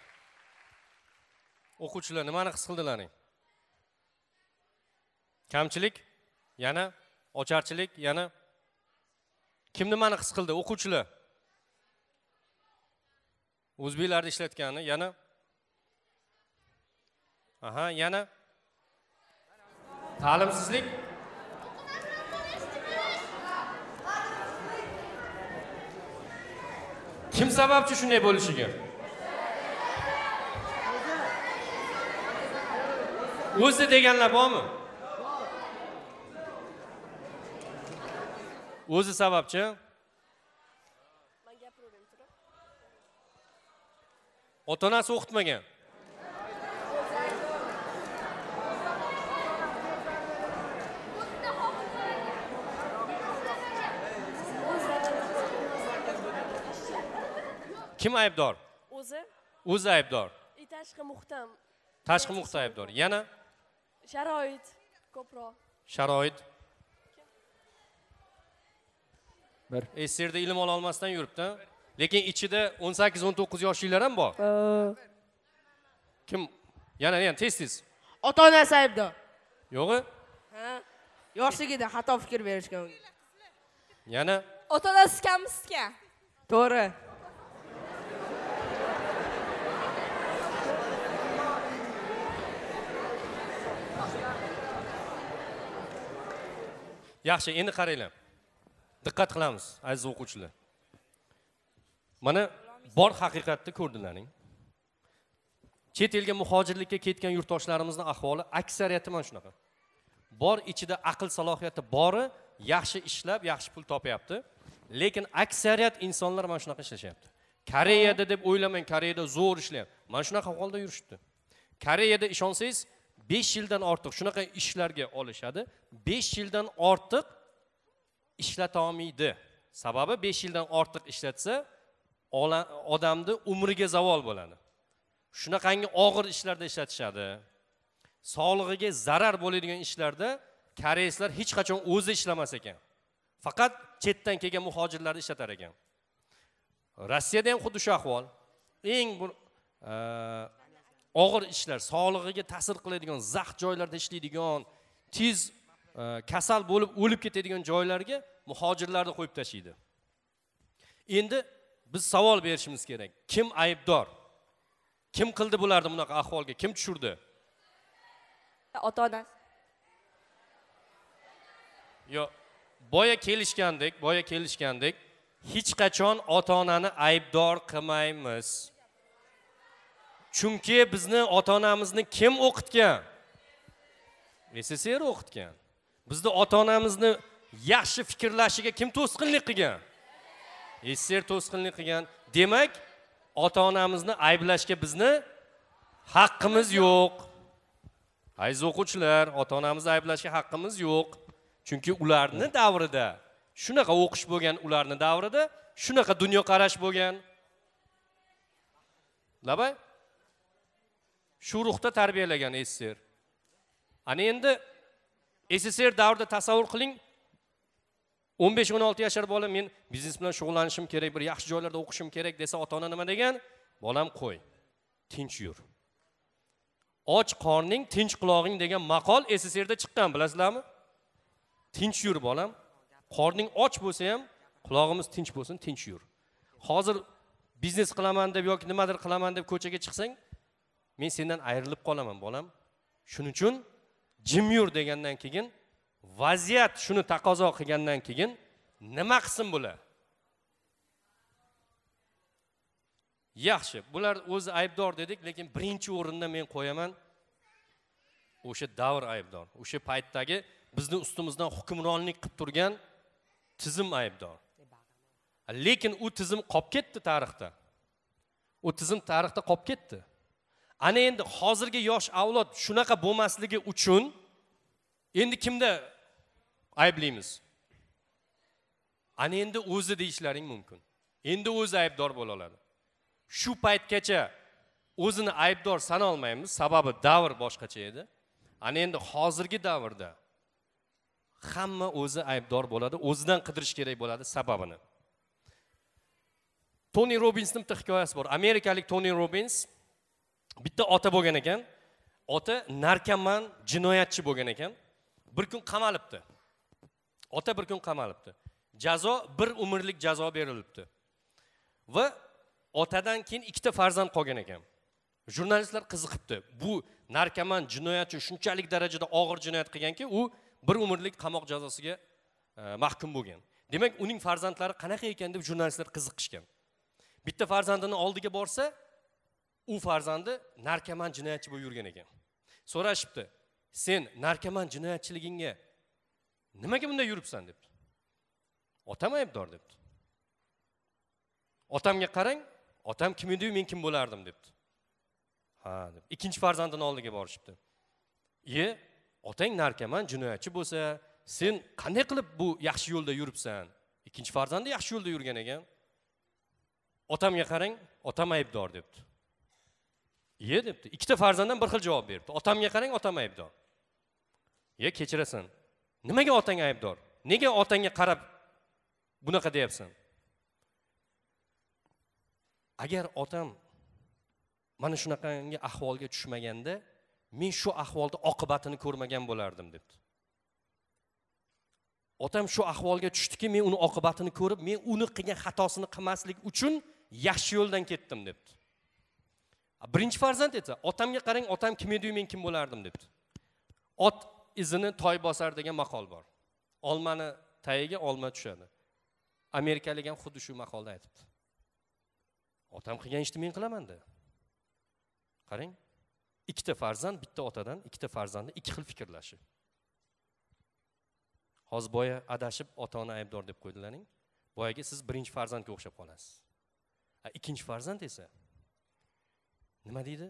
o'quvchilar nimani his qildilaring kamchilik yana ocharchilik yana kim nimani his qildi o'quvchilar o'zbeklarni ishlatgani yana aha yana ta'limsizlik kim sababchi shunday bo'lishiga o'zi deganlar bormi o'zi sababchi man turib ota onasi o'qitmagan kim aybdor o'zi o'zi aybdor tashqi muxtam. tashqi muhit aybdor yana sharoit ko'proq sharoit bir Esirda ilm olmasdan yuribdi lekin ichida 18 19 yoshliklar yoshlilar ham bor kim yana yana tez tez ota onasi aybdor yo'g'i e? ha yoshligida xato fikr berishgan yana ota onasi kamsitgan to'g'ri yaxshi endi qaranglar diqqat qilamiz aziz o'quvchilar mana bor haqiqatni ko'rdilaring chet elga muhojirlikka ketgan yurtdoshlarimizni ahvoli aksariyati mana shunaqa bor ichida aql salohiyati bori yaxshi ishlab yaxshi pul topyapti lekin aksariyat insonlar mana shunaqa ishlashyapti koreyada deb o'ylamang koreyada zo'r ishlayapti mana shunaqa ahvolda yurishibdi koreyada ishonsangiz besh yildan ortiq shunaqa ishlarga olishadi besh yildan ortiq ishlata olmaydi sababi besh yildan ortiq ishlatsa odamni umriga zavol bo'ladi shunaqangi og'ir ishlarda ishlatishadi sog'lig'iga zarar bo'ladigan ishlarda koreyslar hech qachon o'zi ishlamas ekan faqat chetdan kelgan muhojirlarni ishlatar ekan rossiyada ham xuddi shu ahvol eng bir og'ir ishlar sog'lig'iga ta'sir qiladigan zax joylarda ishlaydigan tez e, kasal bo'lib o'lib ketadigan joylarga muhojirlarni qo'yib tashlaydi endi biz savol berishimiz kerak kim aybdor kim qildi bularni bunaqa ahvolga kim tushirdi ota onasi yo'q boya kelishgandik boya kelishgandik hech qachon ota onani aybdor qilmaymiz chunki bizni ota onamizni kim o'qitgan sssr o'qitgan bizni ota onamizni yaxshi fikrlashiga kim to'sqinlik qilgan sssr to'sqinlik qilgan demak ota onamizni ayblashga bizni haqqimiz yo'q aziz o'quvchilar ota onamizni ayblashga haqqimiz yo'q chunki ularni davrida shunaqa o'qish bo'lgan ularni davrida shunaqa dunyoqarash bo'lgan labay shu ruhda tarbiyalagan sssr ana endi sssr davrida tasavvur qiling o'n besh o'n olti yashar bola men biznes bilan shug'ullanishim kerak bir yaxshi joylarda o'qishim kerak desa ota ona nima degan bolam qo'y tinch yur och qorning tinch qulog'ing degan maqol sssrda chiqqan bilasizlarmi tinch yur bolam qorning och bo'lsa ham qulog'imiz tinch bo'lsin tinch yur hozir biznes qilaman deb yoki nimadir qilaman deb ko'chaga chiqsang men sendan ayrilib qolaman bolam shuning uchun jim yur degandan keyin vaziyat shuni taqozo qilgandan keyin nima qilsin bular yaxshi bular o'zi aybdor dedik lekin birinchi o'rinda men qo'yaman o'sha davr aybdor o'sha paytdagi bizni ustimizdan hukmronlik qilib turgan tizim aybdor lekin u tizim qolib ketdi tarixda u tizim tarixda qolib ketdi ana endi hozirgi yosh avlod shunaqa bo'lmasligi uchun endi kimda ayblaymiz ana endi o'zi deyishlaring mumkin endi o'zi aybdor bo'la oladi shu paytgacha o'zini aybdor sanolmaymiz sababi davr boshqacha edi ana endi hozirgi davrda hamma o'zi aybdor bo'ladi o'zidan qidirish kerak bo'ladi sababini toni robinsni bitta hikoyasi bor amerikalik toni robbins bitta ota bo'lgan ekan ota narkoman jinoyatchi bo'lgan ekan bir kun qamalibdi ota bir kun qamalibdi jazo bir umrlik jazo berilibdi va otadan keyin ikkita farzand qolgan ekan jurnalistlar qiziqibdi bu narkoman jinoyatchi shunchalik darajada og'ir jinoyat qilganki u bir umrlik qamoq jazosiga e, mahkum bo'lgan demak uning farzandlari qanaqa ekan deb jurnalistlar qiziqishgan bitta farzandini oldiga borsa u farzandi narkoman jinoyatchi bo'lib yurgan ekan so'rashibdi sen narkoman jinoyatchiligingga nimaga bunday yuribsan debdi otam aybdor debdi otamga qarang otam kim ediyu men kim bo'lardim debdi ha deb ikkinchi farzandini oldiga borishibdi iye otang narkoman jinoyatchi bo'lsa sen qanday qilib bu yaxshi yo'lda yuribsan ikkinchi farzandi yaxshi yo'lda yurgan ekan otamga qarang otam aybdor debdi ye debdi ikkita farzanddan bir xil javob beribdi otamga qarang otam aybdor ye kechirasan nimaga otang aybdor nega otangga qarab bunaqa deyapsan agar otam mana shunaqangi ahvolga tushmaganda men shu ahvolni oqibatini ko'rmagan bo'lardim debdi otam shu ahvolga tushdiki men uni oqibatini ko'rib men uni qilgan xatosini qilmaslik uchun yaxshi yo'ldan ketdim debdi birinchi farzand etsa otamga qarang otam kim ediyu men kim bo'lardim debdi ot izini toy bosar degan maqol bor olmani tagiga olma tushadi amerikalik ham xuddi shu maqolni aytibdi otam qilgan ishni men qilamanda qarang ikkita farzand bitta otadan ikkita farzandni ikki xil fikrlashi hozir boya adashib ota ona aybdor deb qo'ydilaring boyagi siz birinchi farzandga o'xshab qolasiz ikkinchi farzand esa nima deydi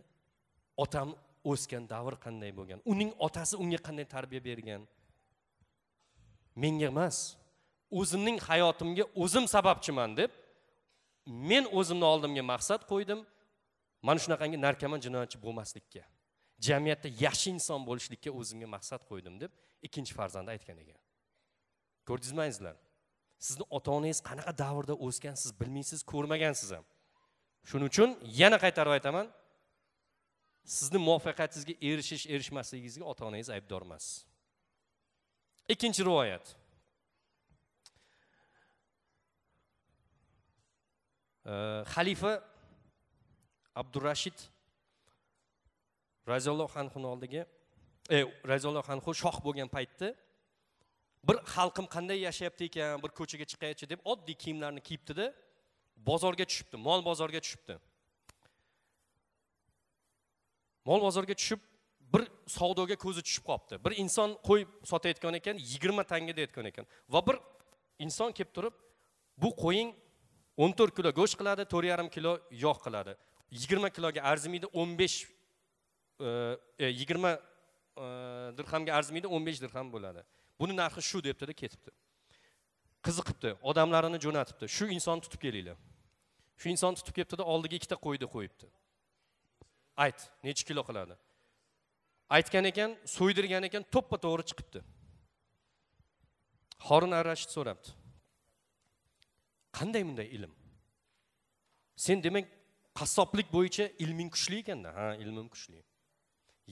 otam o'sgan davr qanday bo'lgan uning otasi unga qanday tarbiya bergan menga emas o'zimning hayotimga o'zim sababchiman deb men o'zimni oldimga maqsad qo'ydim mana shunaqangi narkoman jinoyatchi bo'lmaslikka jamiyatda yaxshi inson bo'lishlikka o'zimga maqsad qo'ydim deb ikkinchi farzandi aytgan ekan ko'rdingizmi azizlar sizni ota onangiz qanaqa davrda o'sgan siz bilmaysiz ko'rmagansiz ham shuning uchun yana qaytarib aytaman sizni muvaffaqiyatingizga erishish erishmasligingizga ota onangiz aybdor emas ikkinchi rivoyat xalifa abdurashid roziyallohu anhuni oldiga e, roziyallohu anhu shoh bo'lgan paytda bir xalqim qanday yashayapti ekan bir ko'chaga chiqaychi deb oddiy kiyimlarni kiyibdida bozorga tushibdi mol bozorga tushibdi mol bozorga tushib bir savdoga ko'zi tushib qolibdi bir inson qo'y sotayotgan ekan yigirma tanga deyayotgan ekan va bir inson kelib turib bu qo'ying o'n to'rt kilo go'sht qiladi to'rt yarim kilo yog' qiladi yigirma kiloga arzimaydi o'n besh e, e, yigirma e, dirhamga arzimaydi o'n besh dirham bo'ladi buni narxi shu debdida ketibdi qiziqibdi odamlarini jo'natibdi shu insonni tutib kelinglar shu inson tutib kelibdida oldiga ikkita qo'yni qo'yibdi ayt nechi kilo qiladi aytgan ekan so'ydirgan ekan to'ppa to'g'ri chiqibdi horin ar so'rabdi qanday bunday ilm sen demak qassoblik bo'yicha ilming kuchli ekanda ha ilmim kuchli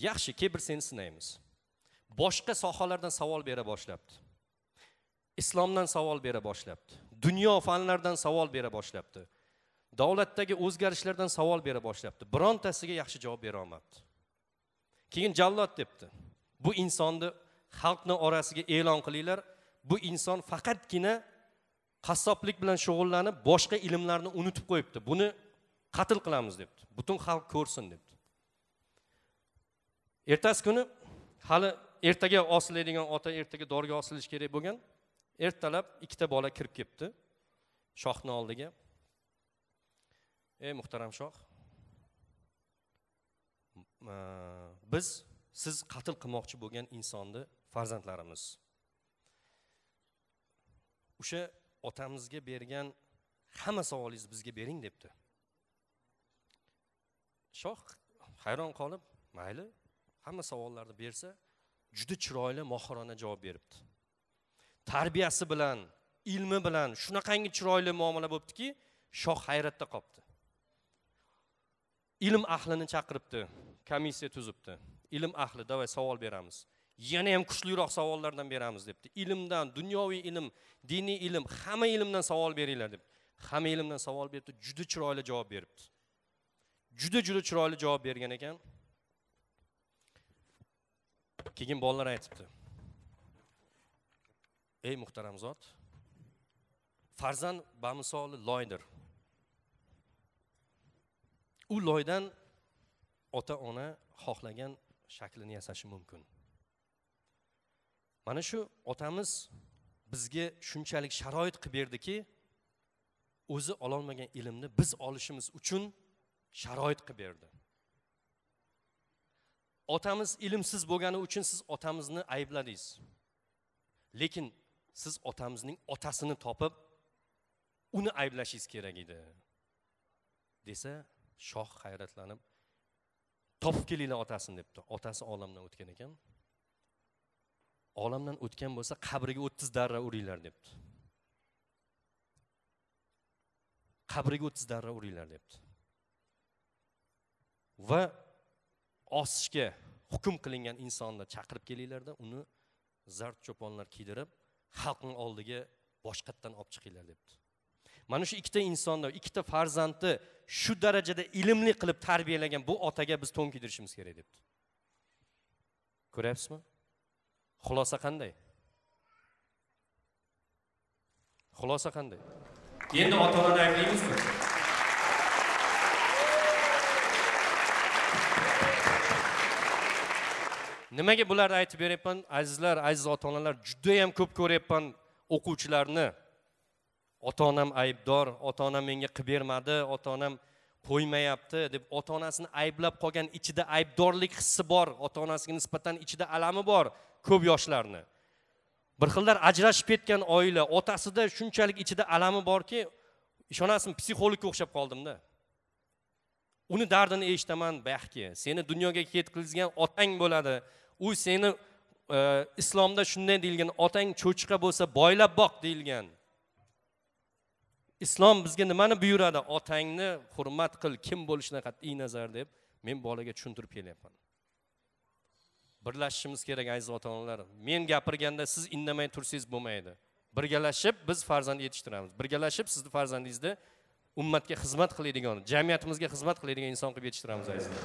yaxshi kel bir seni sinaymiz boshqa sohalardan savol bera boshlabdi islomdan savol bera boshlabdi dunyo fanlaridan savol bera boshlabdi davlatdagi o'zgarishlardan savol bera boshlayapti birontasiga yaxshi javob bera olmabdi keyin jallod debdi bu insonni xalqni orasiga e'lon qilinglar bu inson faqatgina qassoblik bilan shug'ullanib boshqa ilmlarni unutib qo'yibdi buni qatl qilamiz debdi butun xalq ko'rsin debdi ertasi kuni hali ertaga osiladigan ota ertaga dorga osilishi kerak bo'lgan ertalab ikkita bola kirib kelibdi shohni oldiga ey muhtaram shoh e, biz siz qatl qilmoqchi bo'lgan insonni farzandlarimiz o'sha otamizga bergan hamma savolingizni bizga bering debdi shoh hayron qolib mayli hamma savollarni bersa juda chiroyli mohirona javob beribdi tarbiyasi bilan ilmi bilan shunaqangi chiroyli muomala bo'libdiki shoh hayratda qolibdi ilm ahlini chaqiribdi komissiya tuzibdi ilm ahli davay savol beramiz yana ham kuchliroq savollardan beramiz debdi ilmdan dunyoviy ilm diniy ilm hamma ilmdan savol beringlar deb hamma ilmdan savol beribdi juda chiroyli javob beribdi juda juda chiroyli javob bergan ekan keyin bolalar aytibdi ey muhtaram zot farzand bamisoli loydir u loydan ota ona xohlagan shaklini yasashi mumkin mana shu otamiz bizga shunchalik sharoit qilib berdiki o'zi ololmagan ilmni biz olishimiz uchun sharoit qilib berdi otamiz ilmsiz bo'lgani uchun siz otamizni aybladingiz lekin siz otamizning otasini topib uni ayblashingiz kerak edi desa shoh hayratlanib topib kelinglar otasini debdi otasi olamdan o'tgan ekan olamdan o'tgan bo'lsa qabriga o'ttiz darra uringlar debdi qabriga o'ttiz darra uringlar debdi va osishga hukm qilingan insonni chaqirib kelinglarda uni zard cho'ponlar kiydirib xalqni oldiga boshqatdan olib chiqinglar debdi mana shu ikkita insonni ikkita farzandni shu darajada ilmli qilib tarbiyalagan bu otaga biz to'n kiydirishimiz kerak debdi ko'ryapsizmi xulosa qanday xulosa qanday endi ota onani ayblaymizmi nimaga bularni aytib beryapman azizlar aziz ota onalar judayam ko'p ko'ryapman o'quvchilarni ota onam aybdor ota onam menga qilib bermadi ota onam qo'ymayapti deb ota onasini ayblab qolgan ichida aybdorlik hissi bor ota onasiga nisbatan ichida alami bor ko'p yoshlarni bir xillar ajrashib ketgan oila otasida shunchalik ichida alami borki ishonasizmi psixologga o'xshab qoldimda uni dardini eshitaman bayaqgi seni dunyoga ketkizgan otang bo'ladi u seni e, islomda shunday deyilgan otang cho'chqa bo'lsa boylab boq deyilgan islom bizga nimani buyuradi otangni hurmat qil kim bo'lishidan qat'iy nazar deb men bolaga tushuntirib kelyapman birlashishimiz kerak aziz ota onalar men gapirganda siz indamay tursangiz bo'lmaydi birgalashib biz farzand yetishtiramiz birgalashib sizni farzandingizni ummatga xizmat qiladigan jamiyatimizga xizmat qiladigan inson qilib yetishtiramiz azizlar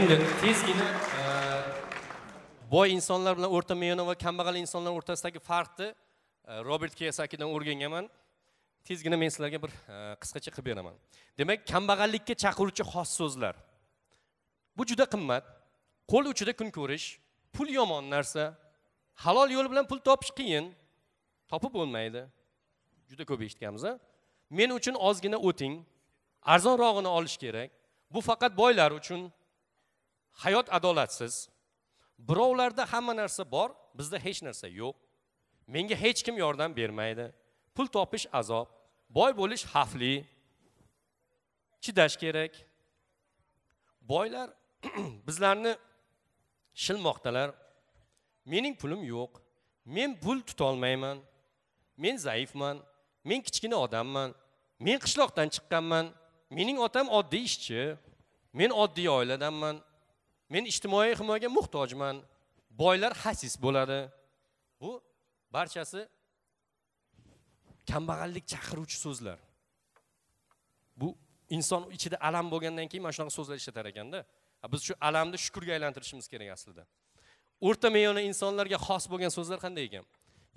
endi tezgina boy insonlar bilan o'rta miyona va kambag'al insonlar o'rtasidagi farqni e, robert kiyosakidan o'rganganman tezgina men sizlarga bir e, qisqacha qilib beraman demak kambag'allikka chaqiruvchi xos so'zlar bu juda qimmat qo'l uchida kun ko'rish pul yomon narsa halol yo'l bilan pul topish qiyin topib bo'lmaydi juda ko'p eshitganmiz a men uchun ozgina o'ting arzonrog'ini olish kerak bu faqat boylar uchun hayot adolatsiz birovlarda hamma narsa bor bizda hech narsa yo'q menga hech kim yordam bermaydi pul topish azob boy bo'lish xavfli chidash kerak boylar bizlarni shilmoqdalar mening pulim yo'q men pul tutolmayman men zaifman men kichkina odamman men qishloqdan chiqqanman mening otam oddiy ishchi men oddiy oiladanman men ijtimoiy himoyaga muhtojman boylar hasis bo'ladi bu barchasi kambag'allik chaqiruvchi so'zlar bu inson ichida alam bo'lgandan keyin mana shunaqa so'zlar ishlatar ekanda biz shu alamni shukurga aylantirishimiz kerak aslida o'rta me'yorli insonlarga xos bo'lgan so'zlar qanday ekan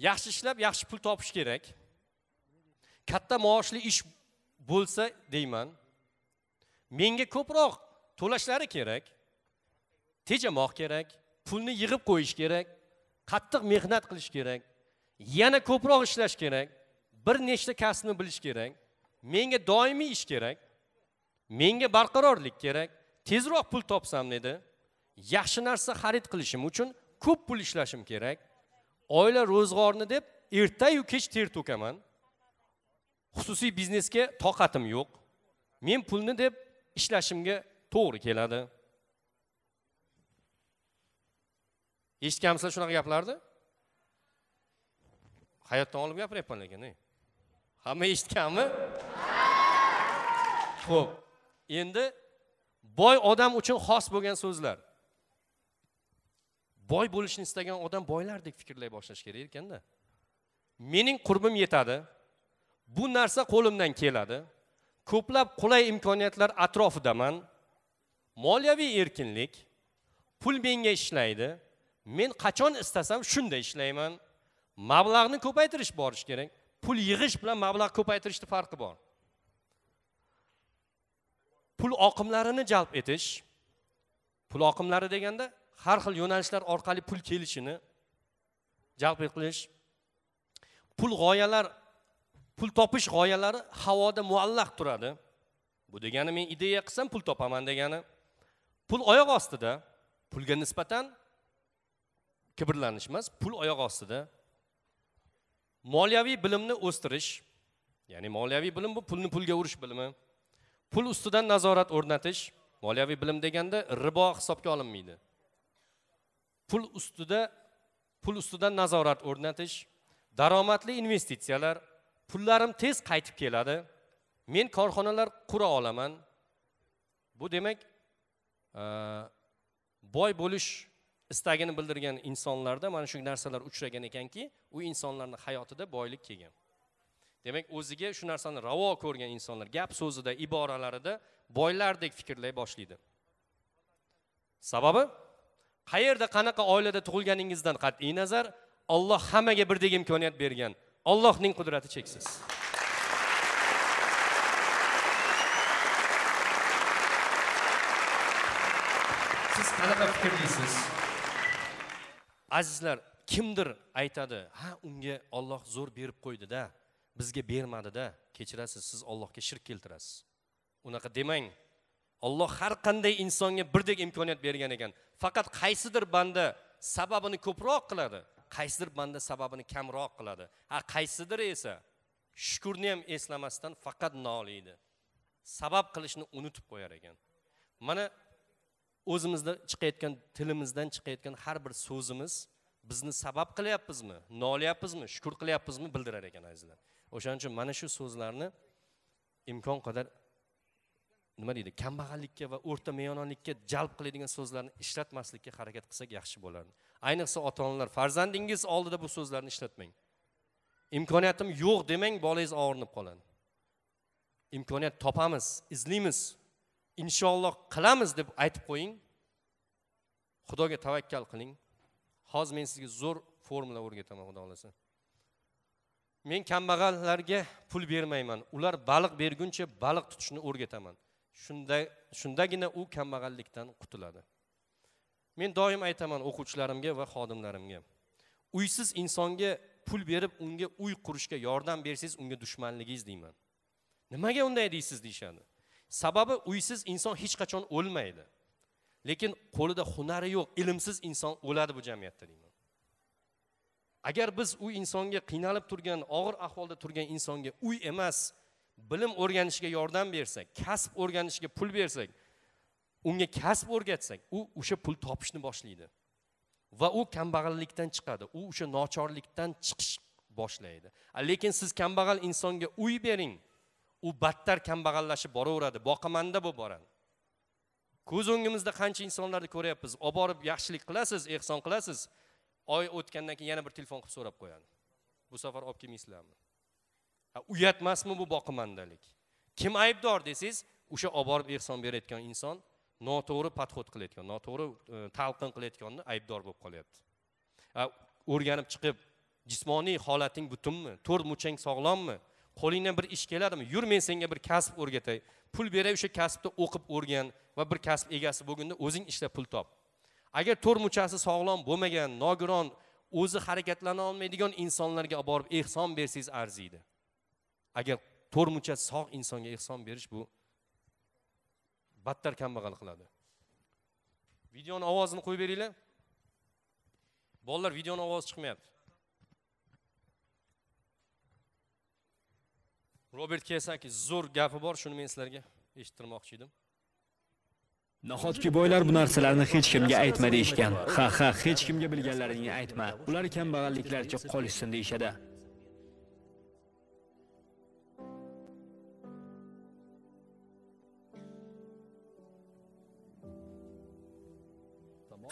yaxshi ishlab yaxshi pul topish kerak katta maoshli ish bo'lsa deyman menga ko'proq to'lashlari kerak tejamoq kerak pulni yig'ib qo'yish kerak qattiq mehnat qilish kerak yana ko'proq ishlash kerak bir nechta kasbni bilish kerak menga doimiy ish kerak menga barqarorlik kerak tezroq pul topsam dedi yaxshi narsa xarid qilishim uchun ko'p pul ishlashim kerak oila ro'zg'orni deb ertayu kech ter to'kaman xususiy biznesga toqatim yo'q men pulni deb ishlashimga to'g'ri keladi eshitganmisizlar shunaqa gaplarni hayotdan olib gapiryapman lekin hamma eshitganmi ho'p endi boy odam uchun xos bo'lgan so'zlar boy bo'lishni istagan odam boylardek fikrlay boshlashi kerak ekanda mening qurbim yetadi bu narsa qo'limdan keladi ko'plab qulay imkoniyatlar atrofidaman moliyaviy erkinlik pul menga ishlaydi men qachon istasam shunda ishlayman mablag'ni ko'paytirish borish kerak pul yig'ish bilan mablag' ko'paytirishni farqi bor pul oqimlarini jalb etish pul oqimlari deganda har xil yo'nalishlar orqali pul kelishini jalb qilish pul g'oyalar pul topish g'oyalari havoda muallaq turadi bu degani men ideya qilsam pul topaman degani pul oyoq ostida pulga nisbatan kibrlanish emas pul oyoq ostida moliyaviy bilimni o'stirish ya'ni moliyaviy bilim bu pulni pulga urish bilimi pul ustidan nazorat o'rnatish moliyaviy bilim deganda ribo hisobga olinmaydi pul ustida pul ustidan nazorat o'rnatish daromadli investitsiyalar pullarim tez qaytib keladi men korxonalar qura olaman bu demak boy bo'lish istagini bildirgan insonlarda mana shu narsalar uchragan ekanki u insonlarni hayotida boylik kelgan demak o'ziga shu narsani ravo ko'rgan insonlar gap so'zida iboralarida boylardek fikrlay boshlaydi sababi qayerda qanaqa oilada tug'ilganingizdan qat'iy nazar olloh hammaga birdek imkoniyat bergan ollohning qudrati cheksiz siz qanaqa fikrdasiz azizlar kimdir aytadi ha unga olloh zo'r berib qo'ydida bizga bermadida kechirasiz siz ollohga shirk keltirasiz unaqa demang olloh har qanday insonga birdek imkoniyat bergan ekan faqat qaysidir banda sababini ko'proq qiladi qaysidir banda sababini kamroq qiladi ha qaysidir esa shukurni ham eslamasdan faqat noliydi sabab qilishni unutib qo'yar ekan mana o'zimizda chiqayotgan tilimizdan chiqayotgan har bir so'zimiz bizni sabab qilyapmizmi nolayapmizmi shukur qilyapmizmi bildirar ekan azizlar o'shaning uchun mana shu so'zlarni imkon qadar nima deydi kambag'allikka va o'rta me'yonalikka jalb qiladigan so'zlarni ishlatmaslikka harakat qilsak yaxshi bo'lardi ayniqsa ota onalar farzandingiz oldida bu so'zlarni ishlatmang imkoniyatim yo'q demang bolangiz og'rinib qoladi imkoniyat topamiz izlaymiz inshaalloh qilamiz deb aytib qo'ying xudoga tavakkal qiling hozir men sizga zo'r formula o'rgataman xudo xohlasa men kambag'allarga pul bermayman ular baliq berguncha baliq tutishni o'rgataman shunda shundagina u kambag'allikdan qutuladi men doim aytaman o'quvchilarimga va xodimlarimga uysiz insonga pul berib unga uy qurishga yordam bersangiz unga dushmanligingiz deyman nimaga unday deysiz deyishadi sababi uysiz inson hech qachon o'lmaydi lekin qo'lida hunari yo'q ilmsiz inson o'ladi bu jamiyatda deyman agar biz u insonga qiynalib turgan og'ir ahvolda turgan insonga uy emas bilim o'rganishiga yordam bersak kasb o'rganishiga pul bersak unga kasb o'rgatsak u o'sha pul topishni boshlaydi va u kambag'allikdan chiqadi u o'sha nochorlikdan chiqish boshlaydi lekin siz kambag'al insonga uy bering u battar kambag'allashib boraveradi boqimanda bo'lib boradi ko'z o'ngimizda qancha insonlarni ko'ryapmiz olib borib yaxshilik qilasiz ehson qilasiz oy o'tgandan keyin yana bir telefon qilib so'rab qo'yadi bu safar olib kelmaysizlarmi uyat emasmi bu boqimandalik kim aybdor desangiz o'sha olib borib ehson berayotgan inson noto'g'ri подход qilayotgan noto'g'ri e, talqin qilayotganda aybdor bo'lib qolyapti o'rganib chiqib jismoniy holating butunmi to'rt muchang sog'lommi qo'lingdan bir ish keladimi yur men senga bir kasb o'rgatay pul beray o'sha kasbda o'qib o'rgan va bir kasb egasi bo'lgunda o'zing ishlab pul top agar to'rmuchasi sog'lom bo'lmagan nogiron o'zi harakatlana olmaydigan insonlarga olib borib ehson bersangiz arziydi agar to'rmucha sog' insonga ehson berish bu battar kambag'al qiladi videoni ovozini qo'yib beringlar bolalar videoni ovozi chiqmayapti robert kiyosaki zo'r gapi bor shuni men sizlarga eshittirmoqchi edim nahotki boylar bu narsalarni hech kimga aytma deyishgan ha ha hech kimga bilganlaringni aytma ular kambag'alliklarcha qolishsin deyishadi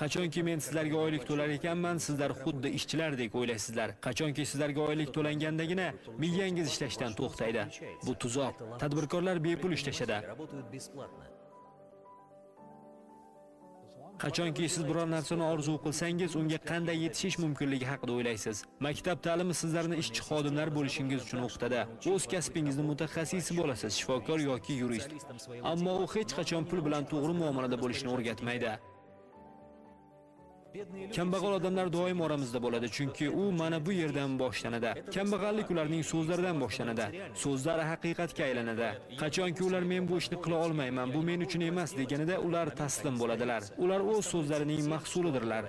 qachonki men sizlarga oylik to'lar ekanman sizlar xuddi ishchilardek o'ylaysizlar qachonki sizlarga oylik to'langandagina miyangiz ishlashdan to'xtaydi bu tuzoq tadbirkorlar bepul ishlashadi qachonki siz biror narsani orzu qilsangiz unga qanday yetishish mumkinligi haqida o'ylaysiz maktab ta'limi sizlarni ishchi xodimlar bo'lishingiz uchun o'qitadi o'z kasbingizni mutaxassisi bo'lasiz shifokor yoki yurist ammo u hech qachon pul bilan to'g'ri muomalada bo'lishni o'rgatmaydi Kambag'al odamlar doim oramizda bo'ladi, chunki u mana bu yerdan boshlanadi. Kambag'allik ularning so'zlaridan boshlanadi. so'zlar haqiqatga aylanadi. Qachonki ular men bu ishni qila olmayman, bu men uchun emas deganida ular taslim bo'ladilar. Ular o'z so'zlarining mahsulidirlar.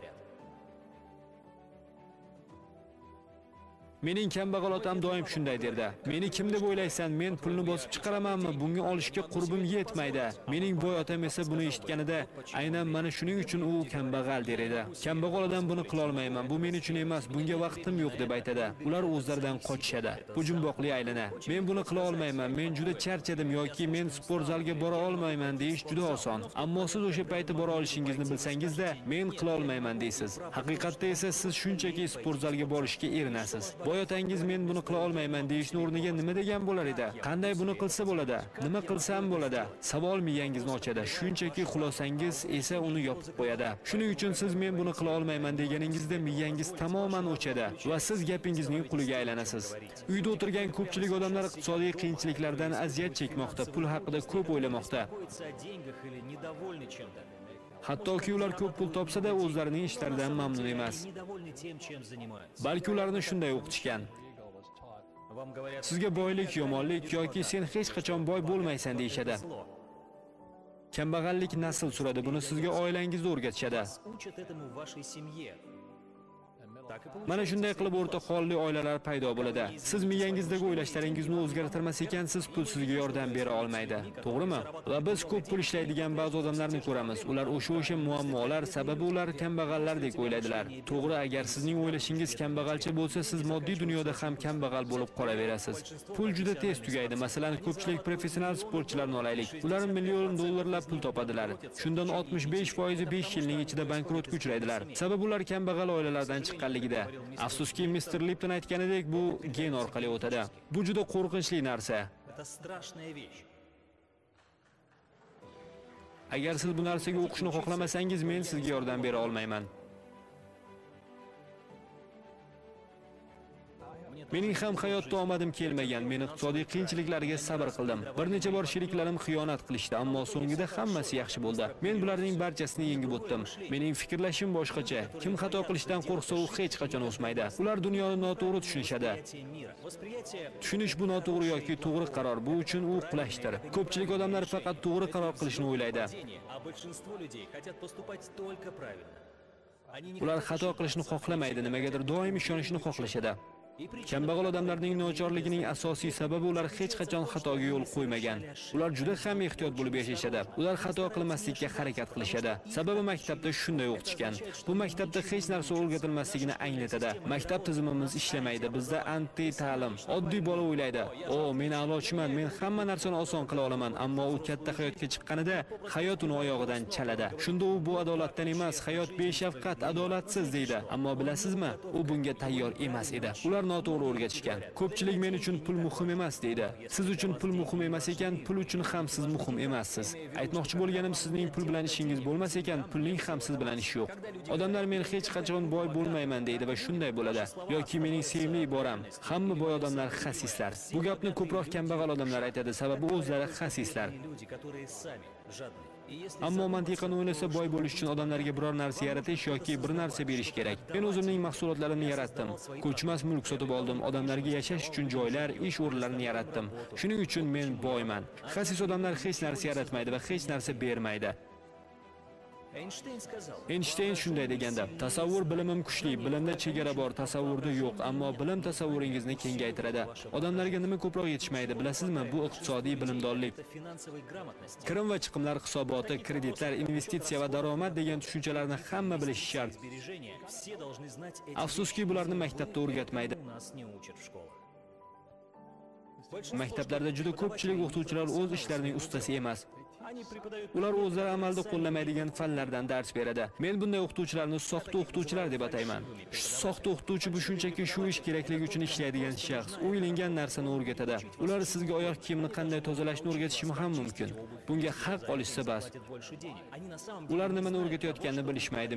Mening kambag'al otam doim shunday derdi. Meni kim deb o'ylaysan? Men pulni bosib chiqaramanmi? Bunga olishga qurbim yetmaydi. Mening boy otam esa buni eshitganida aynan mana shuning uchun u kambag'al der edi. Kambag'al odam buni qila olmayman. Bu men uchun emas, bunga vaqtim yo'q deb aytadi. Ular o'zlaridan qochishadi. Bu jumboqli aylana. Men buni qila olmayman. Men juda charchadim yoki men sport zaliga bora olmayman deyish juda oson. Ammo siz o'sha paytda bora olishingizni bilsangiz-da, men qila olmayman deysiz. Haqiqatda esa siz shunchaki sport zaliga borishga erinasiz. otangiz men buni qila olmayman deyishni o'rniga nima degan bo'lar edi qanday buni qilsa bo'ladi nima qilsam bo'ladi savol miyangizni ochadi shunchaki xulosangiz esa uni yopib qo'yadi shuning uchun siz men buni qila olmayman deganingizda miyangiz tamoman o'chadi va siz gapingizning quliga aylanasiz uyda o'tirgan ko'pchilik odamlar iqtisodiy qiyinchiliklardan aziyat chekmoqda pul haqida ko'p o'ylamoqda Hattoki ular ko'p pul topsa-da o'zlarining ishlaridan mamnun emas. Balki ularni shunday o'qitishgan. Sizga boylik, yomonlik yoki sen hech qachon boy bo'lmaysan deyshadi. Kambag'allik nasl suradi, buni sizga oilangizda o'rgatishadi. mana shunday qilib o'rta holli oilalar paydo bo'ladi siz miyangizdagi o'ylashlaringizni o'zgartirmas ekansiz pul sizga yordam bera olmaydi to'g'rimi va biz ko'p pul ishlaydigan ba'zi odamlarni ko'ramiz ular o'sha o'sha muammolar sababi ular kambag'allardek o'yladilar to'g'ri agar sizning o'ylashingiz kambag'alcha bo'lsa siz moddiy dunyoda ham kambag'al bo'lib qolaverasiz pul juda tez tugaydi masalan ko'pchilik professional sportchilarni olaylik ular million dollarlab pul topadilar shundan 65 foizi 5 yilning ichida bankrotga uchraydilar sababi ular kambag'al oilalardan chiqqanligi tezligida afsuski mister lipton aytganidek bu gen orqali o'tadi bu juda qo'rqinchli narsa agar siz bu narsaga o'qishni xohlamasangiz men sizga yordam bera olmayman Mening ham hayotda omadim kelmagan, men iqtisodiy qiyinchiliklarga sabr qildim. Bir necha bor sheriklarim xiyonat qilishdi, ammo so'ngida hammasi yaxshi bo'ldi. Men bularning barchasini yengib o'tdim. Mening fikrlashim boshqacha. Kim xato qilishdan qo'rqsa, u hech qachon o'smaydi. Ular dunyoni noto'g'ri tushunishadi. Tushunish bu noto'g'ri yoki to'g'ri qaror, bu uchun u qulashdir. Ko'pchilik odamlar faqat to'g'ri qaror qilishni o'ylaydi. Ular xato qilishni xohlamaydi, nimagadir doim ishonishni xohlashadi. Kambag'al odamlarning nochorligining asosiy sababi ular hech qachon xatoga yo'l qo'ymagan. Ular juda ham ehtiyot bo'lib yashashadi. Ular xato qilmaslikka harakat qilishadi. Sababi maktabda shunday o'qitishgan. Bu maktabda hech narsa o'rgatilmasligini anglatadi. Maktab tizimimiz ishlamaydi. Bizda anti ta'lim. Oddiy bola o'ylaydi, "O, men a'lochiman, men hamma narsani oson qila olaman." Ammo u katta hayotga chiqqanida hayot uni oyog'idan chaladi. Shunda u bu adolatdan emas, hayot beshafqat, adolatsiz deydi. Ammo bilasizmi, u bunga tayyor emas edi. Ular noto'g'ri o'rgatishgan. Ko'pchilik men uchun pul muhim emas deydi. Siz uchun pul muhim emas ekan, pul uchun ham siz muhim emassiz. Aytmoqchi bo'lganim sizning pul bilan ishingiz bo'lmas ekan, pulning ham siz bilan ishi yo'q. Odamlar men hech qachon boy bo'lmayman deydi va shunday bo'ladi. Yoki mening sevimli iboram, hamma boy odamlar xasislar. Bu gapni ko'proq kambag'al odamlar aytadi, sababi o'zlari xasislar. Ammo mantiqani o'ylasa boy bo'lish uchun odamlarga biror narsa yaratish yoki bir narsa berish kerak. Men o'zimning mahsulotlarimni yaratdim. Ko'chmas mulk sotib oldim. Odamlarga yashash uchun joylar, ish o'rinlarini yaratdim. Shuning uchun men boyman. Xasis odamlar hech narsa yaratmaydi va hech narsa bermaydi. Einstein shunday deganda, tasavvur bilimim kuchli, bilimda chegara bor, tasavvurda yo'q, ammo bilim tasavvuringizni kengaytiradi. Odamlarga nima ko'proq yetishmaydi, bilasizmi? Bu iqtisodiy bilimdonlik. Kirim va chiqimlar hisoboti, kreditlar, investitsiya va daromad degan tushunchalarni hamma bilishi shart. Afsuski, bularni maktabda o'rgatmaydi. Maktablarda juda ko'pchilik o'qituvchilar o'z ishlarining ustasi emas. ular o'zlari amalda qo'llamaydigan fanlardan dars beradi men bunday o'qituvchilarni soxta o'qituvchilar deb atayman soxta o'qituvchi bu shunchaki shu ish kerakligi uchun ishlaydigan shaxs u ilingan narsani o'rgatadi ular sizga oyoq kiyimni qanday tozalashni o'rgatishi ham mumkin bunga haq olishsa bas ular nimani o'rgatayotganini bilishmaydi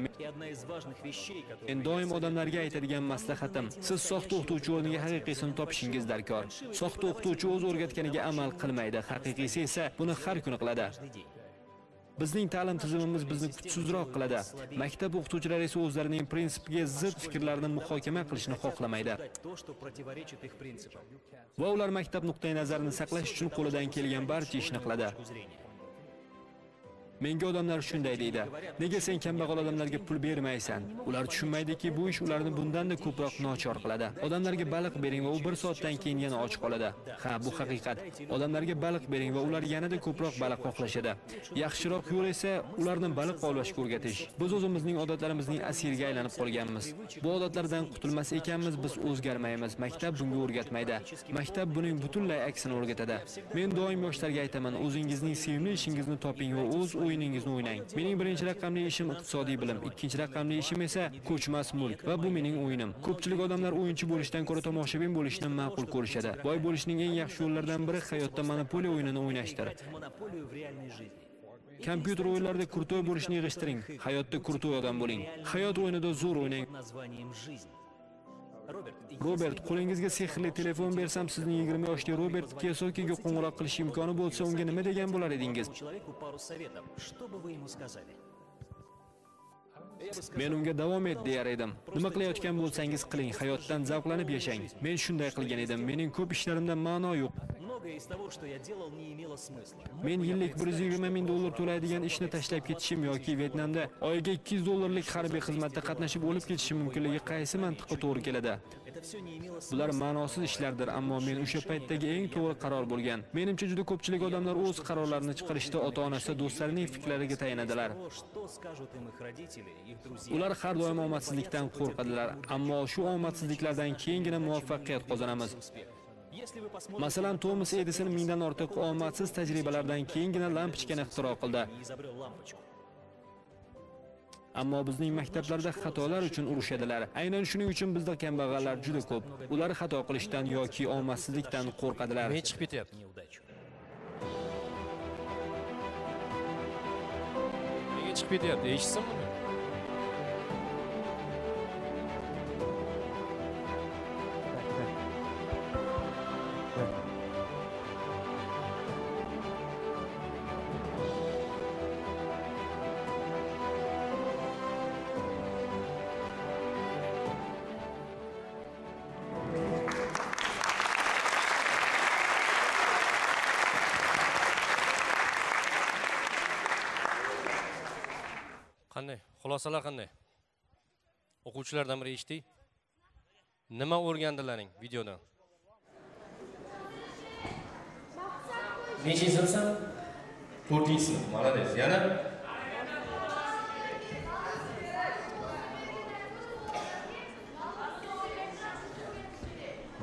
men doim odamlarga aytadigan maslahatim siz soxta o'qituvchi o'rniga haqiqiysini topishingiz darkor soxta o'qituvchi o'z o'rgatganiga amal qilmaydi haqiqiysi esa buni har kuni qiladi bizning ta'lim tizimimiz bizni kuchsizroq qiladi maktab o'qituvchilari esa o'zlarining prinsipiga zid fikrlarni muhokama qilishni xohlamaydi va ular maktab nuqtai nazarini saqlash uchun qo'lidan kelgan barcha ishni qiladi Menga odamlar shunday deydi. Nega sen kambag'al odamlarga pul bermaysan? Ular tushunmaydiki, bu ish ularni bundan-da ko'proq nochor qiladi. Odamlarga baliq bering va u 1 soatdan keyin yana och qoladi. Ha, bu haqiqat. Odamlarga baliq bering va ular yanada ko'proq baliq qo'qlashadi. Yaxshiroq yo'l esa ularni baliq ovlashga o'rgatish. Biz o'zimizning odatlarimizning asiriga aylanib qolganmiz. Bu odatlardan qutulmas ekanmiz, biz o'zgarmaymiz. Maktab bunga o'rgatmaydi. Maktab buning butunlay aksini o'rgatadi. Men doim yoshlarga aytaman, o'zingizning sevimli ishingizni toping va o'z o'yiningizni o'ynang. Mening birinchi raqamli ishim iqtisodiy bilim, ikkinchi raqamli ishim esa ko'chmas mulk va bu mening o'yinim. Ko'pchilik odamlar o'yinchi bo'lishdan ko'ra tomoshabin bo'lishni ma'qul ko'rishadi. Boy bo'lishning eng yaxshi yo'llaridan biri hayotda monopoliya o'yinini o'ynashdir. Kompyuter o'yinlarida kurtoy bo'lishni yig'ishtiring. Hayotda kurtoy odam bo'ling. Hayot o'yinida zo'r o'ynang. robert qo'lingizga sehrli telefon bersam sizning 20 yoshli robert kesokiga qo'ng'iroq qilish imkoni bo'lsa unga nima degan bo'lar edingiz men unga davom et deyar edim nima qilayotgan bo'lsangiz qiling hayotdan zavqlanib yashang men shunday qilgan edim mening ko'p ishlarimda ma'no yo'q многое из того, что я делал, не имело смысла. Мен еллик бір зүйгі мәмен доллар тұрайдыген ішіні тәшіліп кетішім, яки Вьетнамда айге 200 долларлик харби қызматты қатнашып олып кетішім мүмкілігі қайсы мәнтіқі тұғыр келеді. Булар маңасыз ішлердір, амма мен үші пәйттегі ең тұғыр қарар болген. Менімші жүді көпчілік адамлар өз қарарларыны чықырышты ата-анасы достарының фікірлерігі тәйінеділер. Бұлар қар дойым аумасыздіктен қорқадылар, амма шу аумасыздіклерден кейінгіні муаффақиет қозанамыз. Masalan, Tomas Edison mingdan ortiq omadsiz tajribalardan keyingina lampochkani ixtiro qildi. Ammo bizning maktablarda xatolar uchun urushadilar. Aynan shuning uchun bizda kambag'allar juda ko'p. Ular xato qilishdan yoki omadsizlikdan qo'rqadilar. Men chiqib ketyapti. Nega chiqib ketyapti? Eshitsinmi? xulosalar qanday o'quvchilardan biri eshitdik nima o'rgandilaring videodan nechinchi sinfsan to'rtinchi sinf молодец yana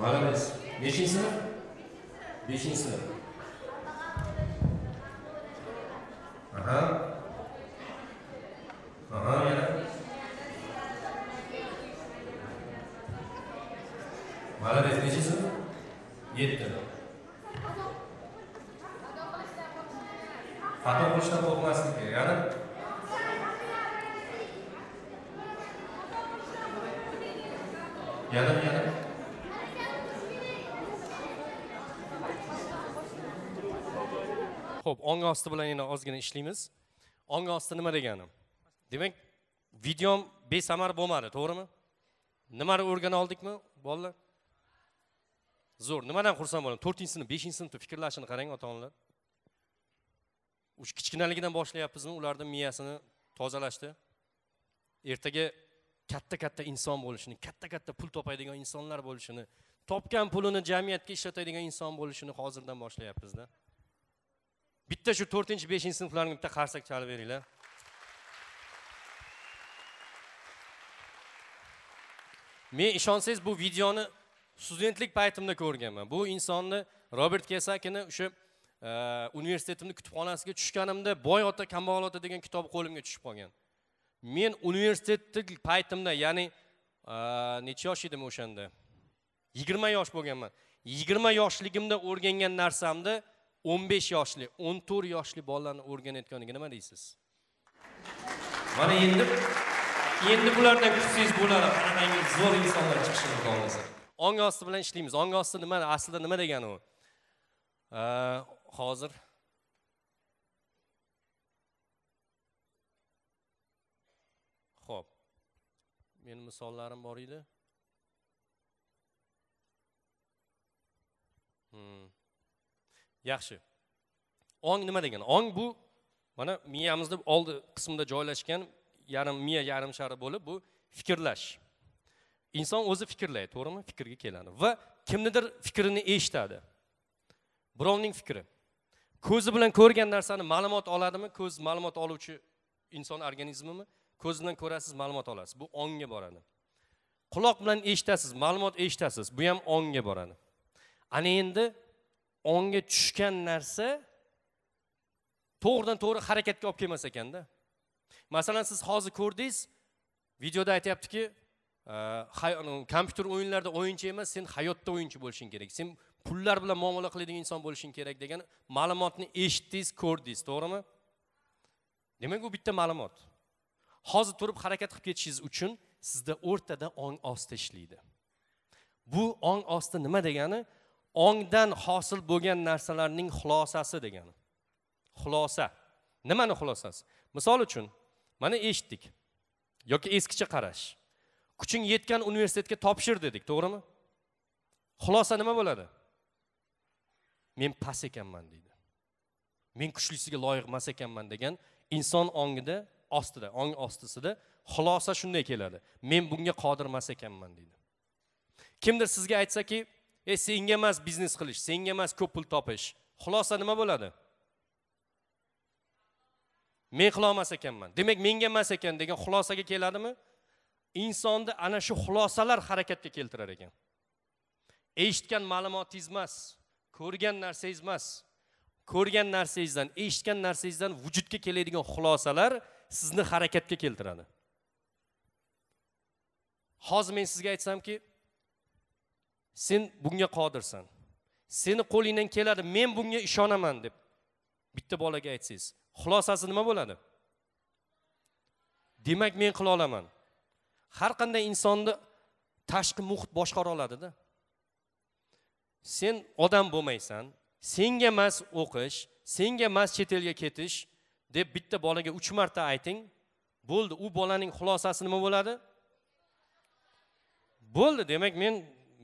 молодец nechinchi sinf beshinchi sinf aha ong osti bilan yana ozgina ishlaymiz ong osti nima degani demak videom besamar bo'lmadi to'g'rimi nimani o'rgana oldikmi bolalar zo'r nimadan xursand bo'laman to'rtinchi sinf beshinchi sinfni fikrlashini qarang ota onalar kichkinaligidan boshlayapmizmi ularni miyasini tozalashni ertaga katta katta inson bo'lishini katta katta pul topadigan insonlar bo'lishini topgan pulini jamiyatga ishlatadigan inson bo'lishini hozirdan boshlayapmizda bitta shu to'rtinchi beshinchi sinflarni bitta qarsak chalib beringlar men ishonsangiz bu videoni studentlik paytimda ko'rganman bu insonni robert kesakini o'sha e, universitetimni kutubxonasiga tushganimda boy ota kambag'al ota degan kitob qo'limga tushib qolgan men universitetlik paytimda ya'ni e, necha yosh edim o'shanda yigirma yosh bo'lganman yigirma yoshligimda o'rgangan narsamni o'n besh yoshli o'n to'rt yoshli bolalarni o'rganayotganiga nima deysiz mana endi endi bulardan kutsangiz bo'ladi qanaqangi zo'r insonlar chiqishini xohlasa ong osti bilan ishlaymiz ong osti nima aslida nima degani u hozir ho'p meni misollarim bor edi hmm. yaxshi ong nima degani ong bu mana miyamizni oldi qismida joylashgan yarim miya yarim shari bo'lib bu fikrlash inson o'zi fikrlaydi to'g'rimi fikrga keladi va kimnidir fikrini eshitadi birovning fikri ko'zi bilan ko'rgan narsani ma'lumot oladimi ko'z ma'lumot oluvchi inson organizmimi ko'z bilan ko'rasiz ma'lumot olasiz bu ongga boradi quloq bilan eshitasiz ma'lumot eshitasiz bu ham ongga boradi ana endi ongga tushgan narsa to'g'ridan to'g'ri harakatga olib kelmas ekanda masalan siz hozir ko'rdingiz videoda aytyaptiki kompyuter o'yinlarida o'yinchi emas sen hayotda o'yinchi bo'lishing kerak sen pullar bilan muomala qiladigan inson bo'lishing kerak degan ma'lumotni eshitdingiz ko'rdingiz to'g'rimi demak u bitta ma'lumot hozir turib harakat qilib ketishingiz uchun sizda o'rtada ong osti ishlaydi bu ong osti nima degani ongdan hosil bo'lgan narsalarning xulosasi degani xulosa nimani xulosasi misol uchun mana eshitdik yoki eskicha qarash kuching yetgan universitetga topshir dedik to'g'rimi xulosa nima bo'ladi men past ekanman deydi men kuchlisiga loyiq emas ekanman degan inson ongida ostida ong ostisida xulosa shunday keladi men bunga qodir emas ekanman deydi kimdir sizga aytsaki ey senga emas biznes qilish senga emas ko'p pul topish xulosa nima bo'ladi men qilolmas ekanman demak menga emas ekan degan xulosaga keladimi insonni ana shu xulosalar harakatga keltirar ekan eshitgan ma'lumotingiz emas ko'rgan narsangiz emas ko'rgan narsangizdan eshitgan narsangizdan vujudga keladigan xulosalar sizni harakatga keltiradi hozir men sizga aytsamki sen bunga qodirsan seni qo'lingdan keladi men bunga ishonaman deb bitta bolaga aytsangiz xulosasi nima bo'ladi demak men qila olaman har qanday insonni tashqi muhit boshqara oladida sen odam bo'lmaysan senga emas o'qish senga emas chet elga ketish deb bitta bolaga uch marta ayting bo'ldi u bolaning xulosasi nima bo'ladi bo'ldi demak men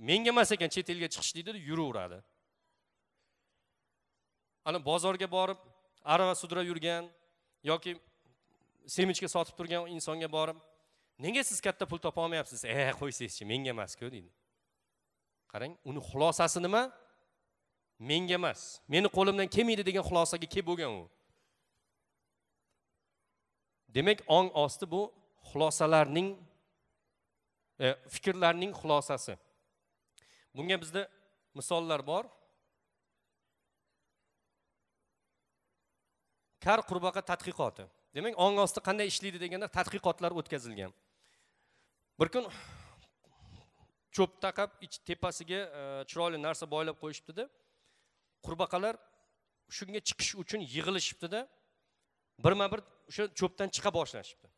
menga emas ekan chet elga chiqish deydi yuraveradi ana bozorga borib arava sudrab yurgan yoki semichka sotib turgan insonga borib nega siz katta pul topolmayapsiz e eh, qo'ysangizchi menga emasku deydi qarang uni xulosasi nima menga emas meni qo'limdan kelmaydi degan xulosaga kelib bo'lgan u demak ong osti bu xulosalarning e, fikrlarning xulosasi bunga bizda misollar bor kar qurbaqa tadqiqoti demak ong osti qanday ishlaydi deganda tadqiqotlar o'tkazilgan bir kun cho'p taqab ich tepasiga e, chiroyli narsa boylab qo'yishibdida qurbaqalar shunga chiqish uchun yig'ilishibdida birma bir o'sha cho'pdan chiqa boshlashibdi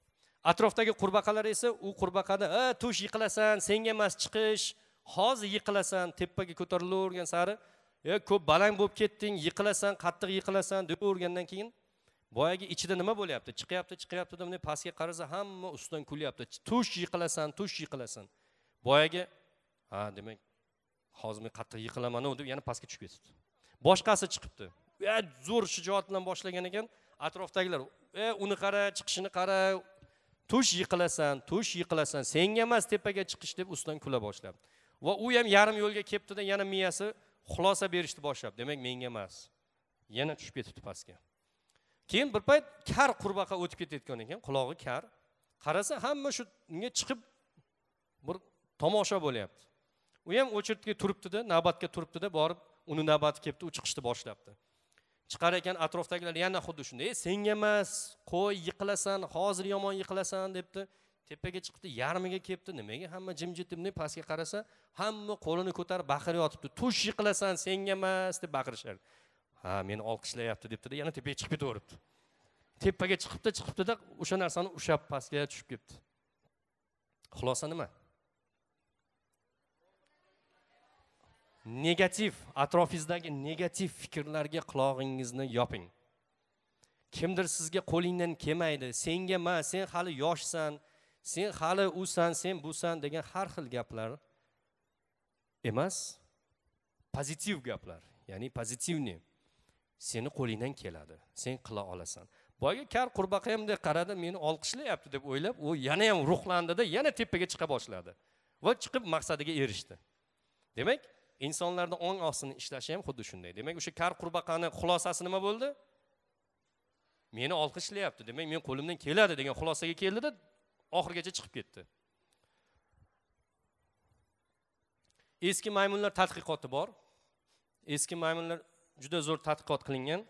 atrofdagi qurbaqalar esa u qurbaqani e tush yiqilasan senga emas chiqish hozir yiqilasan tepaga ko'tarilavergan sari e ko'p baland bo'lib ketding yiqilasan qattiq yiqilasan deyavergandan keyin boyagi ichida nima bo'lyapti chiqyapti chiqyapti deb bunday pastga qarasa hamma ustidan kulyapti tush yiqilasan tush yiqilasan boyagi ha demak hozir men qattiq yiqilamanu deb yana pastga tushib ketibdi boshqasi chiqibdi zo'r shijoat bilan boshlagan ekan atrofdagilar e uni qara chiqishini qara tush yiqilasan tush yiqilasan senga emas tepaga chiqish deb ustidan kula boshlabdi va u ham yarim yo'lga kelibdida yana miyasi xulosa berishni boshlabdi demak menga emas yana tushib ketibdi pastga keyin bir payt kar qurbaqa o'tib ketayotgan ekan qulog'i kar qarasa hamma shu unga chiqib bir tomosha bo'lyapti u ham очередьga turibdida navbatga turibdida borib uni navbati kelibdi u chiqishni boshlabdi chiqar ekan atrofdagilar yana xuddi shunday e senga emas qo'y yiqilasan hozir yomon yiqilasan debdi tepaga chiqibdi yarmiga kelibdi nimaga hamma jimjit deb pastga qarasa hamma qo'lini ko'tarib baqirayotibdi yotibdi tush yiqilasan senga emas deb baqirishardi ha meni olqishlayapti debdida yana tepaga chiqib ketaveribdi tepaga chiqibdi chiqibdida o'sha narsani ushlab pastga tushib ketibdi xulosa nima negativ atrofingizdagi negativ fikrlarga qulog'ingizni yoping kimdir sizga qo'lingdan kelmaydi senga emas sen hali yoshsan sen hali usan sen busan degan har xil gaplar emas pozitiv gaplar ya'ni pozitivniy seni qo'lingdan keladi sen qila olasan boyagi kar qurbaqa ham bunday qaradi meni olqishlayapti deb o'ylab u yana ham ruhlandida yana tepaga chiqa boshladi va chiqib maqsadiga erishdi demak insonlarni ong ostini ishlashi ham xuddi shunday demak o'sha kar qurbaqani xulosasi nima bo'ldi meni olqishlayapti demak men qo'limdan keladi degan xulosaga keldida oxirigacha chiqib ketdi eski maymunlar tadqiqoti bor eski maymunlar juda zo'r tadqiqot qilingan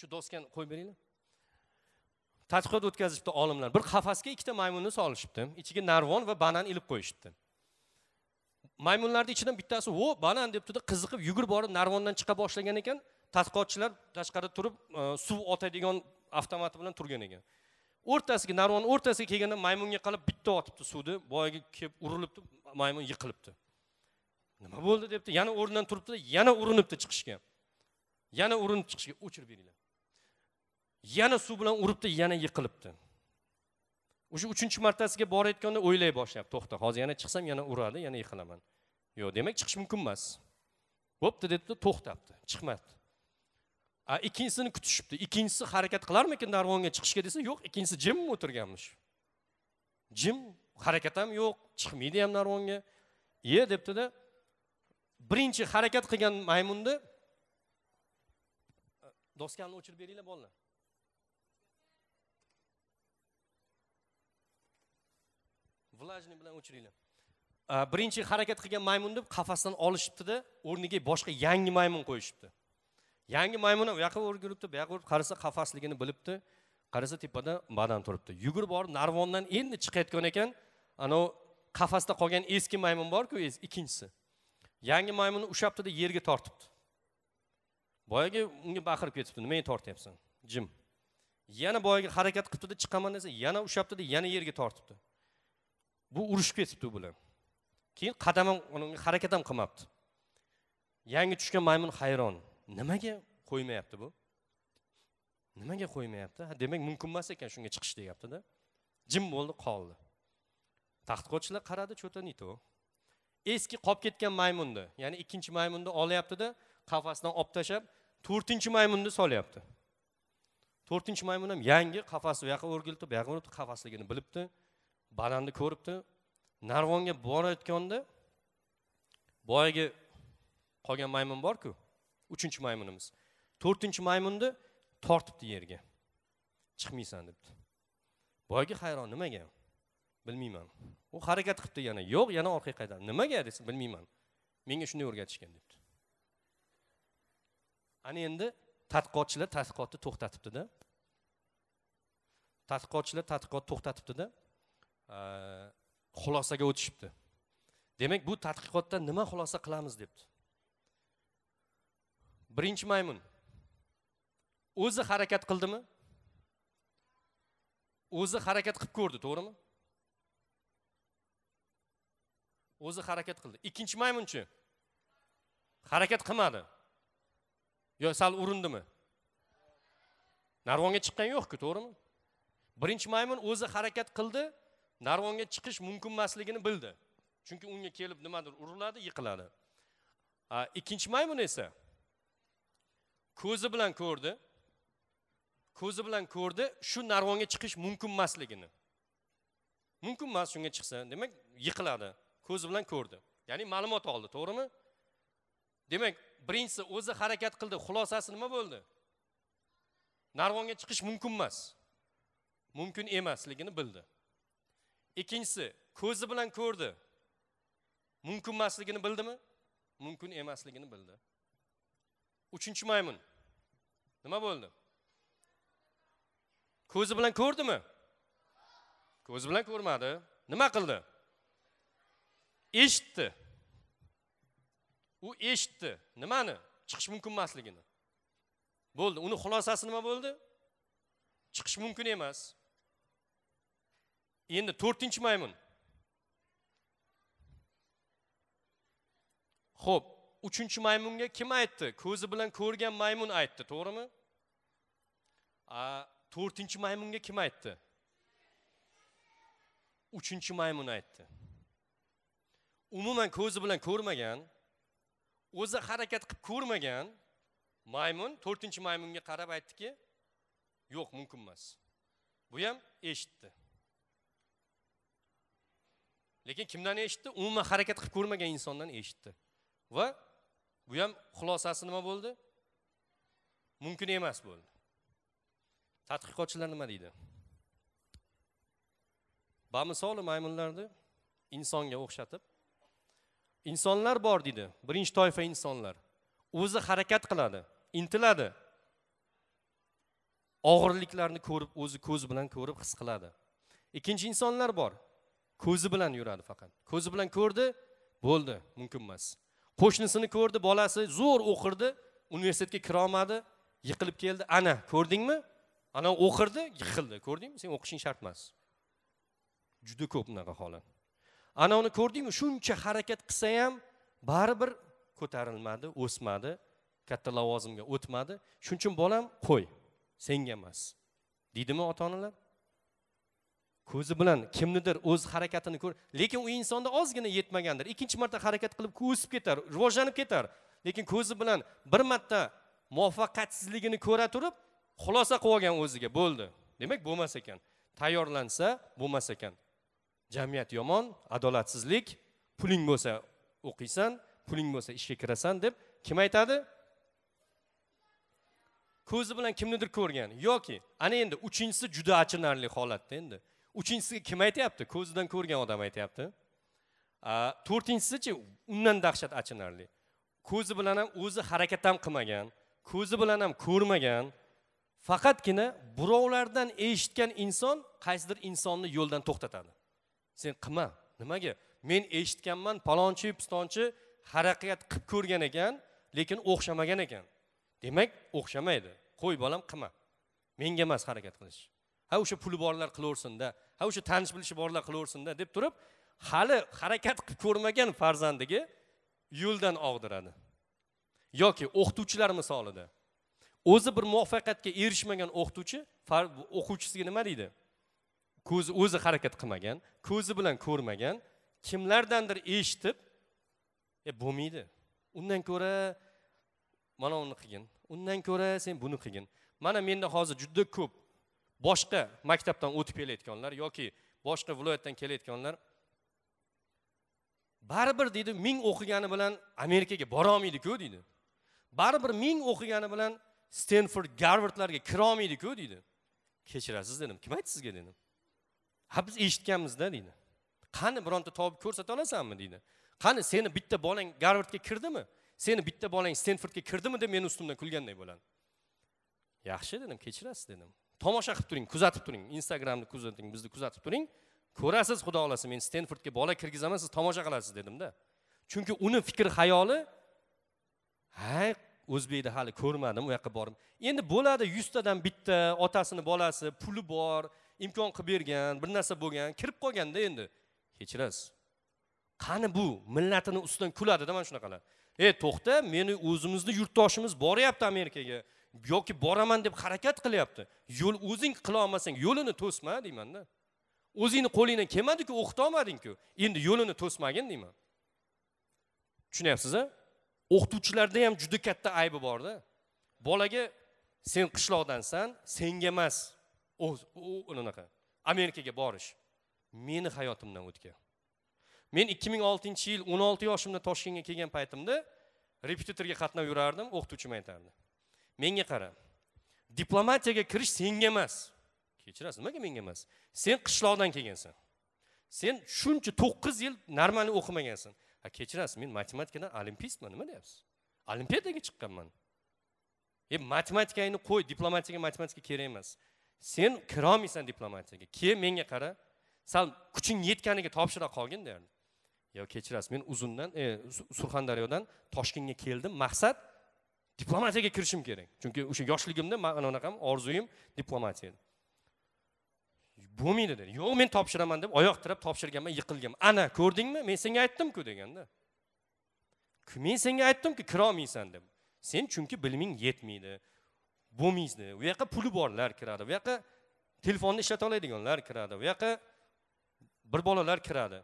shu doskani qo'yib beringlar tadqiqot o'tkazishibdi olimlar bir qafasga ikkita maymunni solishibdi ichiga narvon va banan ilib qo'yishibdi maymunlarni ichidan bittasi vo banan debdida qiziqib yugurib borib narvondan chiqa boshlagan ekan tadqiqotchilar tashqarida turib e, suv otadigan avtomati bilan turgan ekan o'rtasiga narvonni o'rtasiga kelganda maymunga qarab bitta otibdi suvni boyagi kelib urilibdi maymun yiqilibdi nima bo'ldi debdi yana o'rnidan turibdida yana urinibdi chiqishga yana urinib chiqishga o'chirib beringlar yana suv bilan uribdi yana yiqilibdi o'sha uchinchi martasiga borayotganda o'ylay boshlayapti to'xta hozir yana chiqsam yana uradi yana yiqilaman yo'q demak chiqish mumkin emas bo'pti debdi to'xtabdi chiqmabdi ikkinchisini kutishibdi ikkinchisi harakat qilarmikin darvonga chiqishga desa yo'q ikkinchisi jim o'tirganmish jim harakat ham yo'q chiqmaydi ham narvonga ye debdida birinchi harakat qilgan maymunni doskani o'chirib beringlar bolalar влажный bilan o'chiringlar birinchi harakat qilgan maymunni qafasdan olishibdida o'rniga boshqa yangi maymun qo'yishibdi yangi maymun u yoqqa urib yuribdi bu yoqqa o'rib qarasa qafasligini bilibdi qarasa tepada banan turibdi yugurib borib narvondan endi chiqayotgan ekan anavi qafasda qolgan eski maymun borku ikkinchisi yangi maymunni ushlabdida yerga tortibdi boyagi unga baqirib ketibdi nimaga tortyapsan jim yana boyagi harakat qilibdida chiqaman desa yana ushlabdida yana yerga tortibdi bu urushib ketibdi u bilan keyin qadam ham harakat ham qilmabdi yangi tushgan maymun hayron nimaga qo'ymayapti bu nimaga qo'ymayapti demak mumkin emas ekan shunga chiqish deyaptida jim bo'ldi qoldi taxtqo'chilar qaradi что то eski qolib ketgan maymunni ya'ni ikkinchi maymunni olyaptida qafasdan olib tashlab to'rtinchi maymunni solyapti to'rtinchi maymun ham yangi qafasni bu o'rgilibdi o'rgildi bu yoqqa uribdi qafasligini bilibdi bananni ko'ribdi narvonga borayotganda boyagi qolgan maymun borku uchinchi maymunimiz to'rtinchi maymunni tortibdi yerga chiqmaysan debdi boyagi hayron nimaga bilmayman u harakat qilibdi yana yo'q yana orqaga qaytadi nimaga desa bilmayman menga shunday o'rgatishgan debdi ana endi tadqiqotchilar tadqiqotni to'xtatibdida tadqiqotchilar tadqiqotni to'xtatibdida xulosaga o'tishibdi demak bu tadqiqotdan nima xulosa qilamiz debdi birinchi maymun o'zi harakat qildimi o'zi harakat qilib ko'rdi to'g'rimi o'zi harakat qildi ikkinchi maymunchi harakat qilmadi yo sal urindimi narvonga chiqqan yo'qku to'g'rimi birinchi maymun o'zi harakat qildi narvonga chiqish mumkin emasligini bildi chunki unga kelib nimadir uriladi yiqiladi ikkinchi maymun esa ko'zi bilan ko'rdi ko'zi bilan ko'rdi shu narvonga chiqish mumkin emasligini mumkin emas shunga chiqsa demak yiqiladi ko'zi bilan ko'rdi ya'ni ma'lumot oldi to'g'rimi demak birinchisi o'zi harakat qildi xulosasi nima bo'ldi narvonga chiqish mumkin emas mumkin emasligini bildi ikkinchisi ko'zi bilan ko'rdi mumkin emasligini bildimi mumkin emasligini bildi uchinchi maymun nima bo'ldi ko'zi bilan ko'rdimi ko'zi bilan ko'rmadi nima qildi eshitdi u eshitdi nimani chiqish mumkin emasligini bo'ldi uni xulosasi nima bo'ldi chiqish mumkin emas endi to'rtinchi maymun ho'p uchinchi maymunga kim aytdi ko'zi bilan ko'rgan maymun aytdi to'g'rimi to'rtinchi maymunga kim aytdi uchinchi maymun aytdi umuman ko'zi bilan ko'rmagan o'zi harakat qilib ko'rmagan maymun to'rtinchi maymunga qarab aytdiki yo'q mumkin emas bu ham eshitdi lekin kimdan eshitdi umuman harakat qilib ko'rmagan insondan eshitdi va bu ham xulosasi nima bo'ldi mumkin emas bo'ldi tadqiqotchilar nima deydi bamisol maymunlarni insonga o'xshatib insonlar bor deydi birinchi toifa insonlar o'zi harakat qiladi intiladi og'irliklarni ko'rib o'zi ko'zi bilan ko'rib his qiladi ikkinchi insonlar bor ko'zi bilan yuradi faqat ko'zi bilan ko'rdi bo'ldi mumkin emas qo'shnisini ko'rdi bolasi zo'r o'qirdi universitetga kira olmadi yiqilib keldi ana ko'rdingmi ana o'qirdi yiqildi ko'rdingmi sen o'qishing shart emas juda ko'p bunaqa holat ana uni ko'rdingmi shuncha harakat qilsa ham baribir ko'tarilmadi o'smadi katta lavozimga o'tmadi shuning uchun bolam qo'y senga emas deydimi ota onalar ko'zi bilan kimnidir o'z harakatini ko'r lekin u insonda ozgina yetmagandir ikkinchi marta harakat qilib o'sib ketar rivojlanib ketar lekin ko'zi bilan bir marta muvaffaqiyatsizligini ko'ra turib xulosa qilib olgan o'ziga bo'ldi demak bo'lmas ekan tayyorlansa bo'lmas ekan jamiyat yomon adolatsizlik puling bo'lsa o'qiysan puling bo'lsa ishga kirasan deb kim aytadi ko'zi bilan kimnidir ko'rgan yoki ana endi uchinchisi juda achinarli holatda endi uchinchisiga kim aytyapti ko'zidan ko'rgan odam aytyapti to'rtinchisichi undan dahshat achinarli ko'zi bilan ham o'zi harakat ham qilmagan ko'zi bilan ham ko'rmagan faqatgina birovlardan eshitgan inson qaysidir insonni yo'ldan to'xtatadi sen qilma nimaga men eshitganman palonchi pistonchi harakat qilib ko'rgan ekan lekin o'xshamagan ekan demak o'xshamaydi qo'y bolam qilma menga emas harakat qilish ha o'sha puli borlar qilaversinda ha o'sha tanish bilishi borlar qilaversinda deb turib hali harakat qilib ko'rmagan farzandiga yo'ldan og'diradi yoki o'qituvchilar misolida o'zi bir muvaffaqiyatga erishmagan o'qituvchi o'quvchisiga nima deydi ko'zi o'zi harakat qilmagan ko'zi bilan ko'rmagan kimlardandir eshitib e bo'lmaydi undan ko'ra mana uni qilgin undan ko'ra sen buni qilgin mana menda hozir juda ko'p boshqa maktabdan o'tib kelayotganlar yoki boshqa viloyatdan kelayotganlar baribir deydi ming o'qigani bilan amerikaga borolmaydiku deydi baribir ming o'qigani bilan stenford garvardlarga kirolmaydiku deydi kechirasiz dedim kim aytdi sizga dedim ha biz eshitganmizda deydi qani bironta topib ko'rsata olasanmi deydi qani seni bitta bolang garvardga kirdimi seni bitta bolang stenfordga kirdimi deb meni ustimdan kulganday bo'ladi yaxshi dedim kechirasiz dedim tomosha qilib turing kuzatib turing instagramni kuzating bizni kuzatib turing ko'rasiz xudo xohlasa men stenfordga bola kirgizaman siz tomosha qilasiz dedimda chunki uni fikr xayoli ha o'zbekni hali ko'rmadim u yoqqa borib endi bo'ladi yuztadan bitta otasini bolasi puli bor imkon qilib bergan bir narsa bo'lgan kirib qolganda endi kechirasiz qani bu millatini ustidan kuladida mana shunaqalar ey to'xta meni o'zimizni yurtdoshimiz boryapti amerikaga yoki boraman deb harakat qilyapti yo'l o'zing qilolmasang yo'lini to'sma deymanda o'zingni qo'lingdan kelmadiku o'qitolmadingku endi yo'lini to'smagin deyman tushunyapsiz a o'qituvchilarda ham juda katta aybi borda bolaga sen qishloqdansan senga emas unaqa amerikaga borish meni hayotimdan o'tgan men ikki ming oltinchi yil o'n olti yoshimda toshkentga kelgan paytimda repetitorga qatnab yurardim o'qituvchim aytardi menga qara diplomatiyaga kirish senga emas kechirasiz nimaga menga emas sen qishloqdan kelgansan sen shuncha to'qqiz yil нормально o'qimagansan ha kechirasiz men matematikadan olimpistman nima deyapsiz olimpiadaga chiqqanman e matematikangni qo'y diplomatiyaga matematika kerak emas sen kirolmaysan diplomatiyaga kel menga qara sal kuching yetganiga topshira qolgin derdi yo kechirasiz men uzundan e, surxondaryodan toshkentga keldim maqsad diplomatiyaga kirishim kerak chunki o'sha yoshligimda anaqam orzuyim diplomatiya edi bo'lmaydi dedi yo'q men topshiraman deb oyoq tirab topshirganman yiqilganman ana ko'rdingmi men senga aytdimku deganda men senga aytdimku kirolmaysan deb sen chunki biliming yetmaydi bo'lmaydi u yoqqa puli borlar kiradi bu yoqqa telefonni ishlata oladiganlar kiradi bu yoqqa bir bolalar kiradi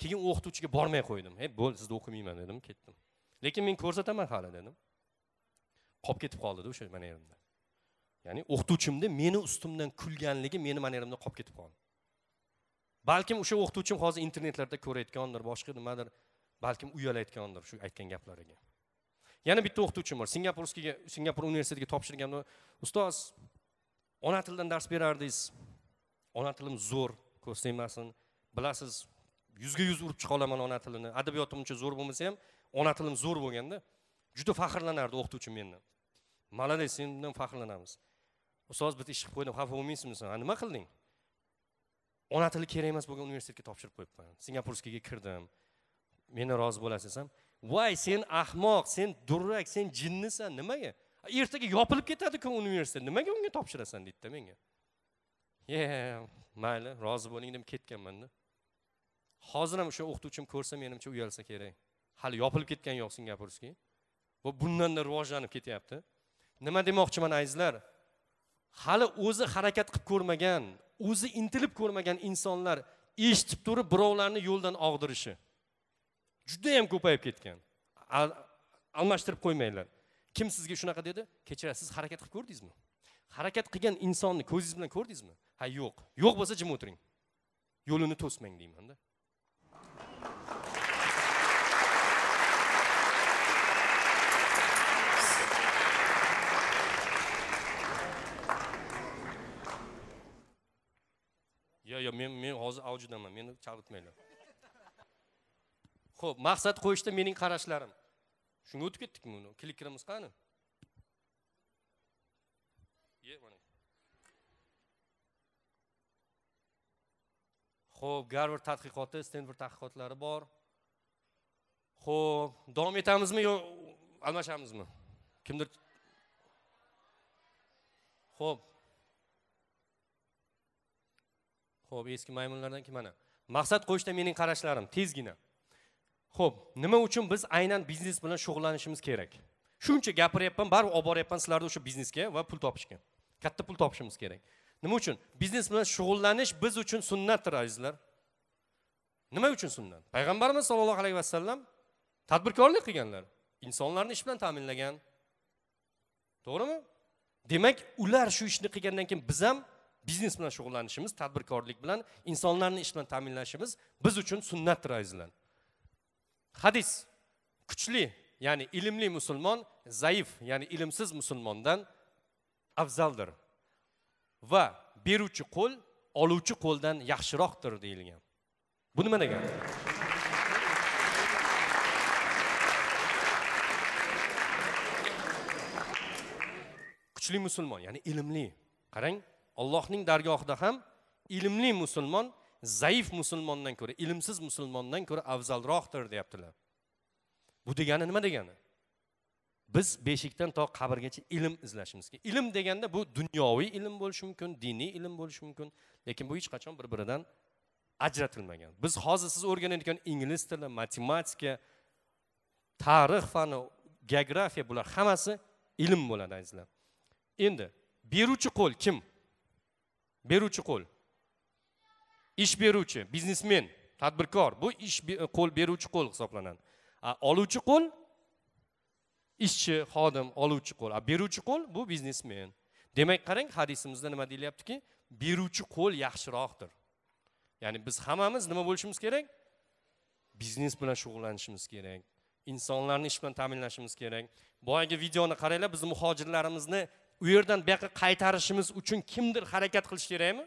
keyin o'qituvchiga bormay qo'ydim he bo'ldi sizni o'qimayman dedim ketdim lekin men ko'rsataman hali dedim qolib ketib qoldida o'sha manerimda ya'ni o'qituvchimni meni ustimdan kulganligi meni manerimdan qolib ketib qoldi balkim o'sha o'qituvchim hozir internetlarda ko'rayotgandir boshqa nimadir balkim uyalayotgandir shu aytgan gaplariga yana bitta o'qituvchim bor singapurskiyga singapur universitetiga topshirganda ustoz ona tildan dars berardingiz ona tilim zo'r tegmasin bilasiz yuzga yuz urib chiqa olaman ona tilini adabiyotim uncha zo'r bo'lmasa ham ona tilim zo'r bo'lganda juda faxrlanardi o'qituvchim mendan молодец sen bilan faxrlanamiz ustoz bitta ish qilib qo'ydim xafa bo'lmaysizmi sen nima qilding ona tili kerak emas bo'lgan universitetga topshirib qo'yibman singapurskiyga kirdim meni rozi bo'lasiz desam voy sen ahmoq sen durrak sen jinnisan nimaga ertaga yopilib ketadiku universitet nimaga unga topshirasan deydida menga ye mayli rozi bo'ling deb ketganmanda hozir ham o'sha o'qituvchim ko'rsa menimcha uyalsa kerak hali yopilib ketgani yo'q singapurskiy va bundanda rivojlanib ketyapti nima demoqchiman azizlar hali o'zi harakat qilib ko'rmagan o'zi intilib ko'rmagan insonlar eshitib turib birovlarni yo'ldan og'dirishi judayam ko'payib ketgan Al almashtirib qo'ymanglar kim sizga shunaqa dedi kechirasiz siz harakat qilib ko'rdingizmi harakat qilgan insonni ko'zingiz bilan ko'rdingizmi ha yo'q yo'q bo'lsa jim o'tiring yo'lini to'smang deymanda yo yo men men hozir avjidaman meni chalg'itmanglar ho'p maqsad qo'yishda mening qarashlarim shunga o'tib ketdikmi uni klikerimiz qani ho'p garvard tadqiqoti stenford tadqiqotlari bor ho'p davom etamizmi yo almashamizmi kimdir ho'p ho'p eski maymunlardan keyin mana maqsad qo'yishda mening qarashlarim tezgina ho'p nima uchun biz aynan biznes bilan shug'ullanishimiz kerak shuncha gapiryapman baribir olib boryapman sizlarni o'sha biznesga va pul topishga katta pul topishimiz kerak nima uchun biznes bilan shug'ullanish biz uchun sunnatdir azizlar nima uchun sunnat payg'ambarimiz sollallohu alayhi vasallam tadbirkorlik qilganlar insonlarni ish bilan ta'minlagan to'g'rimi demak ular shu ishni qilgandan keyin biz ham biznes bilan shug'ullanishimiz tadbirkorlik bilan insonlarni ish bilan ta'minlashimiz biz uchun sunnatdir azizlar hadis kuchli ya'ni ilmli musulmon zaif ya'ni ilmsiz musulmondan afzaldir va beruvchi qo'l oluvchi qo'ldan yaxshiroqdir deyilgan bu nima degani kuchli musulmon ya'ni ilmli qarang allohning dargohida ham ilmli musulmon zaif musulmondan ko'ra ilmsiz musulmondan ko'ra afzalroqdir deyaptilar bu degani nima degani biz beshikdan to qabrgacha ilm izlashimiz kerak ilm deganda bu dunyoviy ilm bo'lishi mumkin diniy ilm bo'lishi mumkin lekin bu hech qachon bir biridan ajratilmagan biz hozir siz o'rganayotgan ingliz tili matematika tarix fani geografiya bular hammasi ilm bo'ladi azizlar endi beruvchi qo'l kim beruvchi qo'l ish beruvchi biznesmen tadbirkor bu ish qo'l beruvchi qo'l hisoblanadi oluvchi qo'l ishchi xodim oluvchi qo'l a beruvchi qo'l bu biznesmen demak qarang hadisimizda nima deyilyaptiki beruvchi qo'l yaxshiroqdir ya'ni biz hammamiz nima bo'lishimiz kerak biznes bilan shug'ullanishimiz kerak insonlarni ish bilan ta'minlashimiz kerak boyagi videoni qaranglar biz muhojirlarimizni u yerdan bu yoqqa qaytarishimiz uchun kimdir harakat qilishi kerakmi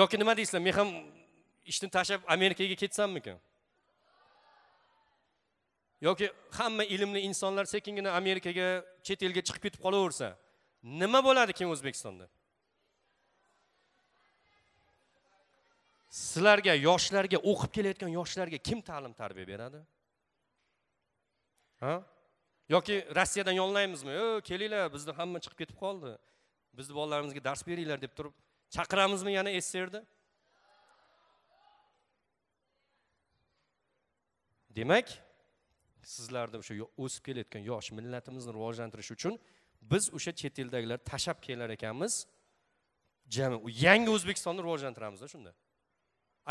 yoki nima deysizlar men ham ishni tashlab amerikaga ketsammikan yoki hamma ilmli insonlar sekingina amerikaga chet elga chiqib ketib qolaversa nima bo'ladi keyin o'zbekistonda sizlarga yoshlarga o'qib kelayotgan yoshlarga kim ta'lim tarbiya beradi ha yoki rossiyadan yollaymizmi yo kelinglar bizni hamma chiqib ketib qoldi bizni bolalarimizga dars beringlar deb turib chaqiramizmi yana sssrni demak sizlarni o'sha o'sib kelayotgan yosh millatimizni rivojlantirish uchun biz o'sha chet eldagilar tashlab kelar ekanmiz jami yangi o'zbekistonni rivojlantiramizda shunda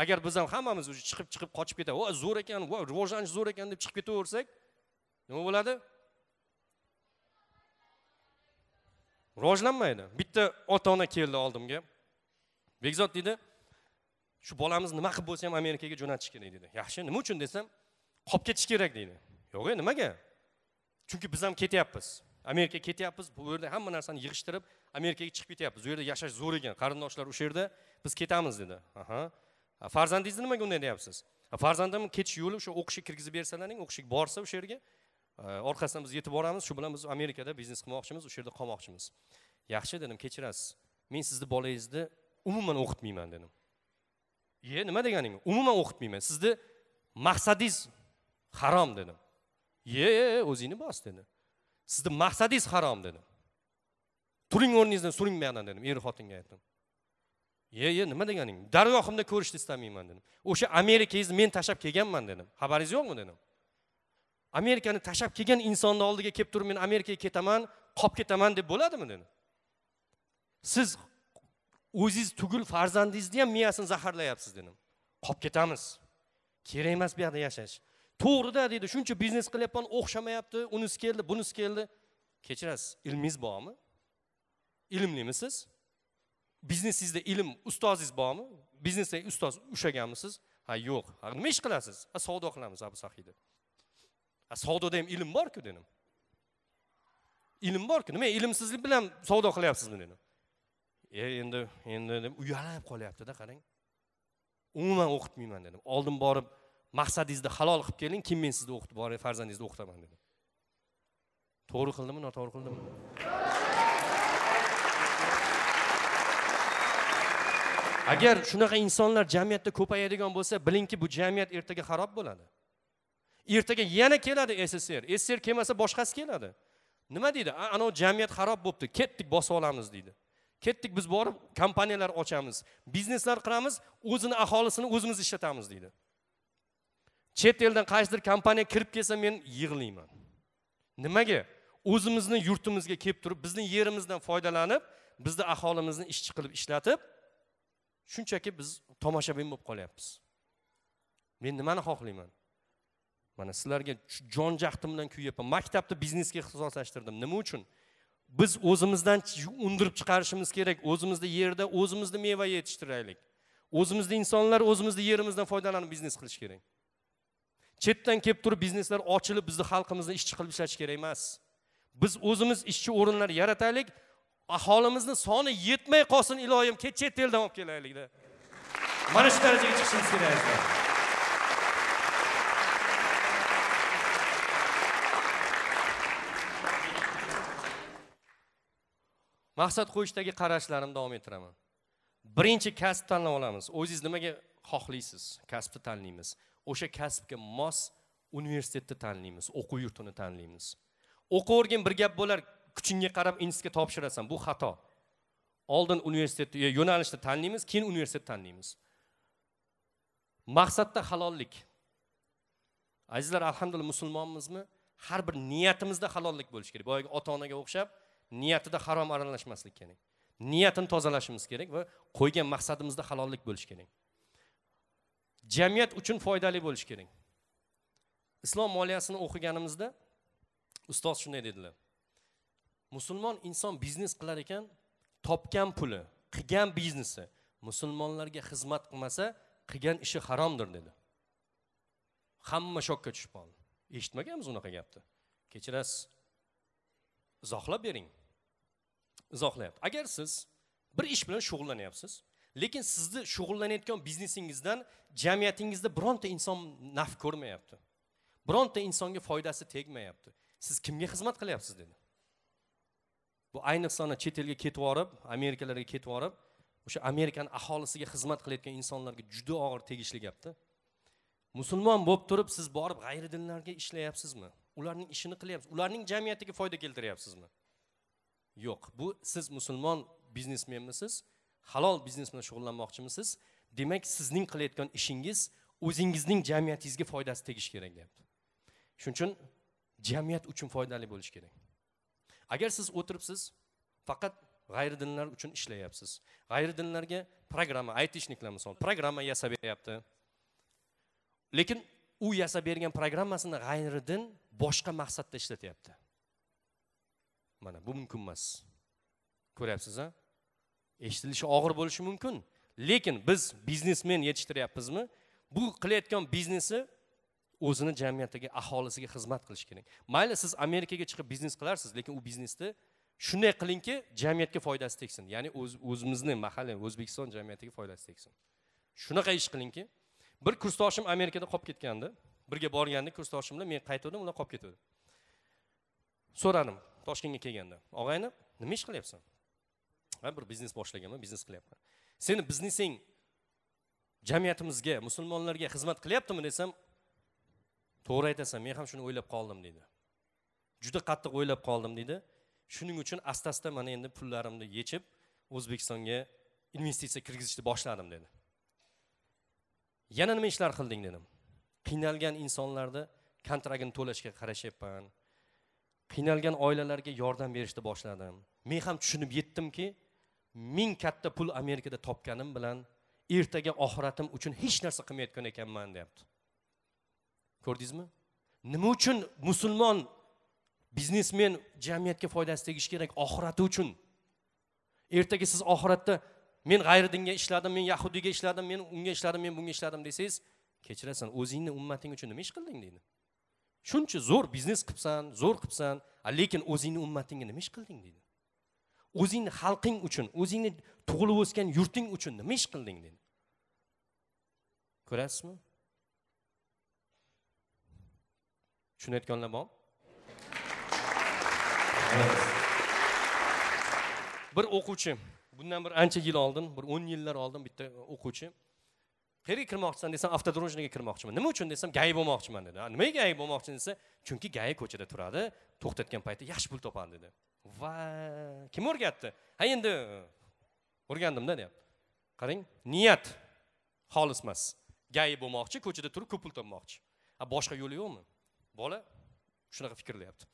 agar biz ham hammamiz уже chiqib chiqib qochib ketib zo'r ekan rivojlanish zo'r ekan deb chiqib ketaversak nima bo'ladi rivojlanmaydi bitta ota ona keldi oldimga bekzod deydi shu bolamizni nima qilib bo'lsa ham amerikaga jo'natish kerak deydi yaxshi nima uchun desam qolib ketish kerak deydi yo'g'e nimaga chunki biz ham ketyapmiz amerikaga ketyapmiz bu yerda hamma narsani yig'ishtirib amerikaga chiqib ketyapmiz u yerda yashash zo'r ekan qarindoshlar o'sha yerda biz ketamiz dedi aha farzandingizni nimaga unday deyapsiz farzandim ketish yo'li o'sha o'qishga kirgizib bersalaring o'qishga borsa o'sha yerga orqasidan biz yetib boramiz shu bilan biz amerikada biznes qilmoqchimiz o'sha yerda qolmoqchimiz yaxshi dedim kechirasiz men sizni bolangizni umuman o'qitmayman dedim ye nima deganing umuman o'qitmayman sizni maqsadingiz harom dedim ye o'zingni bos dedi sizni maqsadingiz harom dedim turing o'rningizdan suring bu yoqdan dedim er xotinga aytdim ye ye nima deganing dargohimda ko'rishni istamayman dedim o'sha amerikangizni men tashlab kelganman dedim xabaringiz yo'qmi dedim amerikani tashlab kelgan insonni oldiga kelib turib men amerikaga ketaman qolib ketaman deb bo'ladimi dedi siz o'zingiz tugul farzandingizni ham miyasini zaharlayapsiz dedim qolib ketamiz kerak emas bu yoqda yashash to'g'rida deydi shuncha biznes qilyapman o'xshamayapti unisi keldi bunisi keldi kechirasiz ilmingiz bormi ilmlimisiz biznesingizda ilm ustozingiz bormi biznesdagi ustoz ushlaganmisiz ha yo'q nima ish qilasiz savdo qilamiz abu sahiy deb savdo ham ilm borku dedim ilm borku nima ilmsizlik bilan savdo qilyapsizmi dedim e endi endi deb uyalib qolyaptida qarang umuman o'qitmayman dedim oldin borib maqsadingizni halol qilib keling keyin men sizni o'qitib boray farzandingizni o'qitaman dedim to'g'ri qildimi noto'g'ri qildimi agar shunaqa insonlar jamiyatda ko'payadigan bo'lsa bilingki bu jamiyat ertaga xarob bo'ladi ertaga yana keladi sssr sssr kelmasa boshqasi keladi nima deydi anavi jamiyat xarob bo'libdi ketdik bosib olamiz deydi ketdik biz borib kompaniyalar ochamiz bizneslar qilamiz o'zini aholisini o'zimiz ishlatamiz deydi chet eldan qaysidir kompaniya kirib kelsa men yig'layman nimaga o'zimizni yurtimizga kelib turib bizni yerimizdan foydalanib bizni aholimizni ishchi qilib ishlatib shunchaki biz tomoshabin bo'lib qolyapmiz men nimani xohlayman mana sizlarga jon jahdim bilan kuyyapman maktabni biznesga ixtisoslashtirdim nima uchun biz o'zimizdan undirib chiqarishimiz kerak o'zimizda yerda o'zimizni meva yetishtiraylik o'zimizni insonlar o'zimizni yerimizdan foydalanib biznes qilish kerak chetdan kelib turib bizneslar ochilib bizni xalqimizni ishchi qilib ishlatish kerak emas biz o'zimiz ishchi o'rinlar yarataylik aholimizni soni yetmay qolsin ilohim chet eldan olib kelaylikda mana shu darajaga chiqishimiz kerak maqsad qo'yishdagi qarashlarimni davom ettiraman birinchi kasb tanlab olamiz o'zingiz nimaga xohlaysiz kasbni tanlaymiz o'sha kasbga mos universitetni tanlaymiz o'quv yurtini tanlaymiz o'qivergin bir gap bo'lar kuchingga qarab institutga topshirasan bu xato oldin universitetni e, yo'nalishni tanlaymiz keyin universitet tanlaymiz maqsadda halollik azizlar alhamdulillah musulmonmizmi har bir niyatimizda halollik bo'lishi kerak boyagi ota onaga o'xshab niyatida harom aralashmaslik kerak niyatini tozalashimiz kerak va qo'ygan maqsadimizda halollik bo'lishi kerak jamiyat uchun foydali bo'lishi kerak islom moliyasini o'qiganimizda ustoz shunday dedilar musulmon inson biznes qilar ekan topgan puli qilgan biznesi musulmonlarga xizmat qilmasa qilgan ishi haromdir dedi hamma shokka tushib qoldi eshitmaganmiz unaqa gapni kechirasiz izohlab bering izohlayapti agar siz bir ish bilan shug'ullanyapsiz lekin sizni shug'ullanayotgan biznesingizdan jamiyatingizda bironta inson naf ko'rmayapti bironta insonga foydasi tegmayapti siz kimga xizmat qilyapsiz dedi bu ayniqsa ana chet elga ketib yuborib amerikalarga ketib yuborib o'sha amerikani aholisiga xizmat qilayotgan insonlarga juda og'ir tegishli gapda musulmon bo'lib turib siz borib g'ayridinlarga ishlayapsizmi ularning ishini qilyapsiz ularning jamiyatiga foyda keltiryapsizmi yo'q bu siz musulmon biznesmenmisiz halol biznes bilan shug'ullanmoqchimisiz demak sizning qilayotgan ishingiz o'zingizning jamiyatingizga foydasi tegishi kerak deyapti shuning uchun jamiyat uchun foydali bo'lishi kerak agar siz o'tiribsiz faqat g'ayri dinlar uchun ishlayapsiz g'ayri dinlarga programma aytishniklar misol programma yasab beryapti lekin u yasab bergan programmasini din boshqa maqsadda ishlatyapti mana bu mumkin emas ko'ryapsiza a eshitilishi og'ir bo'lishi mumkin lekin biz biznesmen yetishtiryapmizmi bu qilayotgan biznesi o'zini jamiyatiga aholisiga xizmat qilishi kerak mayli siz amerikaga chiqib biznes qilarsiz lekin u biznesni shunday qilingki jamiyatga foydasi tegsin ya'ni o'zimizni mahalliy o'zbekiston jamiyatiga foydasi tegsin shunaqa ish qilingki bir kursdoshim amerikada qolib ketgandi birga borgandik kursdoshim bilan men qaytgandim ular qolib ketgandi so'radim toshkentga kelganda og'ayni nima ish qilyapsan ha bir biznes boshlaganman biznes qilyapman seni biznesing jamiyatimizga musulmonlarga xizmat qilyaptimi desam to'g'ri aytasan men ham shuni o'ylab qoldim deydi juda qattiq o'ylab qoldim deydi shuning uchun asta asta mana endi pullarimni yechib o'zbekistonga investitsiya kirgizishni boshladim dedi yana nima ishlar qilding dedim qiynalgan insonlarni kontragini to'lashga qarashyapman qiynalgan oilalarga yordam berishni boshladim men ham tushunib yetdimki ming katta pul amerikada topganim bilan ertaga oxiratim uchun hech narsa qilmayotgan ekanman deyapti ko'rdingizmi nima uchun musulmon biznesmen jamiyatga foydasi tegishi kerak oxirati uchun ertaga siz oxiratda men g'ayri dinga ishladim men yahudiyga ishladim men unga ishladim men bunga ishladim desangiz kechirasan o'zingni ummating uchun nima ish qilding deydi shuncha zo'r biznes qilibsan zo'r qilibsan lekin o'zingni ummatingga nima ish qilding deydi o'zingni xalqing uchun o'zingni tug'ilib o'sgan yurting uchun nima ish qilding deydi ko'rasizmi tushunayotganlar bormi bir o'quvchi bundan bir ancha yil oldin bir o'n yillar oldin bitta o'quvchi qayerga kirmoqchisan desam avtodrojniga kirmoqchiman nima uchun desam gayi bo'lmoqchiman dedi nimaga gayi bo'lmoqchiman desa chunki gayi ko'chada turadi to'xtatgan paytda yaxshi pul topadi dedi va kim o'rgatdi ha endi o'rgandimda deyapti qarang niyat xolis emas gayi bo'lmoqchi ko'chada turib ko'p pul topmoqchi boshqa yo'li yo'qmi bola shunaqa fikrlayapti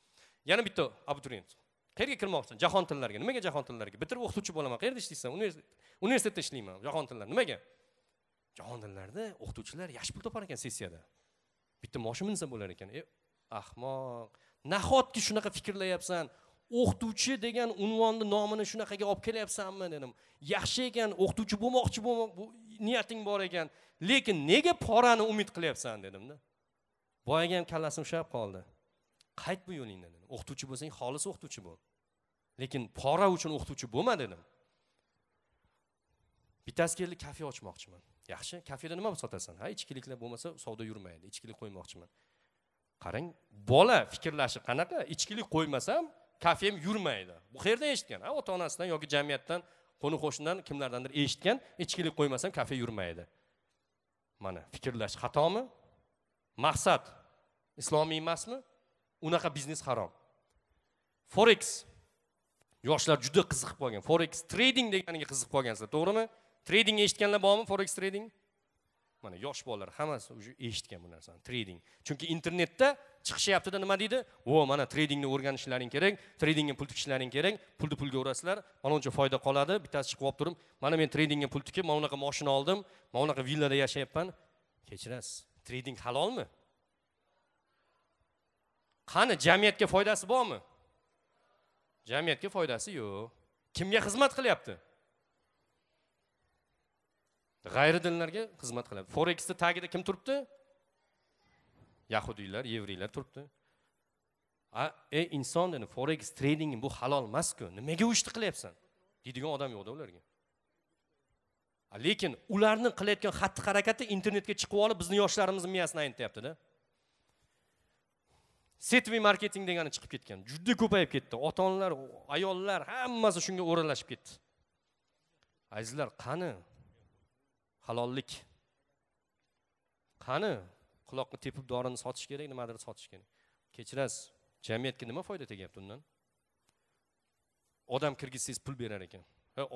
yana bitta abituriyent qayerga kirmoqchisan jahon tillariga nimaga jahon tillariga bitirib o'qituvchi bo'laman qayerda ishlaysan universitetda ishlayman jahon tillari nimaga jahon tillarida o'qituvchilar yaxshi pul topar ekan sessiyada bitta moshin minsa bo'lar ekan e ahmoq nahotki shunaqa fikrlayapsan o'qituvchi degan unvonni nomini shunaqaga olib kelyapsanmi dedim yaxshi ekan o'qituvchi bo'lmoqchi niyating bor ekan lekin nega porani umid qilyapsan dedimda boyaga ham kallasim ushlab qoldi qayt bu yo'lingdan dedim o'qituvchi bo'lsang xolis o'qituvchi bo'l lekin pora uchun o'qituvchi bo'lma dedim bittasi keldi kafe ochmoqchiman yaxshi kafeda nima sotasan ha ichkiliklar bo'lmasa savdo yurmaydi ichkilik qo'ymoqchiman qarang bola fikrlashi qanaqa ichkilik qo'ymasam kafem yurmaydi bu qayerdan eshitgan ota onasidan yoki jamiyatdan qo'ni qo'shnidan kimlardandir eshitgan ichkilik qo'ymasam kafe yurmaydi mana fikrlash xatomi maqsad islomiy emasmi unaqa biznes harom forex yoshlar juda qiziqib qolgan forex trading deganiga qiziqib qolgansizlar to'g'rimi trading eshitganlar bormi forex trading mana yosh bolalar hammasi уже eshitgan bu narsani trading chunki internetda chiqishyaptida nima deydi vo mana tradingni o'rganishlaring kerak tradingga pul tikishlaring kerak pulni pulga urasizlar manuncha foyda qoladi bittasi chiqib olib turib mana men tradingga pul tikib mana bunaqa moshina oldim mana bunaqa villada yashayapman kechirasiz trading halolmi qani jamiyatga foydasi bormi jamiyatga foydasi yo'q kimga xizmat qilyapti g'ayri dinlarga xizmat qiladi foreksni tagida kim turibdi yahudiylar yevriylar turibdi a ey inson dedi forex trading bu halol emasku nimaga u ishni qilyapsan deydigan odam yo'qda ularga lekin ularni qilayotgan xatti harakati internetga chiqib olib bizni yoshlarimizni miyasini aynityaptida setvi marketing degani chiqib ketgan juda ko'payib ketdi ota onalar ayollar hammasi shunga o'ralashib ketdi azizlar qani halollik qani quloqni tepib dorini sotish kerak nimadir sotish kerak kechirasiz jamiyatga nima foyda tegyapti undan odam kirgizsangiz pul berar ekan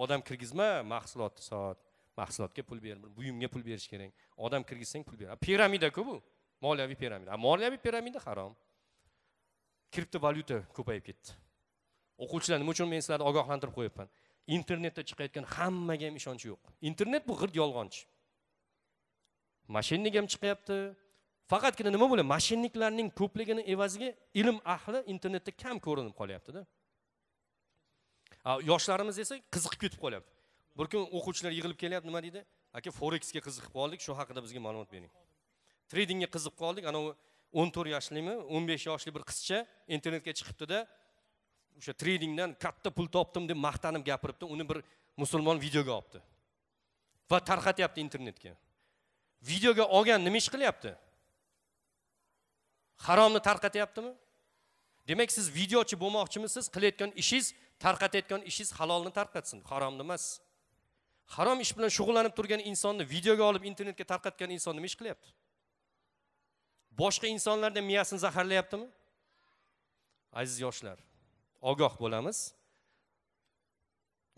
odam kirgizma mahsulotni sot mahsulotga pul ber buyumga pul berish kerak odam kirgizsang pul ber piramidaku bu moliyaviy piramida moliyaviy piramida harom kriptovalyuta ko'payib ketdi o'quvchilar nima uchun men sizlarni ogohlantirib qo'yyapman internetda chiqayotgan hammaga ham ishonch yo'q internet bu g'irt yolg'onchi mashinnik ham chiqyapti faqatgina nima bo'ladi mashinniklarning ko'pligini evaziga ilm ahli internetda kam ko'rinib qolyaptida yoshlarimiz esa qiziqib ketib qolyapti bir kun o'quvchilar yig'ilib kelyapti nima deydi aka forexga qiziqib qoldik shu haqida bizga ma'lumot bering treydingga qiziqib qoldik anavi o'n to'rt yoshlikmi o'n besh yoshli bir qizcha internetga chiqibdida o'sha treningdan katta pul topdim deb maqtanib gapiribdi uni bir musulmon videoga olibdi va tarqatyapti internetga videoga olgan nima ish qilyapti haromni tarqatyaptimi demak siz videochi bo'lmoqchimisiz qilayotgan ishingiz tarqatayotgan ishingiz halolni tarqatsin haromni emas harom ish bilan shug'ullanib turgan insonni videoga olib internetga tarqatgan inson nima ish qilyapti boshqa insonlarni miyasini zaharlayaptimi aziz yoshlar ogoh bo'lamiz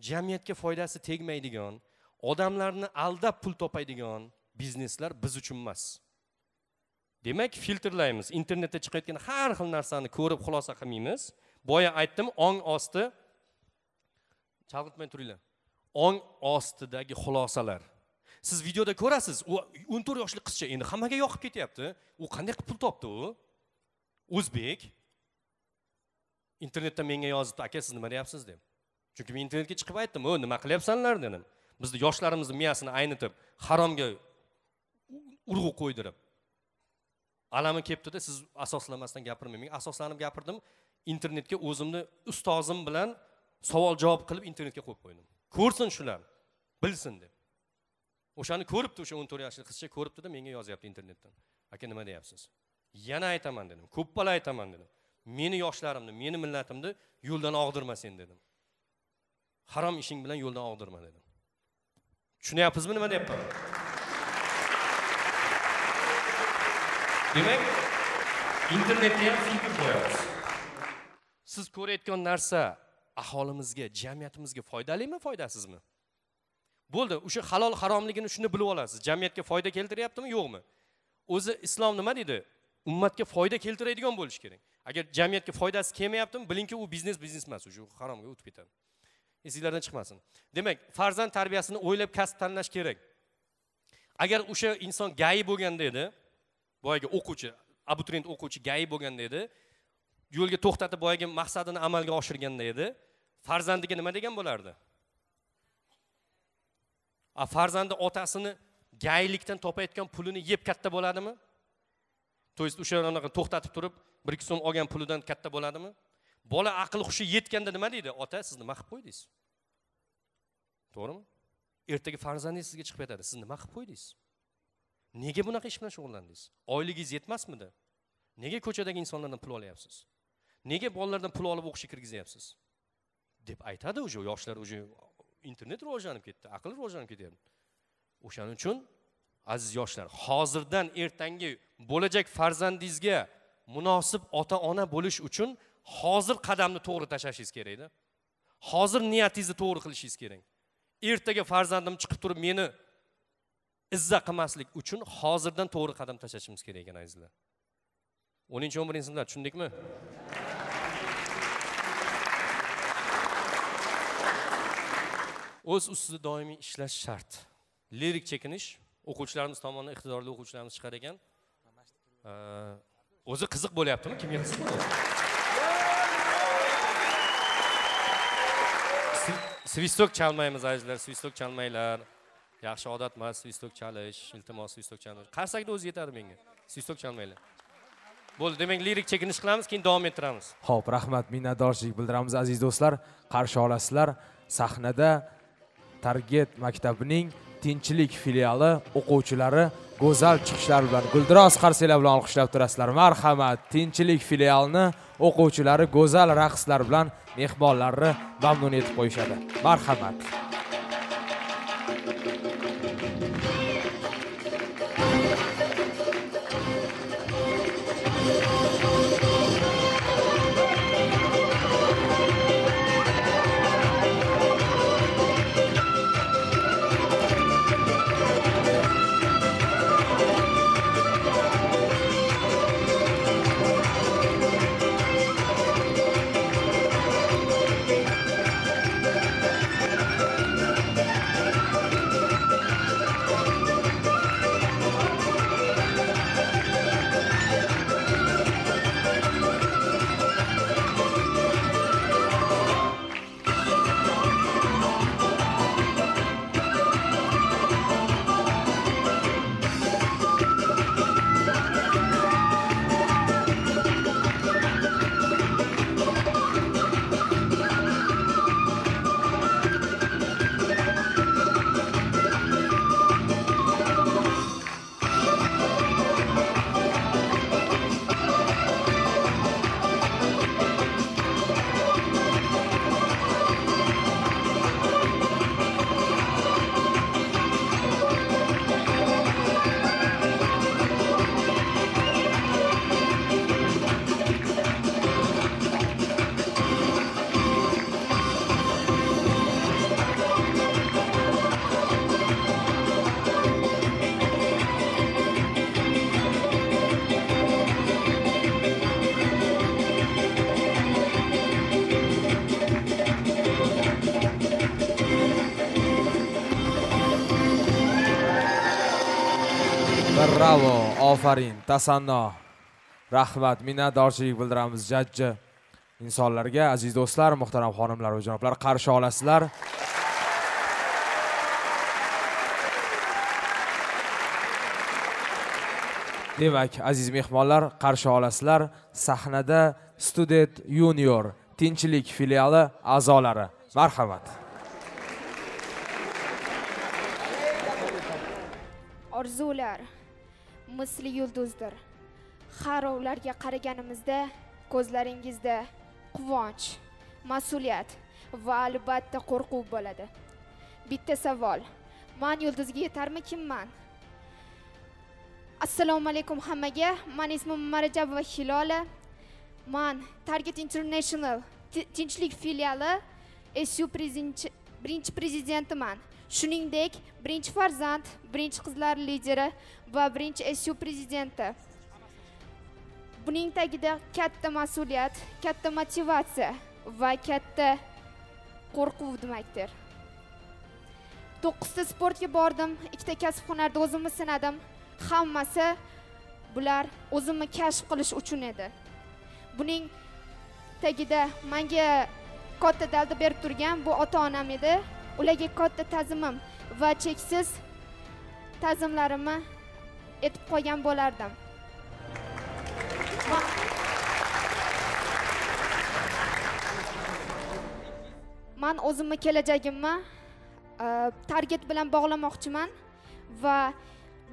jamiyatga foydasi tegmaydigan odamlarni aldab pul topadigan bizneslar biz uchun emas demak filtrlaymiz internetda chiqayotgan har xil narsani ko'rib xulosa qilmaymiz boya aytdim ong osti chalg'itmay turinglar ong ostidagi xulosalar siz videoda ko'rasiz u o'n to'rt yoshli qizcha endi hammaga yoqib ketyapti u qanday qilib pul topdi u o'zbek internetda menga yozdi aka siz nima deyapsiz deb chunki men internetga chiqib aytdim o nima qilyapsanlar dedim bizni yoshlarimizni miyasini aynitib haromga urg'u qo'ydirib alami kelibdida siz asoslamasdan gapirmang men asoslanib gapirdim internetga o'zimni ustozim bilan savol javob qilib internetga qo'yib qo'ydim ko'rsin shular bilsin deb o'shani ko'ribdi o'sha o'n to'rt yoshli qizcha ko'ribdida menga yozyapti internetdan aka nima deyapsiz yana aytaman dedim ko'p bola aytaman dedim meni yoshlarimni meni millatimni yo'ldan og'dirma sen dedim harom ishing bilan yo'ldan og'dirma dedim tushunyapsizmi nima deyapman demak internetga ham filtr qo'yamiz siz ko'rayotgan narsa aholimizga jamiyatimizga foydalimi foydasizmi bo'ldi o'sha halol haromligini shuni bilib olasiz jamiyatga foyda keltiryaptimi yo'qmi o'zi islom nima deydi ummatga foyda keltiradigan bo'lishi kerak agar jamiyatga foydasi kelmayaptimi bilingki u biznes biznes emas уже haromga o'tib ketadi esinglardan chiqmasin demak farzand tarbiyasini o'ylab kasb tanlash kerak agar o'sha inson gayi bo'lganda edi boyagi o'quvchi abituriyent o'quvchi gayi bo'lganda edi yo'lga to'xtatib boyagi maqsadini amalga oshirganda edi farzandiga nima degan bo'lardi a farzandi otasini gaylikdan topayotgan pulini yeb katta bo'ladimi то есть o'sha anaqa to'xtatib turib bir ikki so'm olgan pulidan katta bo'ladimi bola aql hushi yetganda nima deydi ota siz nima qilib qo'ydingiz to'g'rimi ertaga farzandingiz sizga chiqib ketadi siz nima qilib qo'ydingiz nega bunaqa ish bilan shug'ullandingiz oyligingiz yetmasmidi nega ko'chadagi insonlardan pul olyapsiz nega bolalardan pul olib o'qishga kirgizyapsiz deb aytadi уже yoshlar уже internet rivojlanib ketdi aql rivojlanib ketyapti o'shaning uchun aziz yoshlar hozirdan ertangi bo'lajak farzandingizga munosib ota ona bo'lish uchun hozir qadamni to'g'ri tashlashingiz kerakda hozir niyatingizni to'g'ri qilishingiz kerak ertaga farzandim chiqib turib meni izza qilmaslik uchun hozirdan to'g'ri qadam tashlashimiz kerak ekan azizlar o'ninchi o'n birinchi sinflar tushundikmi o'z ustida doimiy ishlash shart lirik chekinish o'quvchilarimiz tomonidan iqtidorli o'quvchilarimiz chiqar ekan o'zi qiziq bo'lyaptimi kimga qiziq svistok chalmaymiz azizlar svistok chalmanglar yaxshi odat emas svistok chalish iltimos svistok chalmang qarsakda o'zi yetadi menga svistok chalmanglar bo'ldi demak lirik chekinish qilamiz keyin davom ettiramiz ho'p rahmat minnatdorchilik bildiramiz aziz do'stlar qarshi olasizlar sahnada target maktabining tinchlik filiali o'quvchilari go'zal chiqishlar bilan guldiroz qarsaklar bilan olqishlab turasizlar marhamat tinchlik filialini o'quvchilari go'zal raqslar bilan mehmonlarni mamnun etib qo'yishadi marhamat afarin tasanno rahmat minnatdorchilik bildiramiz jajji insonlarga aziz do'stlar muhtaram xonimlar va janoblar qarshi olasizlar demak aziz mehmonlar qarshi olasizlar sahnada student junior tinchlik فیلیال a'zolari marhamat orzular misli yulduzdir har ularga qaraganimizda ko'zlaringizda quvonch mas'uliyat va albatta qo'rquv bo'ladi bitta savol man yulduzga yetarmi kimman? assalomu alaykum hammaga Men ismim Marajab va hilola man target international tinchlik filiali su birinchi prezidentiman shuningdek birinchi farzand birinchi qizlar lideri va birinchi su prezidenti buning tagida katta mas'uliyat katta motivatsiya va katta qo'rquv demakdir to'qqizta sportga bordim ikkita kasb hunarda o'zimni sinadim hammasi bular o'zimni kashf qilish uchun edi buning tagida manga katta dalda berib turgan bu ota onam edi ularga katta ta'zimim va cheksiz ta'zimlarimni etib qo'ygan bo'lardim man o'zimni kelajagimni e, target bilan bog'lamoqchiman va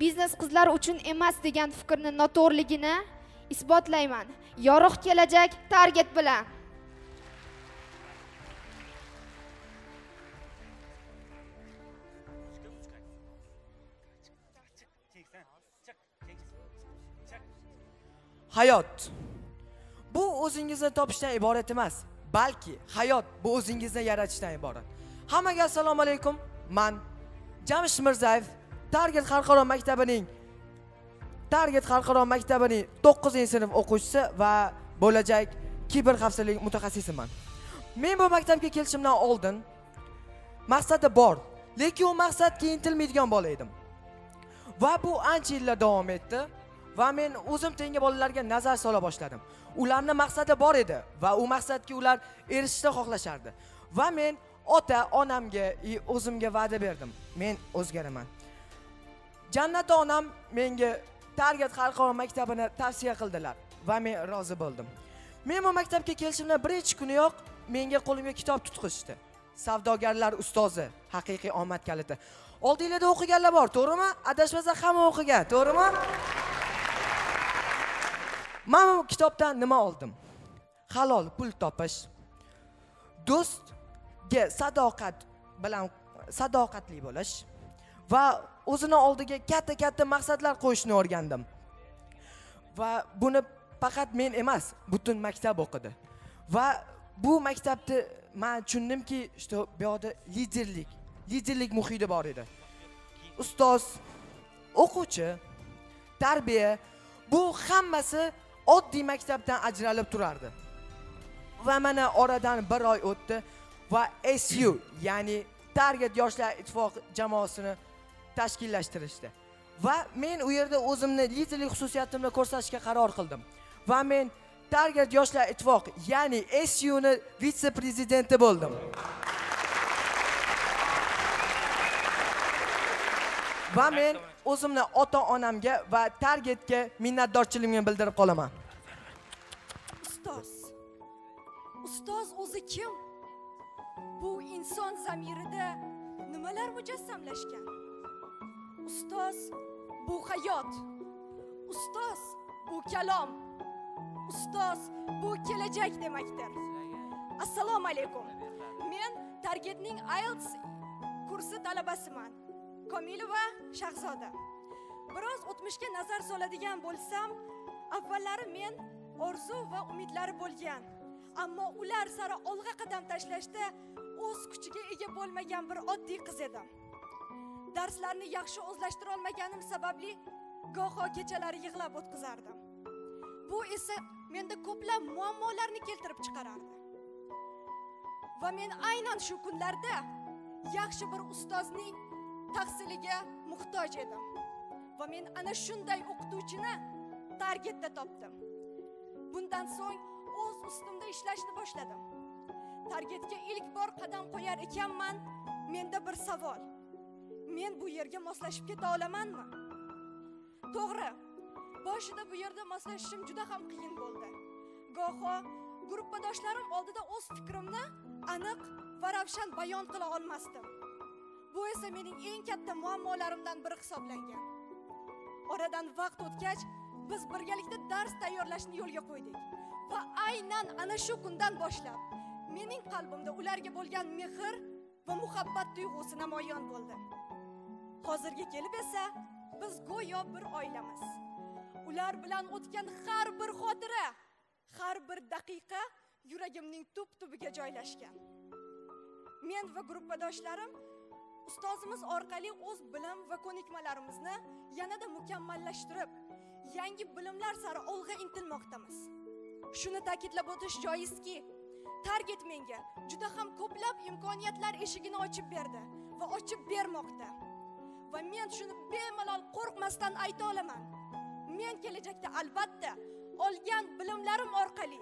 biznes qizlar uchun emas degan fikrni noto'g'riligini isbotlayman yorug' kelajak target bilan hayot bu o'zingizni topishdan iborat emas balki hayot bu o'zingizni yaratishdan iborat hammaga assalomu alaykum man jamshid mirzayev target xalqaro maktabining target xalqaro maktabining to'qqizinchi sinf o'quvchisi va bo'lajak kiber xavfsizlik mutaxassisiman men bu maktabga kelishimdan oldin maqsadi bor lekin u maqsadga intilmaydigan bola edim va bu ancha yillar davom etdi va men o'zim tengi bolalarga nazar sola boshladim ularni maqsadi bor edi va u maqsadga ular erishishni xohlashardi va men ota onamga и o'zimga va'da berdim men o'zgaraman jannat onam menga target xalqaro maktabini tavsiya qildilar va men rozi bo'ldim men bu maktabga kelishimdan birinchi kuniyoq menga qo'limga kitob tutqizishdi savdogarlar ustozi haqiqiy omad kaliti oldinglarda o'qiganlar bor to'g'rimi adashmasam hamma o'qigan to'g'rimi man bu kitobdan nima oldim halol pul topish do'stga sadoqat bilan sadoqatli bo'lish va o'zini oldiga katta katta maqsadlar qo'yishni o'rgandim va buni faqat men emas butun maktab o'qidi va bu maktabni man tushundimki что bu yoqda liderlik liderlik muhiti bor edi ustoz o'quvchi tarbiya bu hammasi oddiy maktabdan ajralib turardi va mana oradan bir oy o'tdi va su ya'ni target yoshlar ittifoqi jamoasini tashkillashtirishdi va men u yerda o'zimni liderlik xususiyatimni ko'rsatishga qaror qildim va men target yoshlar ittifoqi ya'ni suni vitse prezidenti bo'ldim va men o'zimni ota onamga va targetga minnatdorchiligimni bildirib qolaman ustoz ustoz o'zi kim bu inson zamirida nimalar mujassamlashgan ustoz bu hayot ustoz bu kalom ustoz bu kelajak demakdir assalomu alaykum men targetning ielts kursi talabasiman komilova shahzoda biroz o'tmishga nazar soladigan bo'lsam avvallari men orzu va umidlari bo'lgan ammo ular sari olg'a qadam tashlashda o'z kuchiga ega bo'lmagan bir oddiy qiz edim darslarni yaxshi o'zlashtira olmaganim sababli goho kechalari yig'lab o'tkazardim bu esa menda ko'plab muammolarni keltirib chiqarardi va men aynan shu kunlarda yaxshi bir ustozning tahsiliga muhtoj edim va men ana shunday o'qituvchini targetda topdim bundan so'ng o'z ustimda ishlashni boshladim targetga ilk bor qadam qo'yar ekanman menda bir savol men bu yerga moslashib keta olamanmi to'g'ri boshida bu yerda moslashishim juda ham qiyin bo'ldi goho gruppadoshlarim oldida o'z fikrimni aniq va ravshan bayon qila olmasdim bu esa mening eng katta muammolarimdan biri hisoblangan oradan vaqt o'tgach biz birgalikda dars tayyorlashni yo'lga qo'ydik va aynan ana shu kundan boshlab mening qalbimda ularga bo'lgan mehr va muhabbat tuyg'usi namoyon bo'ldi hozirga kelib esa biz go'yo bir oilamiz ular bilan o'tgan har bir xotira har bir daqiqa yuragimning tub tubiga joylashgan men va gruppadoshlarim ustozimiz orqali o'z bilim va ko'nikmalarimizni yanada mukammallashtirib yangi bilimlar sari olg'a intilmoqdamiz shuni ta'kidlab o'tish joizki target menga juda ham ko'plab imkoniyatlar eshigini ochib berdi va ochib bermoqda va men shuni bemalol qo'rqmasdan ayta olaman men kelajakda albatta olgan bilimlarim orqali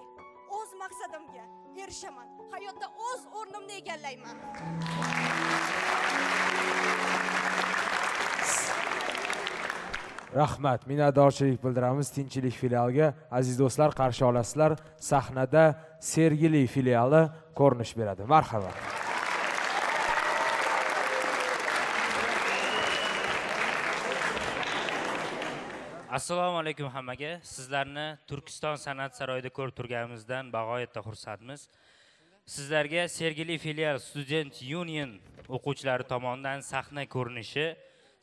o'z maqsadimga erishaman hayotda o'z o'rnimni egallayman rahmat minnatdorchilik bildiramiz tinchlik filialiga aziz do'stlar qarshi olasizlar sahnada sergili filiali ko'rinish beradi marhamat assalomu alaykum hammaga sizlarni turkiston san'at saroyida ko'rib turganimizdan bag'oyatda xursandmiz sizlarga sergeli filial student union o'quvchilari tomonidan sahna ko'rinishi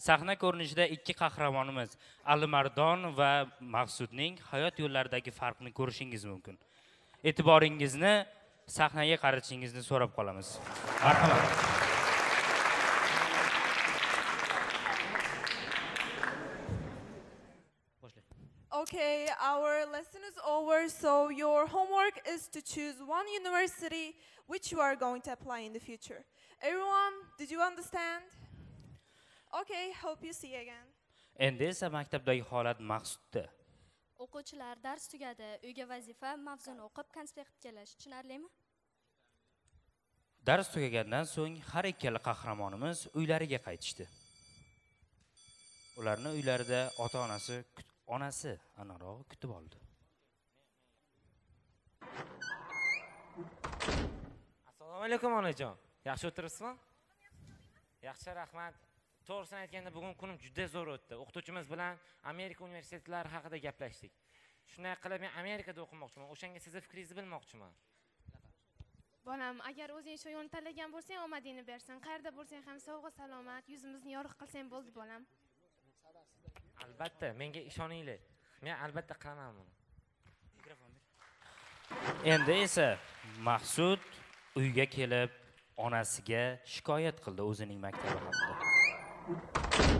sahna ko'rinishida ikki qahramonimiz alimardon va maqsudning hayot yo'llaridagi farqni ko'rishingiz mumkin e'tiboringizni sahnaga qaratishingizni so'rab qolamiz marhamat Okay, our lesson is over, so your homework is to choose one university which you are going to apply in the future. Everyone, did you understand? Okay, hope you see again. Endi esa maktabdagi holat maqsudda. O'quvchilar dars tugadi, uyga vazifa, mavzuni o'qib konspekt kelish tushunarlimi? Dars tugagandan so'ng har ikkala qahramonimiz uylariga qaytishdi. Ularni uylarida ota-onasi kutib onasi anarog'i kutib oldi assalomu alaykum onajon yaxshi o'tiribsizmi yaxshi rahmat to'g'risini aytganda bugun kunim juda zo'r o'tdi o'qituvchimiz bilan amerika universitetlari haqida gaplashdik shunday qilib men amerikada o'qimoqchiman o'shanga sizni fikringizni bilmoqchiman bolam agar o'zing shu yo'lni tanlagan bo'lsang omadingni bersin qayerda bo'lsang ham sog'u salomat yuzimizni yorug' qilsang bo'ldi bolam albatta menga ishoninglar men albatta qilaman buni mikrofon endi esa maqsud uyga kelib onasiga shikoyat qildi o'zining maktabi haqida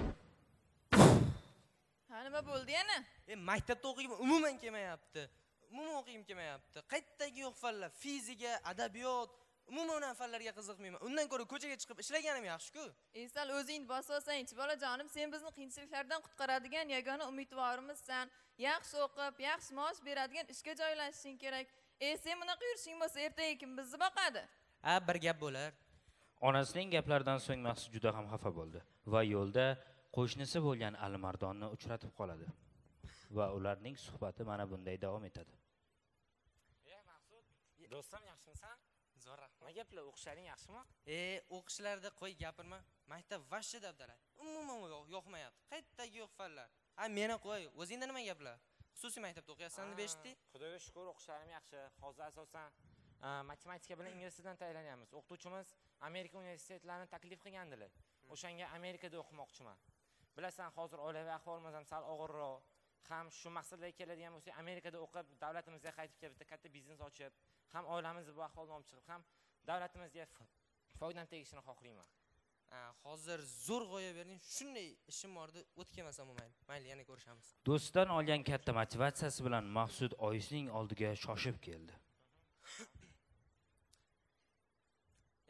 ha nima bo'ldi yana e maktabda o'qigim umuman kelmayapti umuman o'qigim kelmayapti qayerdagi yo'q fanlar fizika adabiyot umuman fanlarga qiziqmayman undan ko'ra ko'chaga chiqib ishlaganim yaxshi-ku. E, sal o'zingni bososanchi bolajonim sen bizni qiyinchiliklardan qutqaradigan yagona umidvorimizsan yaxshi o'qib yaxshi maosh beradigan ishga joylashishing kerak e sen bunaqa yurishing bo'lsa ertaga kim bizni boqadi ha bir gap bo'lar onasining gaplaridan so'ng mahsud juda ham xafa bo'ldi va yo'lda qo'shnisi bo'lgan alimardonni uchratib qoladi va ularning suhbati mana bunday davom etadi e mahsud do'stim yaxshimisan zo'ra gaplar o'qishlaring yaxshimi e o'qishlarda qo'y gapirma maktab vashcha dabdala umuman yoqmayapti qayertagi yo'q fanlar ha meni qo'y o'zingda nima gaplar xususiy maktabda o'qiyapsan deb eshitdik xudoga shukur o'qishlarim yaxshi hozir asosan e, matematika bilan ingliz tilidan tayyorlanyapmiz o'qituvchimiz amerika universitetlarini taklif qilgandilar hmm. o'shanga amerikada o'qimoqchiman bilasan hozir oilaviy ahvolimiz ham sal og'irroq ham shu maqsadlarga keladigan bo'lsak amerikada o'qib davlatimizga qaytib kelib bitta katta biznes ochib ham oilamizni bu ahvoldan olib chiqib ham davlatimizga foydam tegishini xohlayman hozir zo'r g'oya berding shunday ishim bor edi o'tib kelmasa bo'lmaydi mayli yana ko'rishamiz do'stidan olgan katta motivatsiyasi bilan maqsud oyisining oldiga shoshib keldi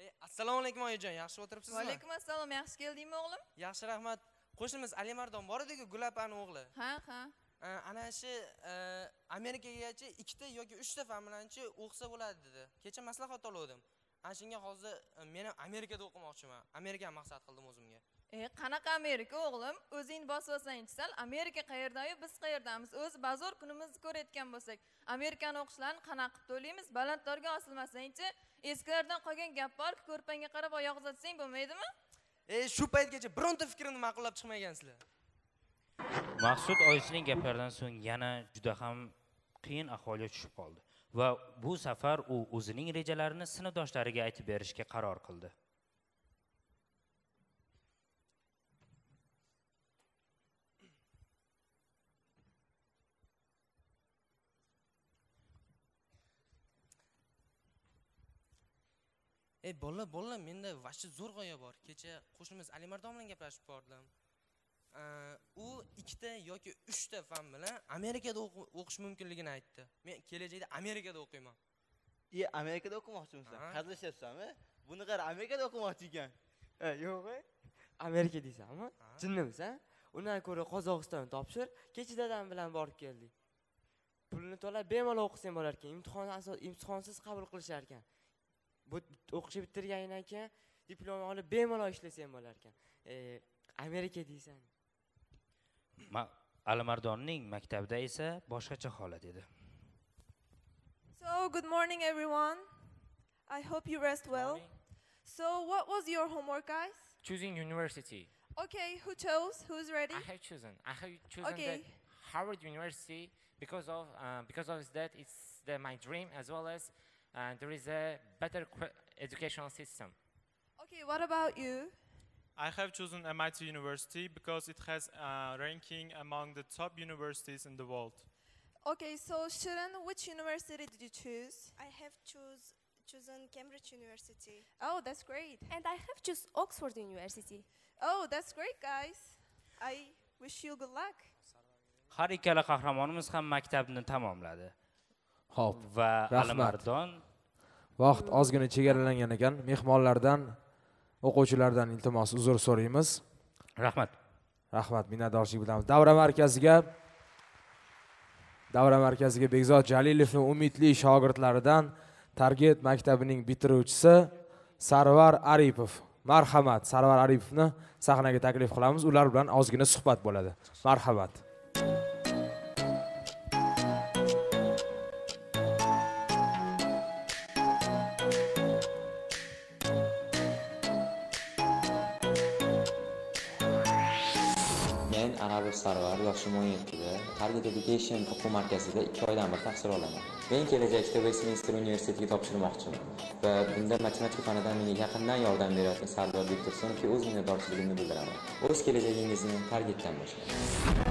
eh, assalomu alaykum oyijon yaxshi o'tiribsizmi vaalaykum assalom yaxshi keldingmi o'g'lim yaxshi rahmat qo'shnimiz alimardon bor ediku gul opani o'g'li ha ha ana shu e, amerikagacha ikkita yoki uchta familanchi o'qisa bo'ladi dedi kecha maslahat olgandim ana shunga hozir e, men ham amerikada o'qimoqchiman amerikani maqsad qildim o'zimga e qanaqa amerika o'g'lim o'zing bosib olsangchi sal amerika qayerdayu biz qayerdamiz o'zi bazo'r kunimizni ko'rayotgan bo'lsak amerikani o'qishlarini qanaqa qilib to'laymiz osilmasang osilmasangchi eskilardan qolgan gap borku ko'rpangga qarab oyoq uzatsang bo'lmaydimi e shu paytgacha bironta fikrini ma'qullab chiqmagansizlar maqsud oyisining gaplaridan so'ng yana juda ham qiyin ahvolga tushib qoldi va bu safar u o'zining rejalarini sinfdoshlariga aytib berishga qaror qildi ey bola bola menda вообще zo'r g'oya bor kecha qo'shnimiz alimardon bilan gaplashib bordim u ikkita yoki uchta fan bilan amerikada o'qish mumkinligini aytdi men kelajakda amerikada o'qiyman e amerikada o'qimoqchimisan hazillashyapsanmi buni qara amerikada o'qimoqchi ekan yo'q e. amerika deysanmi jinnimisan undan ko'ra qozog'istonni topshir kecha dadam bilan borib keldik pulini to'lab bemalol o'qisang bo'larkan imtihon imtihonsiz qabul qilisharkan bu o'qishni bitirgandan keyin diplom olib bemalol ishlasang bo'lar ekan e, amerika deysan alimardonning maktabida esa boshqacha holat edi so good morning everyone i hope you rest well so what was your homework guys choosing university okay who chose who's ready i have chosen i have chosen okay. that harvard university because of uh, because of that it's the, my dream as well as and there is a better educational system. Okay, what about you? I have chosen MIT University because it has a ranking among the top universities in the world. Okay, so Shirin, which university did you choose? I have choose, chosen Cambridge University. Oh, that's great. And I have chosen Oxford University. Oh, that's great, guys. I wish you good luck. Har ikkala qahramonimiz ham maktabni tamomladi. Xo'p, va alimardon vaqt ozgina chegaralangan ekan mehmonlardan o'quvchilardan iltimos uzr so'raymiz rahmat rahmat minnatdorchilik bildiramiz davra markaziga davra markaziga bekzod jalilovning umidli shogirdlaridan target maktabining bitiruvchisi sarvar aripov marhamat sarvar aripovni sahnaga taklif qilamiz ular bilan ozgina suhbat bo'ladi marhamat Education o'quv markazida 2 oydan bir tahsil olaman. Men kelajakda Westminster universitetiga topshirmoqchiman va bunda matematika fanidan menga yaqindan yordam berayotgan Sardor Bektursonovga o'z minnatdorchiligimni bildiraman. O'z kelajagingizni targetdan boshlang.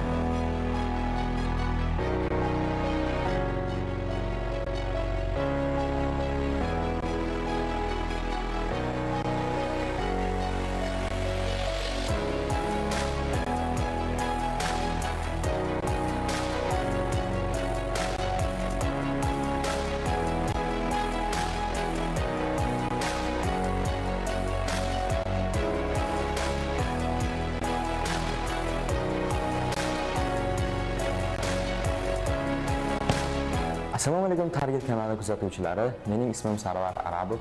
Agentlik kanali kuzatuvchilari, mening ismim Sarvar Arabov.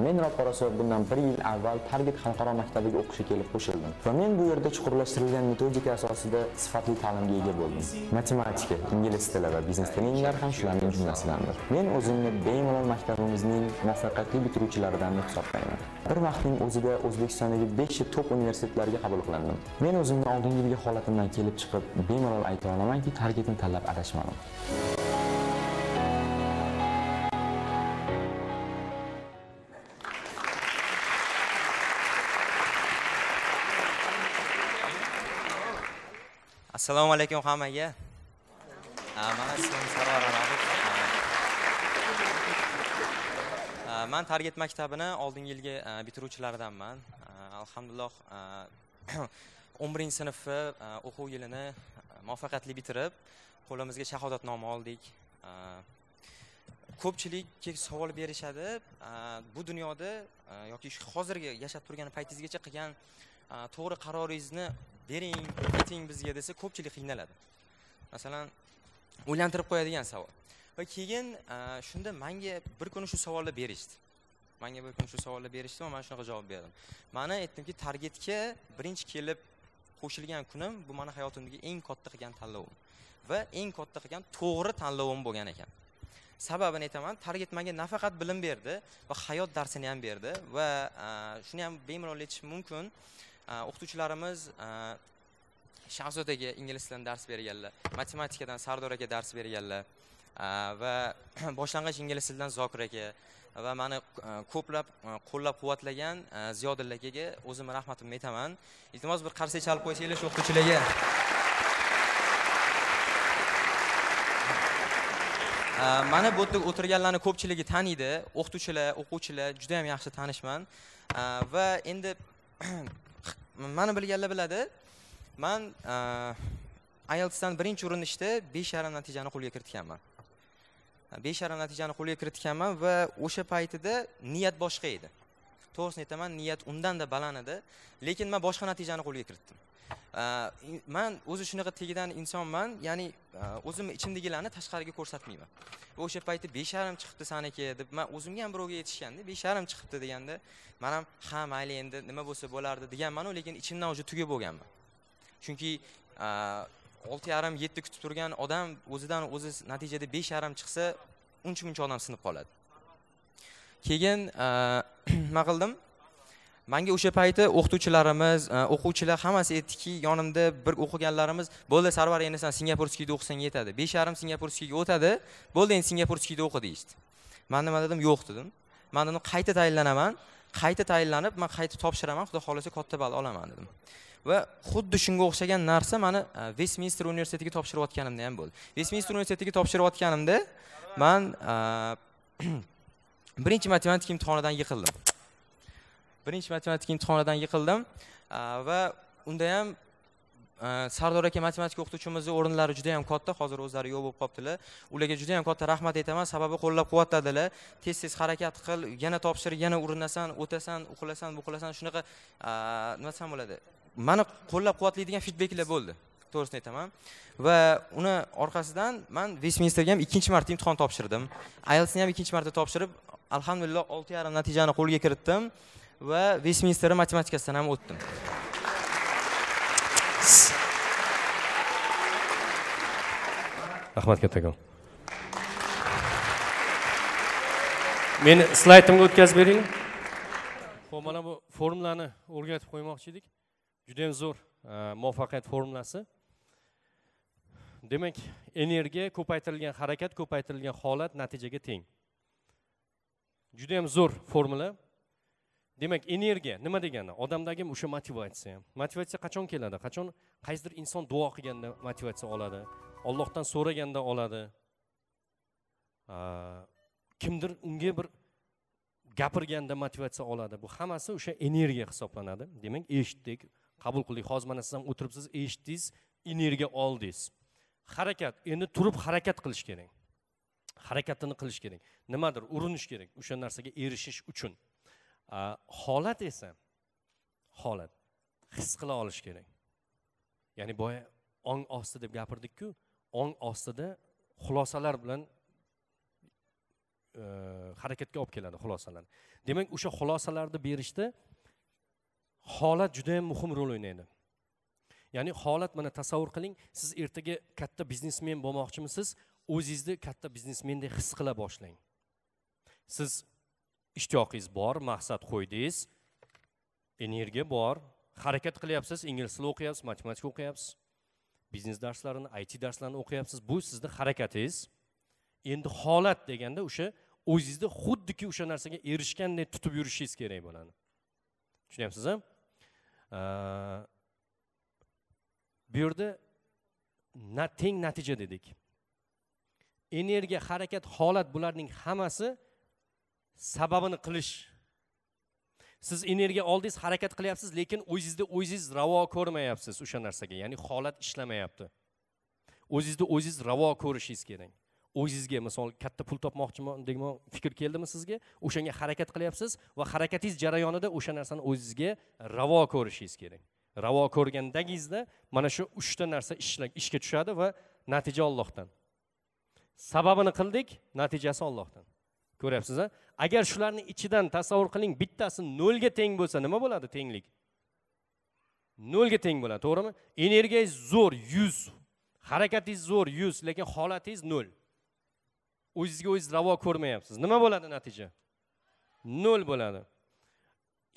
Men Roporosov bundan 1 yil avval Target xalqaro maktabiga o'qishga kelib qo'shildim va men bu yerda chuqurlashtirilgan metodika asosida sifatli ta'limga ega bo'ldim. Matematika, ingliz tili va biznes treninglar ham shularning jumlasidandir. Men o'zimni bemalol maktabimizning muvaffaqiyatli bitiruvchilaridan deb hisoblayman. Bir vaqtning o'zida O'zbekistondagi 5 ta top universitetlarga qabul qilindim. Men o'zimni oldingi yilgi holatimdan kelib chiqib bemalol aytolamanki, olamanki, Targetni tanlab adashmadim. assalomu alaykum hammaga man ismim sarvar man target maktabini oldingi yilgi bitiruvchilaridanman alhamdulillah o'n birinchi sinfni o'quv yilini muvaffaqiyatli bitirib qo'limizga shahodatnoma oldik ko'pchilik savol berishadi bu dunyoda yoki hozirgi yashab turgan paytingizgacha qilgan to'g'ri qaroringizni bering o'rgating bizga desa ko'pchilik qiynaladi masalan o'ylantirib qo'yadigan savol va keyin shunda manga bir kuni shu savolni berishdi manga bir kuni shu savolni berishdi va man shunaqa javob berdim mani aytdimki targetga birinchi kelib qo'shilgan kunim bu mani hayotimdagi eng katta qilgan tanlovim va eng katta qilgan to'g'ri tanlovim bo'lgan ekan sababini aytaman target manga nafaqat bilim berdi va hayot darsini ham berdi va shuni ham bemalol aytish mumkin Э, o'qituvchilarimiz э, shahzodaga ingliz tilini dars berganlar matematikadan sardor aka dars berganlar э, va boshlang'ich ingliz tilidan zokir aka va mani e, ko'plab e, qo'llab quvvatlagan e, ziyodilla akaga o'zimni rahmatimni aytaman iltimos bir qarsak chalib qo'ysanglar shu o'qituvchilarga mana bu yerda o'tirganlarni ko'pchiligi taniydi o'qituvchilar o'quvchilar juda yam yaxshi tanishman va endi mani bilganlar biladi man e, ieltsdan birinchi urinishda besh yarim natijani qo'lga kiritganman e, besh yarim natijani qo'lga kiritganman va o'sha paytida niyat boshqa edi to'g'risini aytaman niyat undan da baland edi lekin man boshqa natijani qo'lga kiritdim Э, man o'zi shunaqa tegidan insonman ya'ni э, o'zimni ichimdagilarni tashqariga ko'rsatmayman o'sha paytda besharim chiqibdi saniki deb man o'zimga ham birovga yetishganda besharim chiqibdi deganda man ham ha mayli endi nima bo'lsa bo'lardi deganmanu lekin ichimdan уже tuga bo'lganman chunki e, olti yarim yetti kutib turgan odam o'zidan o'zi natijada besh yarim chiqsa uncha muncha odam sinib qoladi keyin e, nima qildim manga o'sha payti o'qituvchilarimiz e, o'quvchilar hammasi aytdiki yonimda bir o'qiganlarimiz bo'ldi sarvar endi san singapurskiyda o'qisang yetadi besh yarim singapurskiyga o'tadi bo'ldi endi singapurskiyda o'qi deyishdi man nima dedim yo'q dedim man dedim qayta tayinlanaman qayta tayinlanib man qayta topshiraman xudo xohlasa katta ball olaman dedim va xuddi shunga o'xshagan narsa mani vestminster e, universitetiga topshirayotganimda ham bo'ldi vestminster universitetiga topshirayotganimda man e, birinchi matematika imtihonidan yiqildim birinchi matematika imtihonidan yiqildim va unda ham sardor aka matematika o'qituvchimizni o'rinlari juda yam katta hozir o'zlari yo'q bo'lib qolibdilar ularga juda yam katta rahmat aytaman sababi qo'llab quvvatladilar tez tez harakat qil yana topshir yana urinasan o'tasan uxlasan bu qilasan shunaqa nima desam bo'ladi mani qo'llab quvvatlaydigan fidbeklar bo'ldi to'g'risini aytaman va uni orqasidan man vestminsterga ham ikkinchi marta imtihon topshirdim ielsni ham ikkinchi marta topshirib alhamdulillah olti yarim natijani qo'lga kiritdim va vestminster matematikasidan ham o'tdim rahmat kattakon meni slaydimga o'tkazib bering ho'p mana bu formulani o'rgatib qo'ymoqchi edik judayam zo'r e, muvaffaqiyat formulasi demak energiya ko'paytirilgan harakat ko'paytirilgan holat natijaga teng judayam zo'r formula demak energiya nima degani odamdagi o'sha motivatsiya motivatsiya qachon keladi qachon qaysidir inson duo qilganda motivatsiya oladi ollohdan so'raganda oladi kimdir unga bir gapirganda motivatsiya oladi bu hammasi o'sha energiya hisoblanadi demak eshitdik qabul qildik hozir mana siz ham o'tiribsiz eshitdingiz energiya oldingiz harakat endi turib harakat qilish kerak harakatini qilish kerak nimadir urinish kerak o'sha narsaga erishish uchun Э, holat esa holat his qila olish kerak ya'ni boya ong osti deb gapirdikku ong ostida xulosalar bilan e, harakatga olib keladi xulosalar demak o'sha xulosalarni berishda holat juda yam muhim rol o'ynaydi ya'ni holat mana tasavvur qiling siz ertaga katta biznesmen bo'lmoqchimisiz o'zingizni katta biznesmendek his qila boshlang siz ishtiyoqingiz bor maqsad qo'ydingiz energiya bor harakat qilyapsiz ingliz tili o'qiyapsiz matematika o'qiyapsiz biznes darslarini it darslarini o'qiyapsiz bu sizni harakatingiz endi holat deganda o'sha o'zingizni xuddiki o'sha narsaga erishganday tutib yurishingiz kerak bo'ladi tushunyapsiz bu yerda teng natija dedik energiya harakat holat bularning hammasi sababini qilish siz energiya oldingiz harakat qilyapsiz lekin o'zingizni o'zingiz ravo ko'rmayapsiz o'sha narsaga ya'ni holat ishlamayapti o'zingizni o'zingiz ravo ko'rishingiz kerak o'zingizga misol katta pul topmoqchiman degan fikr keldimi sizga o'shanga harakat qilyapsiz va harakatingiz jarayonida o'sha narsani o'zingizga ravo ko'rishingiz kerak ravo ko'rgandagingizda mana shu uchta narsa ishga tushadi va natija ollohdan sababini qildik natijasi ollohdan ko'ryapsiz a agar shularni ichidan tasavvur qiling bittasi nolga teng bo'lsa nima bo'ladi tenglik nolga teng bo'ladi to'g'rimi energiyangiz zo'r yuz harakatingiz zo'r yuz lekin holatingiz nol o'zizga o'zingiz ravo ko'rmayapsiz nima bo'ladi natija nol bo'ladi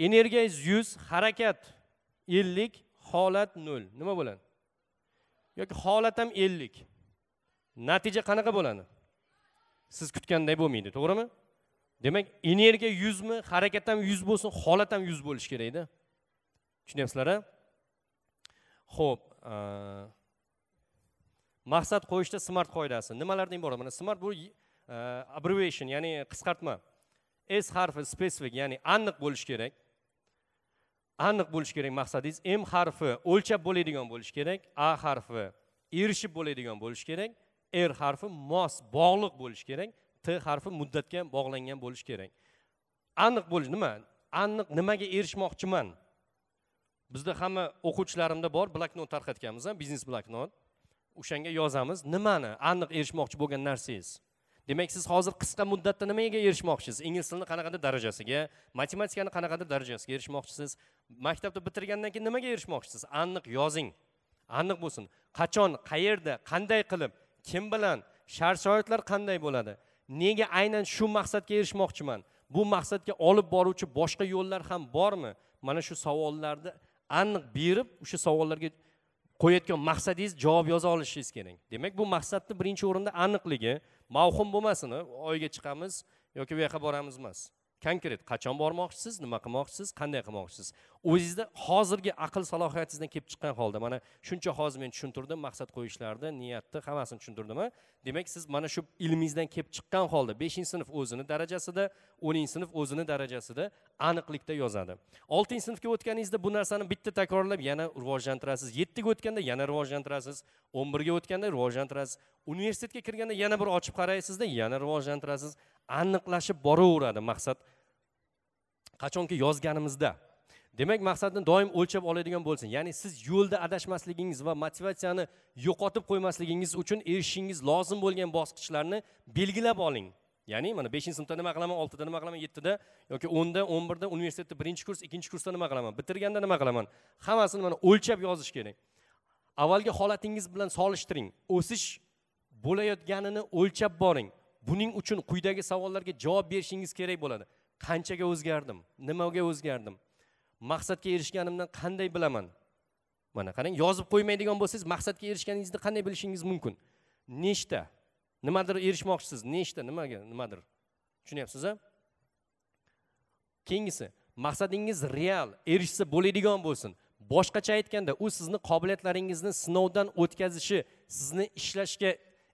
energiyangiz yuz harakat ellik holat nol nima bo'ladi yoki holat ham ellik natija qanaqa bo'ladi siz kutganday bo'lmaydi to'g'rimi demak energiya yuzmi harakat ham yuz bo'lsin holat ham yuz bo'lishi kerakda tushunyapsizlar ho'p maqsad qo'yishda smart qoidasi nimalardan iborat mana smart bu abbreviation ya'ni qisqartma s harfi spesifik ya'ni aniq bo'lishi kerak aniq bo'lishi kerak maqsadingiz m harfi o'lchab bo'ladigan bo'lishi kerak a harfi erishib bo'ladigan bo'lishi kerak r harfi mos bog'liq bo'lishi kerak t harfi muddatga bog'langan bo'lishi kerak aniq bo'lish nima aniq nimaga erishmoqchiman bizda hamma o'quvchilarimda bor bloknot tarqatganmiz biznes bloknot o'shanga yozamiz nimani aniq erishmoqchi bo'lgan narsangiz demak siz hozir qisqa muddatda nimaga erishmoqchisiz ingliz tilini qanaqadir darajasiga matematikani qanaqadir darajasiga erishmoqchisiz maktabni bitirgandan keyin nimaga erishmoqchisiz aniq yozing aniq bo'lsin qachon qayerda qanday qilib kim bilan shart sharoitlar qanday bo'ladi nega aynan shu maqsadga erishmoqchiman bu maqsadga olib boruvchi boshqa yo'llar ham bormi mana shu savollarni aniq berib o'sha savollarga qo'yayotgan maqsadingiz javob yoza olishingiz kerak demak bu maqsadni birinchi o'rinda aniqligi mavhum bo'lmasin oyga chiqamiz yoki bu yoqqa boramiz emas konkret qachon bormoqchisiz nima qilmoqchisiz qanday qilmoqchisiz o'zizni hozirgi aql salohiyatingizdan kelib chiqqan holda mana shuncha hozir men tushuntirdim maqsad qo'yishlarni niyatni hammasini tushuntirdimi demak siz mana shu ilmingizdan kelib chiqqan holda beshinchi sinf o'zini darajasida o'ninchi sinf o'zini darajasida aniqlikda yozadi oltinchi sinfga o'tganingizda bu narsani bitta takrorlab yana rivojlantirasiz yettiga o'tganda yana rivojlantirasiz o'n birga o'tganda rivojlantirasiz universitetga kirganda yana bir ochib qaraysizda yana rivojlantirasiz aniqlashib boraveradi maqsad qachonki yozganimizda demak maqsadni doim o'lchab oladigan bo'lsin ya'ni siz yo'lda adashmasligingiz va motivatsiyani yo'qotib qo'ymasligingiz uchun erishishingiz lozim bo'lgan bosqichlarni belgilab oling ya'ni mana beshinchi sinfda nima qilaman oltida nima qilaman yettida yoki o'nda o'n birda universitetda birinchi kurs ikkinchi kursda nima qilaman bitirganda nima qilaman hammasini mana o'lchab yozish kerak avvalgi holatingiz bilan solishtiring o'sish bo'layotganini o'lchab boring buning uchun quyidagi savollarga javob berishingiz kerak bo'ladi qanchaga o'zgardim nimaga o'zgardim maqsadga erishganimdan qanday bilaman mana qarang yozib qo'ymaydigan bo'lsangiz maqsadga erishganingizni qanday bilishingiz mumkin nechta nimadir erishmoqchisiz nechta nimaga nimadir tushunyapsiz a keyingisi maqsadingiz real erishsa bo'ladigan bo'lsin boshqacha aytganda u sizni qobiliyatlaringizni sinovdan o'tkazishi sizni ishlashga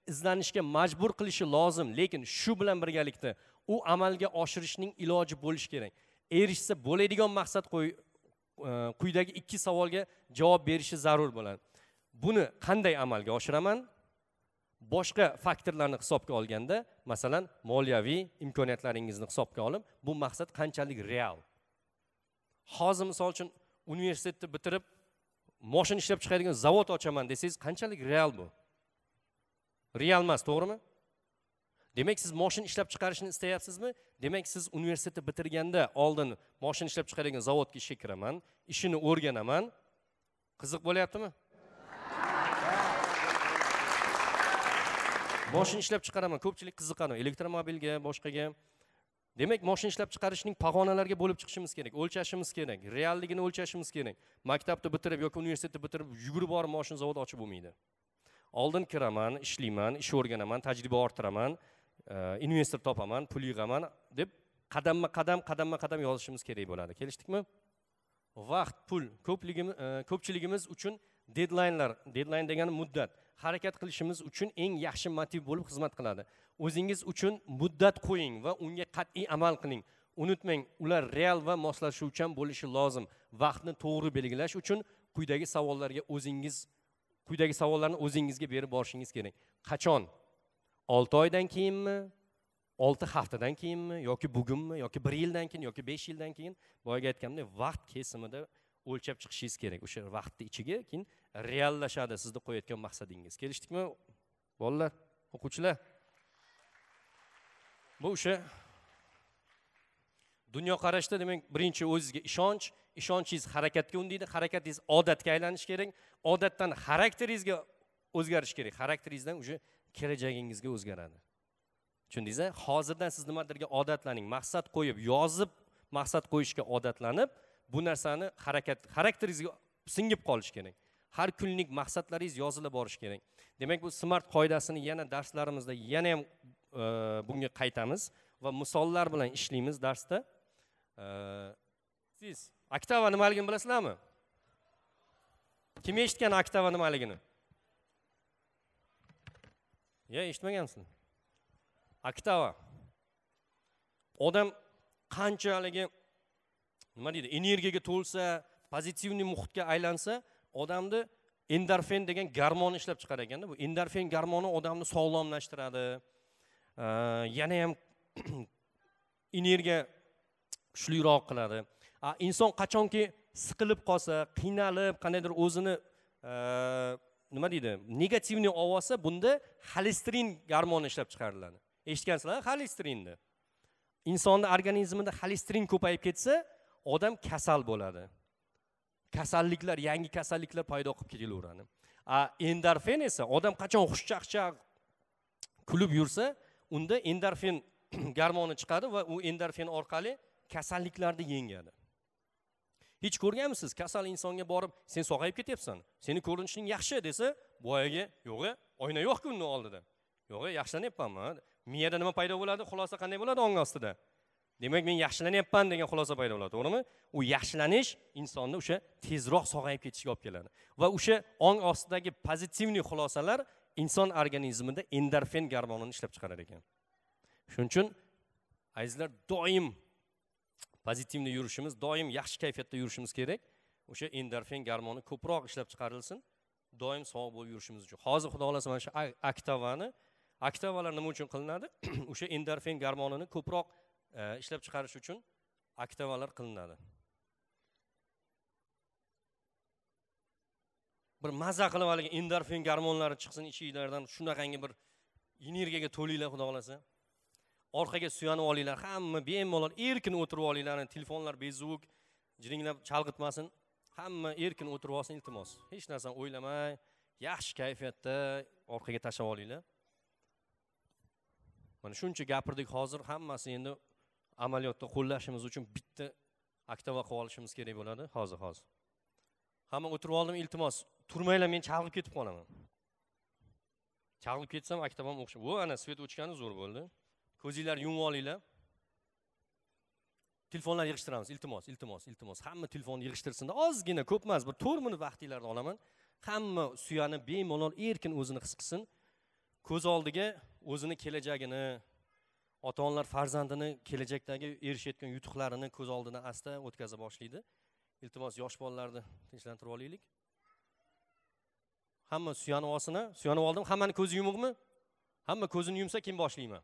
izlanishga majbur qilishi lozim lekin shu bilan birgalikda u amalga oshirishning iloji bo'lishi kerak erishsa bo'ladigan maqsad qo'y e, quyidagi ikki savolga javob berishi zarur bo'ladi buni qanday amalga oshiraman boshqa faktorlarni hisobga olganda masalan moliyaviy imkoniyatlaringizni hisobga olib bu maqsad qanchalik real hozir misol uchun universitetni bitirib moshina ishlab chiqaradigan zavod ochaman desangiz qanchalik real bu real emas to'g'rimi demak siz moshina ishlab chiqarishni istayapsizmi demak siz universitetni bitirganda oldin moshina ishlab chiqaradigan zavodga ishga kiraman ishini o'rganaman qiziq bo'lyaptimi moshina ishlab chiqaraman ko'pchilik qiziqadi elektromobilga boshqaga demak moshina ishlab chiqarishning pog'onalarga bo'lib chiqishimiz kerak o'lchashimiz kerak realligini o'lchashimiz kerak maktabni bitirib yoki universitetni bitirib yugurib borib moshina zavodi ochib bo'lmaydi oldin kiraman ishlayman ish o'rganaman tajriba orttiraman e, investor topaman pul yig'aman deb qadamma qadam qadamma qadam yozishimiz kerak bo'ladi kelishdikmi vaqt pul e, ko'pchiligimiz uchun dedlaynlar dedlayn degani muddat harakat qilishimiz uchun eng yaxshi motiv bo'lib xizmat qiladi o'zingiz uchun muddat qo'ying va unga qat'iy amal qiling unutmang ular real va moslashuvchan bo'lishi lozim vaqtni to'g'ri belgilash uchun quyidagi savollarga o'zingiz quyidagi savollarni o'zingizga berib borishingiz kerak qachon olti oydan keyinmi olti haftadan keyinmi yoki bugunmi yoki bir yildan keyin yoki besh yildan keyin boyagi aytganimdek vaqt kesimida o'lchab chiqishingiz kerak o'sha vaqtni ichiga keyin reallashadi sizni qo'yayotgan maqsadingiz kelishdikmi bolalar o'quvchilar bu o'sha dunyoqarashda demak birinchi o'zizga ishonch ishonchingiz harakatga undaydi harakatingiz odatga aylanishi kerak odatdan xarakteringizga o'zgarish kerak xarakteringizdan уже kelajagingizga o'zgaradi tushundingizmi hozirdan siz nimadirga odatlaning maqsad qo'yib yozib maqsad qo'yishga odatlanib bu narsani harakat xarakteringizga singib qolishi kerak har kunlik maqsadlaringiz yozilib borishi kerak demak bu smart qoidasini yana darslarimizda yana ham e, bunga qaytamiz va misollar bilan ishlaymiz darsda e, siz oktava nimaligini bilasizlarmi kim eshitgan oktava nimaligini yo eshitmagansiz oktava odam qanchaligi nima deydi energiyaga to'lsa pozitivniy muhitga aylansa odamni endorfin degan garmon ishlab chiqarar ekanda bu endorfin garmoni odamni sog'lomlashtiradi yana ham energiya kuchliroq qiladi inson qachonki siqilib qolsa qiynalib qandaydir o'zini nima deydi negativniy ovozsa bunda xolesterin gormoni ishlab chiqariladi eshitgansizlar xolesterinni insonni organizmida xolesterin ko'payib ketsa odam kasal bo'ladi kasalliklar yangi kasalliklar paydo qilib kelaveradi a endorfen esa odam qachon xushchaqchaq kulib yursa unda endorfin gormoni chiqadi va u endorfin orqali kasalliklarni yengadi hech ko'rganmisiz kasal insonga borib sen sog'ayib ketyapsan seni ko'rinishing yaxshi desa boyagi yo'g'i oyna yo'qku uni oldida yo'g'i yaxshilanyapmanmi miyada nima paydo bo'ladi xulosa qanday bo'ladi ong ostida demak men yaxshilanyapman degan xulosa paydo bo'ladi to'g'rimi u yaxshilanish insonni o'sha tezroq sog'ayib ketishiga olib keladi va o'sha ong ostidagi pozitivniy xulosalar inson organizmida endorfin garmonini ishlab chiqarar ekan shuning uchun azizlar doim pozitivni yurishimiz doim yaxshi kayfiyatda yurishimiz kerak o'sha endorfin garmoni ko'proq ishlab chiqarilsin doim sog' bo'lib yurishimiz uchun hozir xudo xohlasa mana shu aktavani oktavalar nima uchun qilinadi o'sha endorfin garmonini ko'proq e, ishlab chiqarish uchun oktavalar qilinadi bir maza qilib haligi endorfin garmonlari chiqsin ichinglardan shunaqangi bir energiyaga to'linglar xudo xohlasa orqaga suyanib olinglar hamma bemalol erkin o'tirib olinglar telefonlar bezuvk jiringlab chalg'itmasin hamma erkin o'tirib olsin iltimos hech narsani o'ylamay yaxshi kayfiyatda orqaga tashlab olinglar mana shuncha gapirdik hozir hammasi endi amaliyotda qo'llashimiz uchun bitta aktava qilib olishimiz kerak bo'ladi hozir hozir hamma o'tirib oldim iltimos turmanglar men chalg'ib ketib qolaman chalg'ib ketsam aktavam o'xshab vo ana svet o'chgani zo'r bo'ldi ko'zinglarni yumib olinglar telefonlarni yig'ishtiramiz iltimos iltimos iltimos hamma telefonni yig'ishtirsin ozgina ko'p emas bir to'rt minut vaqtinglarni olaman hamma suyanib bemalol erkin o'zini his qilsin ko'z oldiga o'zini kelajagini ota onalar farzandini kelajakdagi erishayotgan yutuqlarini ko'z oldidan asta o'tkaza boshlaydi iltimos yosh bolalarni tinchlantirib olaylik hamma suyanib olsin suyanib oldim hammani ko'zi yumuqmi hamma ko'zini yumsa keyin boshlayman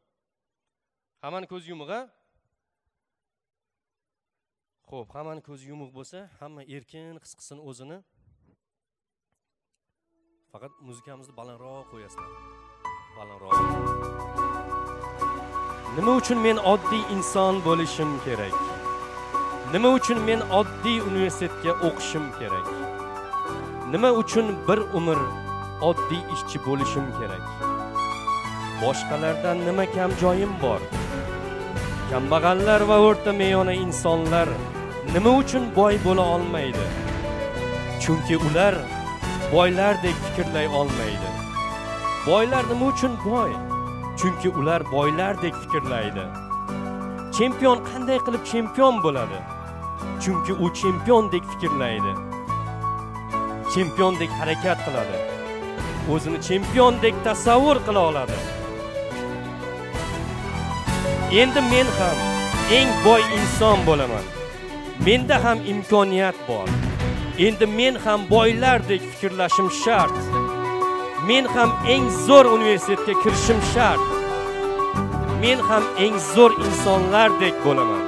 hammani ko'zi yumuq a ho'p hammani ko'zi yumuq bo'lsa hamma erkin his qilsin o'zini faqat muzikamizni balandroq qo'yasizlar balandroq nima uchun men oddiy inson bo'lishim kerak nima uchun men oddiy universitetga o'qishim kerak nima uchun bir umr oddiy ishchi bo'lishim kerak boshqalardan nima kam joyim bor kambag'allar va o'rta me'yona insonlar nima uchun boy bo'la olmaydi chunki ular boylardek fikrlay olmaydi boylar nima uchun boy chunki ular boylardek fikrlaydi chempion qanday qilib chempion bo'ladi chunki u chempiondek fikrlaydi chempiondek harakat qiladi o'zini chempiondek tasavvur qila oladi endi men ham eng boy inson bo'laman menda ham imkoniyat bor endi men ham boylardek fikrlashim shart men ham eng zo'r universitetga kirishim shart men ham eng zo'r insonlardek bo'laman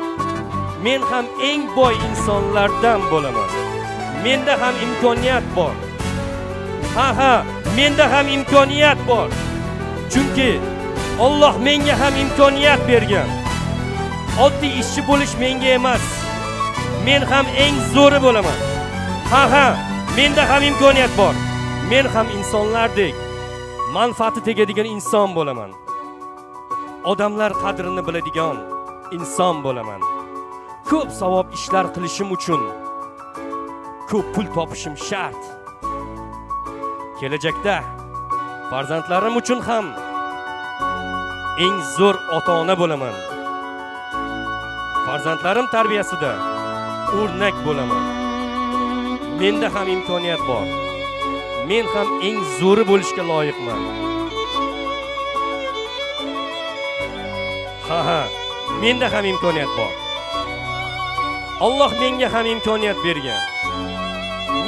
men ham eng boy insonlardan bo'laman menda ham imkoniyat bor ha ha menda ham imkoniyat bor chunki Alloh menga ham imkoniyat bergan. Oddiy ishchi bo'lish menga emas. Men ham eng zo'ri bo'laman. Ha ha, menda ham imkoniyat bor. Men ham insonlardek manfaati tegadigan inson bo'laman. Odamlar qadrini biladigan inson bo'laman. Ko'p savob ishlar qilishim uchun ko'p pul topishim shart. Kelajakda farzandlarim uchun ham eng zo'r ota ona bo'laman farzandlarim tarbiyasida o'rnak bo'laman menda ham imkoniyat bor men ham eng zo'ri bo'lishga loyiqman ha ha menda ham imkoniyat bor alloh menga ham imkoniyat bergan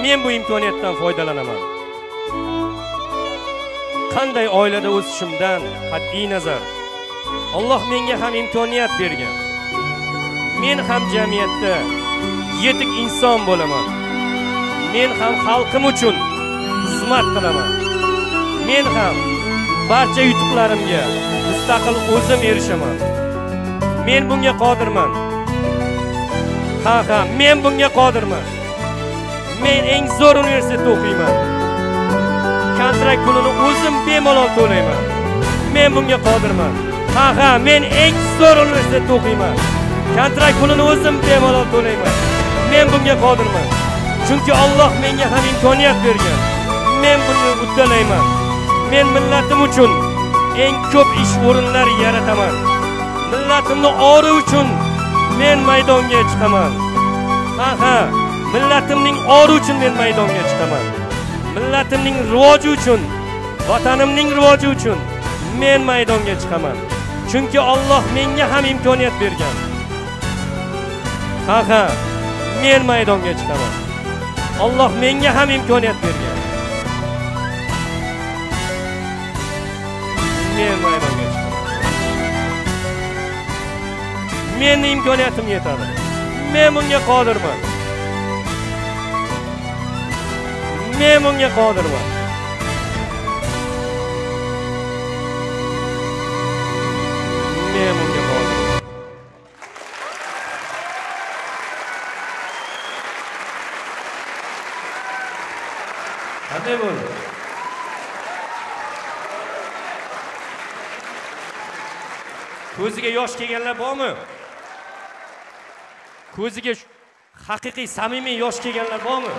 men bu imkoniyatdan foydalanaman qanday oilada o'sishimdan qat'iy nazar alloh menga ham imkoniyat bergan men ham jamiyatda yetuk inson bo'laman men ham xalqim uchun xizmat qilaman men ham barcha yutuqlarimga mustaqil o'zim erishaman men bunga qodirman ha ha men bunga qodirman men eng zo'r universitetda o'qiyman kontrakt pulini o'zim bemalol to'layman men bunga qodirman ha ha men eng zo'r universitetda o'qiyman kontrakt pulini o'zim bemalol to'layman men bunga qodirman chunki olloh menga ham imkoniyat bergan men buni uddalayman men millatim uchun eng ko'p ish o'rinlari yarataman millatimni ori uchun men maydonga chiqaman ha ha millatimning ori uchun men maydonga chiqaman millatimning rivoji uchun vatanimning rivoji uchun men maydonga chiqaman chunki Alloh menga ham imkoniyat bergan ha ha men maydonga chiqaman Alloh menga ham imkoniyat bergan men maydonga chiqaman meni imkoniyatim yetadi men bunga qodirman ne bunga qodir bor ne ko'ziga yosh kelganlar bormi ko'ziga haqiqiy samimiy yosh kelganlar bormi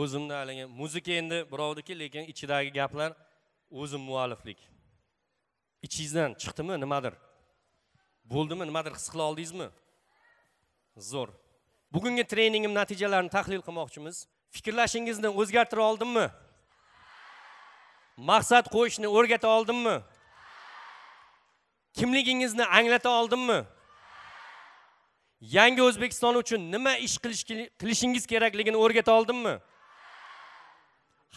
o'zimni haligi muzika endi birovniki lekin ichidagi gaplar o'zim mualliflik ichingizdan chiqdimi nimadir bo'ldimi nimadir his qila oldingizmi zo'r bugungi treningim natijalarini tahlil qilmoqchimiz fikrlashingizni o'zgartira oldimmi maqsad qo'yishni o'rgata oldimmi kimligingizni anglata oldimmi yangi o'zbekiston uchun nima ish qilishingiz kerakligini o'rgata oldimmi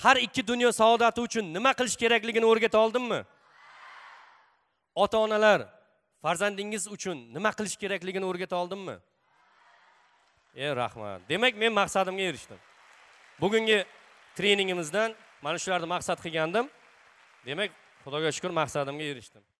har ikki dunyo saodati uchun nima qilish kerakligini o'rgata oldimmi ota onalar farzandingiz uchun nima qilish kerakligini o'rgata oldimmi e rahmat demak men maqsadimga erishdim bugungi treningimizdan mana shularni maqsad qilgandim demak xudoga shukur maqsadimga erishdim